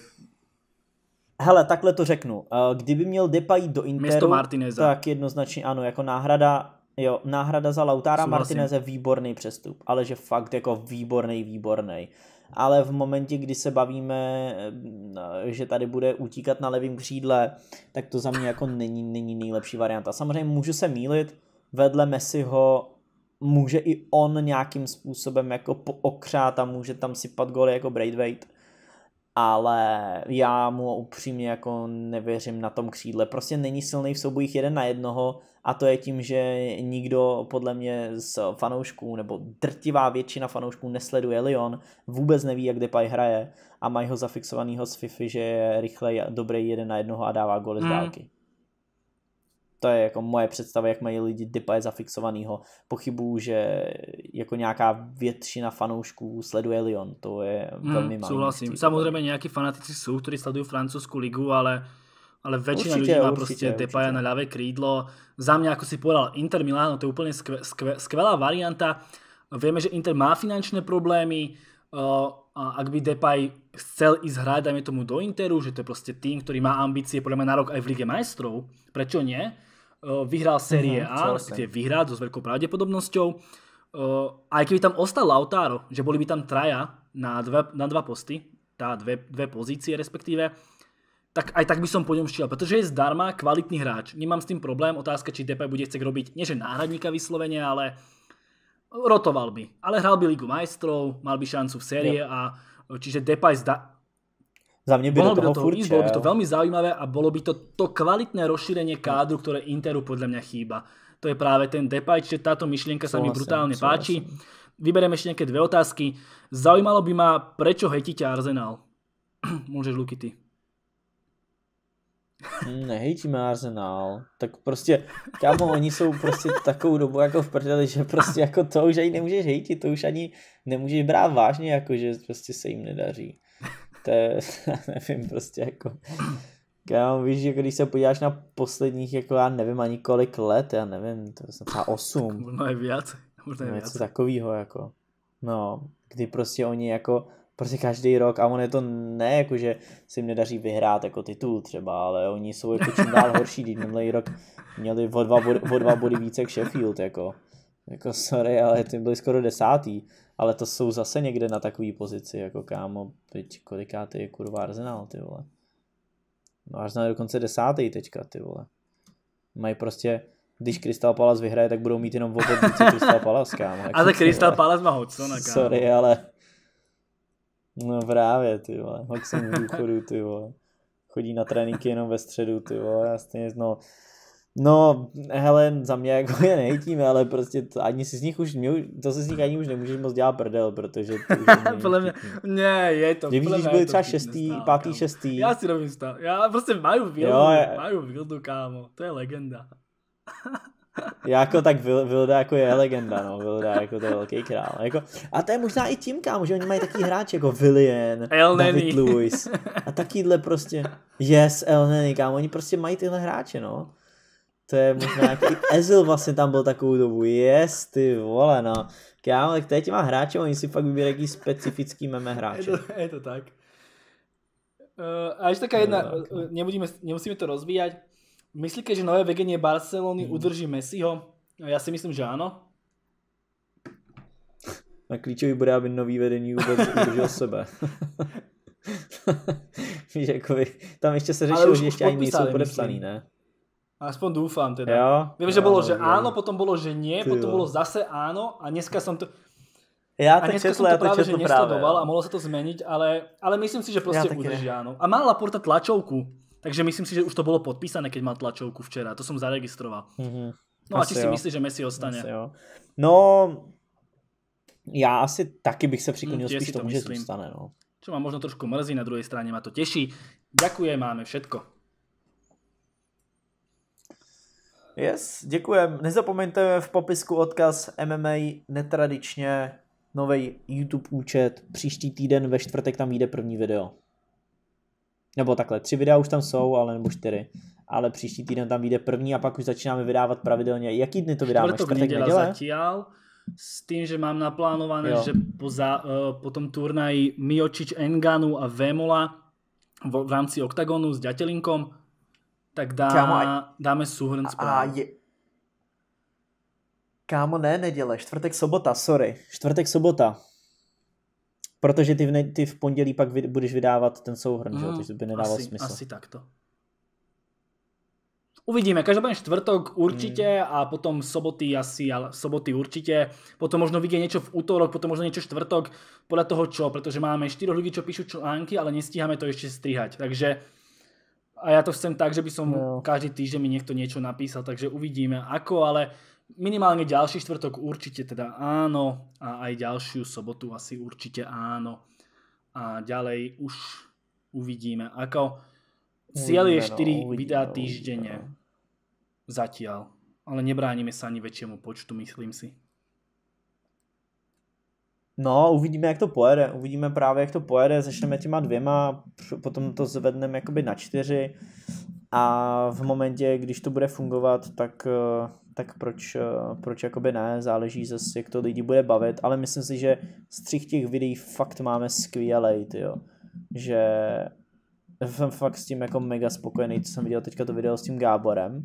S1: Hele, takhle to řeknu. Eh, kdyby měl Depay do Interu, tak jednoznačně ano, jako náhrada Jo, náhrada za Lautára Martineze, výborný přestup, ale že fakt jako výborný, výborný ale v momentě, kdy se bavíme, eh, že tady bude utíkat na levém křídle, tak to za mě jako není, není nejlepší varianta. Samozřejmě můžu se mýlit. vedle Messiho může i on nějakým způsobem jako pookřát a může tam sypat goly jako Braidweight, ale já mu upřímně jako nevěřím na tom křídle. Prostě není silný v soubojích jeden na jednoho a to je tím, že nikdo podle mě z fanoušků nebo drtivá většina fanoušků nesleduje Lyon, vůbec neví, jak Depay hraje a mají ho zafixovanýho z Fifi, že je rychlej, dobrý jeden na jednoho a dává góly mm. z hmm. dálky. To je jako moje představa, jak mají lidi Depay zafixovanýho. Pochybuju, že jako nějaká většina fanoušků sleduje Lyon. To je mm, velmi málo. Souhlasím.
S2: Samozřejmě nějaký fanatici jsou, kteří sledují francouzskou ligu, ale ale väčšina určite, ľudí má určite, proste určite. Depaja na ľavé krídlo. Za mňa, ako si povedal, Inter Miláno, to je úplne skve, skve, skvelá varianta. Vieme, že Inter má finančné problémy, uh, a ak by Depay chcel ísť hrať, dajme tomu, do Interu, že to je proste tým, ktorý má ambície podľa mňa na rok aj v Lige majstrov, prečo nie? Uh, vyhral Serie uh-huh, A, tie vyhrá so veľkou pravdepodobnosťou. Uh, aj keby tam ostal Lautaro, že boli by tam traja na, dva, na dva posty, tá dve, dve pozície respektíve, tak aj tak by som po ňom šiel, pretože je zdarma kvalitný hráč. Nemám s tým problém, otázka, či Depay bude chcieť robiť, nie že náhradníka vyslovene, ale rotoval by. Ale hral by Ligu majstrov, mal by šancu v série a čiže Depay zda...
S1: Za mne by bolo do toho, by furt, bolo by to
S2: veľmi zaujímavé a bolo by to to kvalitné rozšírenie kádru, ktoré Interu podľa mňa chýba. To je práve ten Depay, čiže táto myšlienka sa mi brutálne páči. Vyberiem ešte nejaké dve otázky. Zaujímalo by ma, prečo hetíte Arsenal? Môžeš, Luky, ty.
S1: Hm, Nehejtím Arsenal. Tak prostě, kámo, oni jsou prostě takovou dobu jako v prdeli, že prostě jako to už ani nemůžeš hejtit, to už ani nemůžeš brát vážně, jako že prostě se jim nedaří. To je, nevím, prostě jako... Kámo, víš, jako když se podíváš na posledních, jako já nevím ani kolik let, já nevím, to je třeba 8. možná je víc. Možná je víc. Něco takového, jako. No, kdy prostě oni jako prostě každý rok a on je to ne, jako že se mi nedaří vyhrát jako titul třeba, ale oni jsou jako čím dál horší, když minulý rok měli o dva, body, o dva body více jak Sheffield, jako. Jako sorry, ale ty byli skoro desátý, ale to jsou zase někde na takový pozici, jako kámo, teď kolikátý je kurva Arsenal, ty vole. No Arsenal je dokonce desátý teďka, ty vole. Mají prostě když Crystal Palace vyhraje, tak budou mít jenom o více Crystal Palace, kámo. Ale Crystal Palace má hodně. kámo. Sorry, ale No právě, ty vole, hoď jsem v důchodu, ty vole. Chodí na tréninky jenom ve středu, ty vole, já stejně no. No, hele, za mě jako je nejtíme, ale prostě to, ani si z nich už, mě, to si z nich ani už nemůžeš moc dělat prdel, protože
S2: to už Podle ne, je to. Kdyby když byli třeba šestý,
S1: stál, pátý, kámo. šestý. Já si robím stav,
S2: já prostě mají výhodu, je... mají výhodu, kámo, to je legenda.
S1: jako tak Vilda jako je legenda, no. Vilda jako to je velký král. Jako, a to je možná i tím, kámo, že oni mají takový hráč jako Villian, El David Lewis a takýhle prostě. Yes, El Nenny, kámo, oni prostě mají tyhle hráče, no. To je možná nějaký Ezil vlastně tam byl takovou dobu. Yes, ty vole, no. Kámo, tak teď má hráče, oni si fakt vybírají jaký specifický meme hráče. Je
S2: to, je to tak. Uh, a ešte taká jedna, no, tak, nemusíme to rozvíjať, Myslíte, že nové vedenie Barcelony mm. udrží Messiho? No, ja si myslím, že áno.
S1: Na klíčový bude, aby nový vedení vôbec udržil sebe. Víš, by, tam ještě se řešilo, že ještě ani nie podepsaný, ne?
S2: Aspoň dúfam teda. Jo, Viem, že jo, bolo, že jo. áno, potom bolo, že nie, Ty potom jo. bolo zase áno a dneska som to...
S1: Ja dneska četl, som to ja práve, že nesledoval a
S2: mohlo sa to zmeniť, ale, ale myslím si, že proste ja udrží áno. A má Laporta tlačovku, Takže myslím si, že už to bolo podpísané, keď mal tlačovku včera. To som zaregistroval. Mm-hmm. No asi a či si myslíš, že Messi ostane?
S1: No, já asi taky
S2: bych se přiklonil mm, spíš tomu, to že zostane. No. Čo ma možno trošku mrzí, na druhej strane ma to teší. Ďakujem, máme všetko.
S1: Yes, děkujem. Nezapomeňte v popisku odkaz MMA netradičně novej YouTube účet. Příští týden ve čtvrtek tam jde první video nebo takhle, tři videa už tam jsou, ale nebo čtyři. Ale příští týden tam vyjde první a pak už začínáme vydávat pravidelně. Jaký dny to vydáme? Čtvrtek, neděle?
S2: Zatiaľ s tým, že mám naplánované, jo. že po, za, eh, po tom turnaji Miočič Enganu a Vemola v, v rámci OKTAGONu s Ďatelinkom, tak dá, Kámo, dáme súhrn správ. Je... Kámo, ne neděle, čtvrtek, sobota, sorry. Čtvrtek, sobota.
S1: Protože ty v, ne, ty v pondělí pak vy, budeš vydávat ten souhrn, mm, že? takže by nedávalo asi, smysl. Asi
S2: takto. Uvidíme, každopádne štvrtok určite mm. a potom soboty asi, ale soboty určite. Potom možno vidie niečo v útorok, potom možno niečo štvrtok, podľa toho čo, pretože máme 4 ľudí, čo píšu články, ale nestíhame to ešte strihať. Takže a ja to chcem tak, že by som no. každý týždeň mi niekto niečo napísal, takže uvidíme ako, ale minimálne ďalší štvrtok určite teda áno a aj ďalšiu sobotu asi určite áno. A ďalej už uvidíme. Ako cieľ je 4 no, videá no. týždenne. Zatiaľ. Ale nebránime sa ani väčšiemu počtu, myslím si.
S1: No, uvidíme, jak to pojede. Uvidíme právě, jak to pojede. Začneme těma dvěma, potom to zvedneme jakoby na čtyři a v momentě, když to bude fungovat, tak, eh, tak proč, eh, proč jakoby ne, záleží zase, jak to lidi bude bavit, ale myslím si, že z třich těch videí fakt máme skvělej, jo, že jsem fakt s tím jako mega spokojený, co jsem viděl teďka to video s tím Gáborem,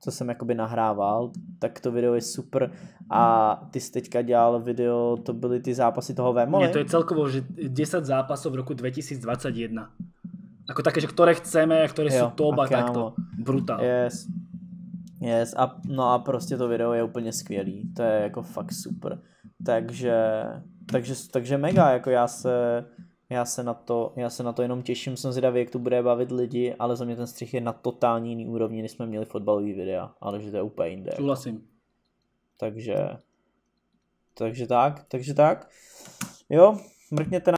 S1: co jsem jakoby nahrával, tak to video je super a ty jsi teďka dělal video, to byly ty zápasy
S2: toho Vemoli. Ne, to je celkovo, že 10 zápasov v roku 2021. Ako také, že ktoré chceme, ktoré jo, sú top a, a takto.
S1: Brutál. Yes. Yes, a, no a prostě to video je úplně skvělý, to je jako fakt super. Takže, takže, takže mega, jako já se, já se, na to, já se na to jenom těším, jsem zvědavý, jak to bude bavit lidi, ale za mě ten střih je na totální jiný úrovni, než jsme měli fotbalový videa, ale že to je úplně jinde. Souhlasím. Takže, takže tak, takže tak. Jo, mrkněte na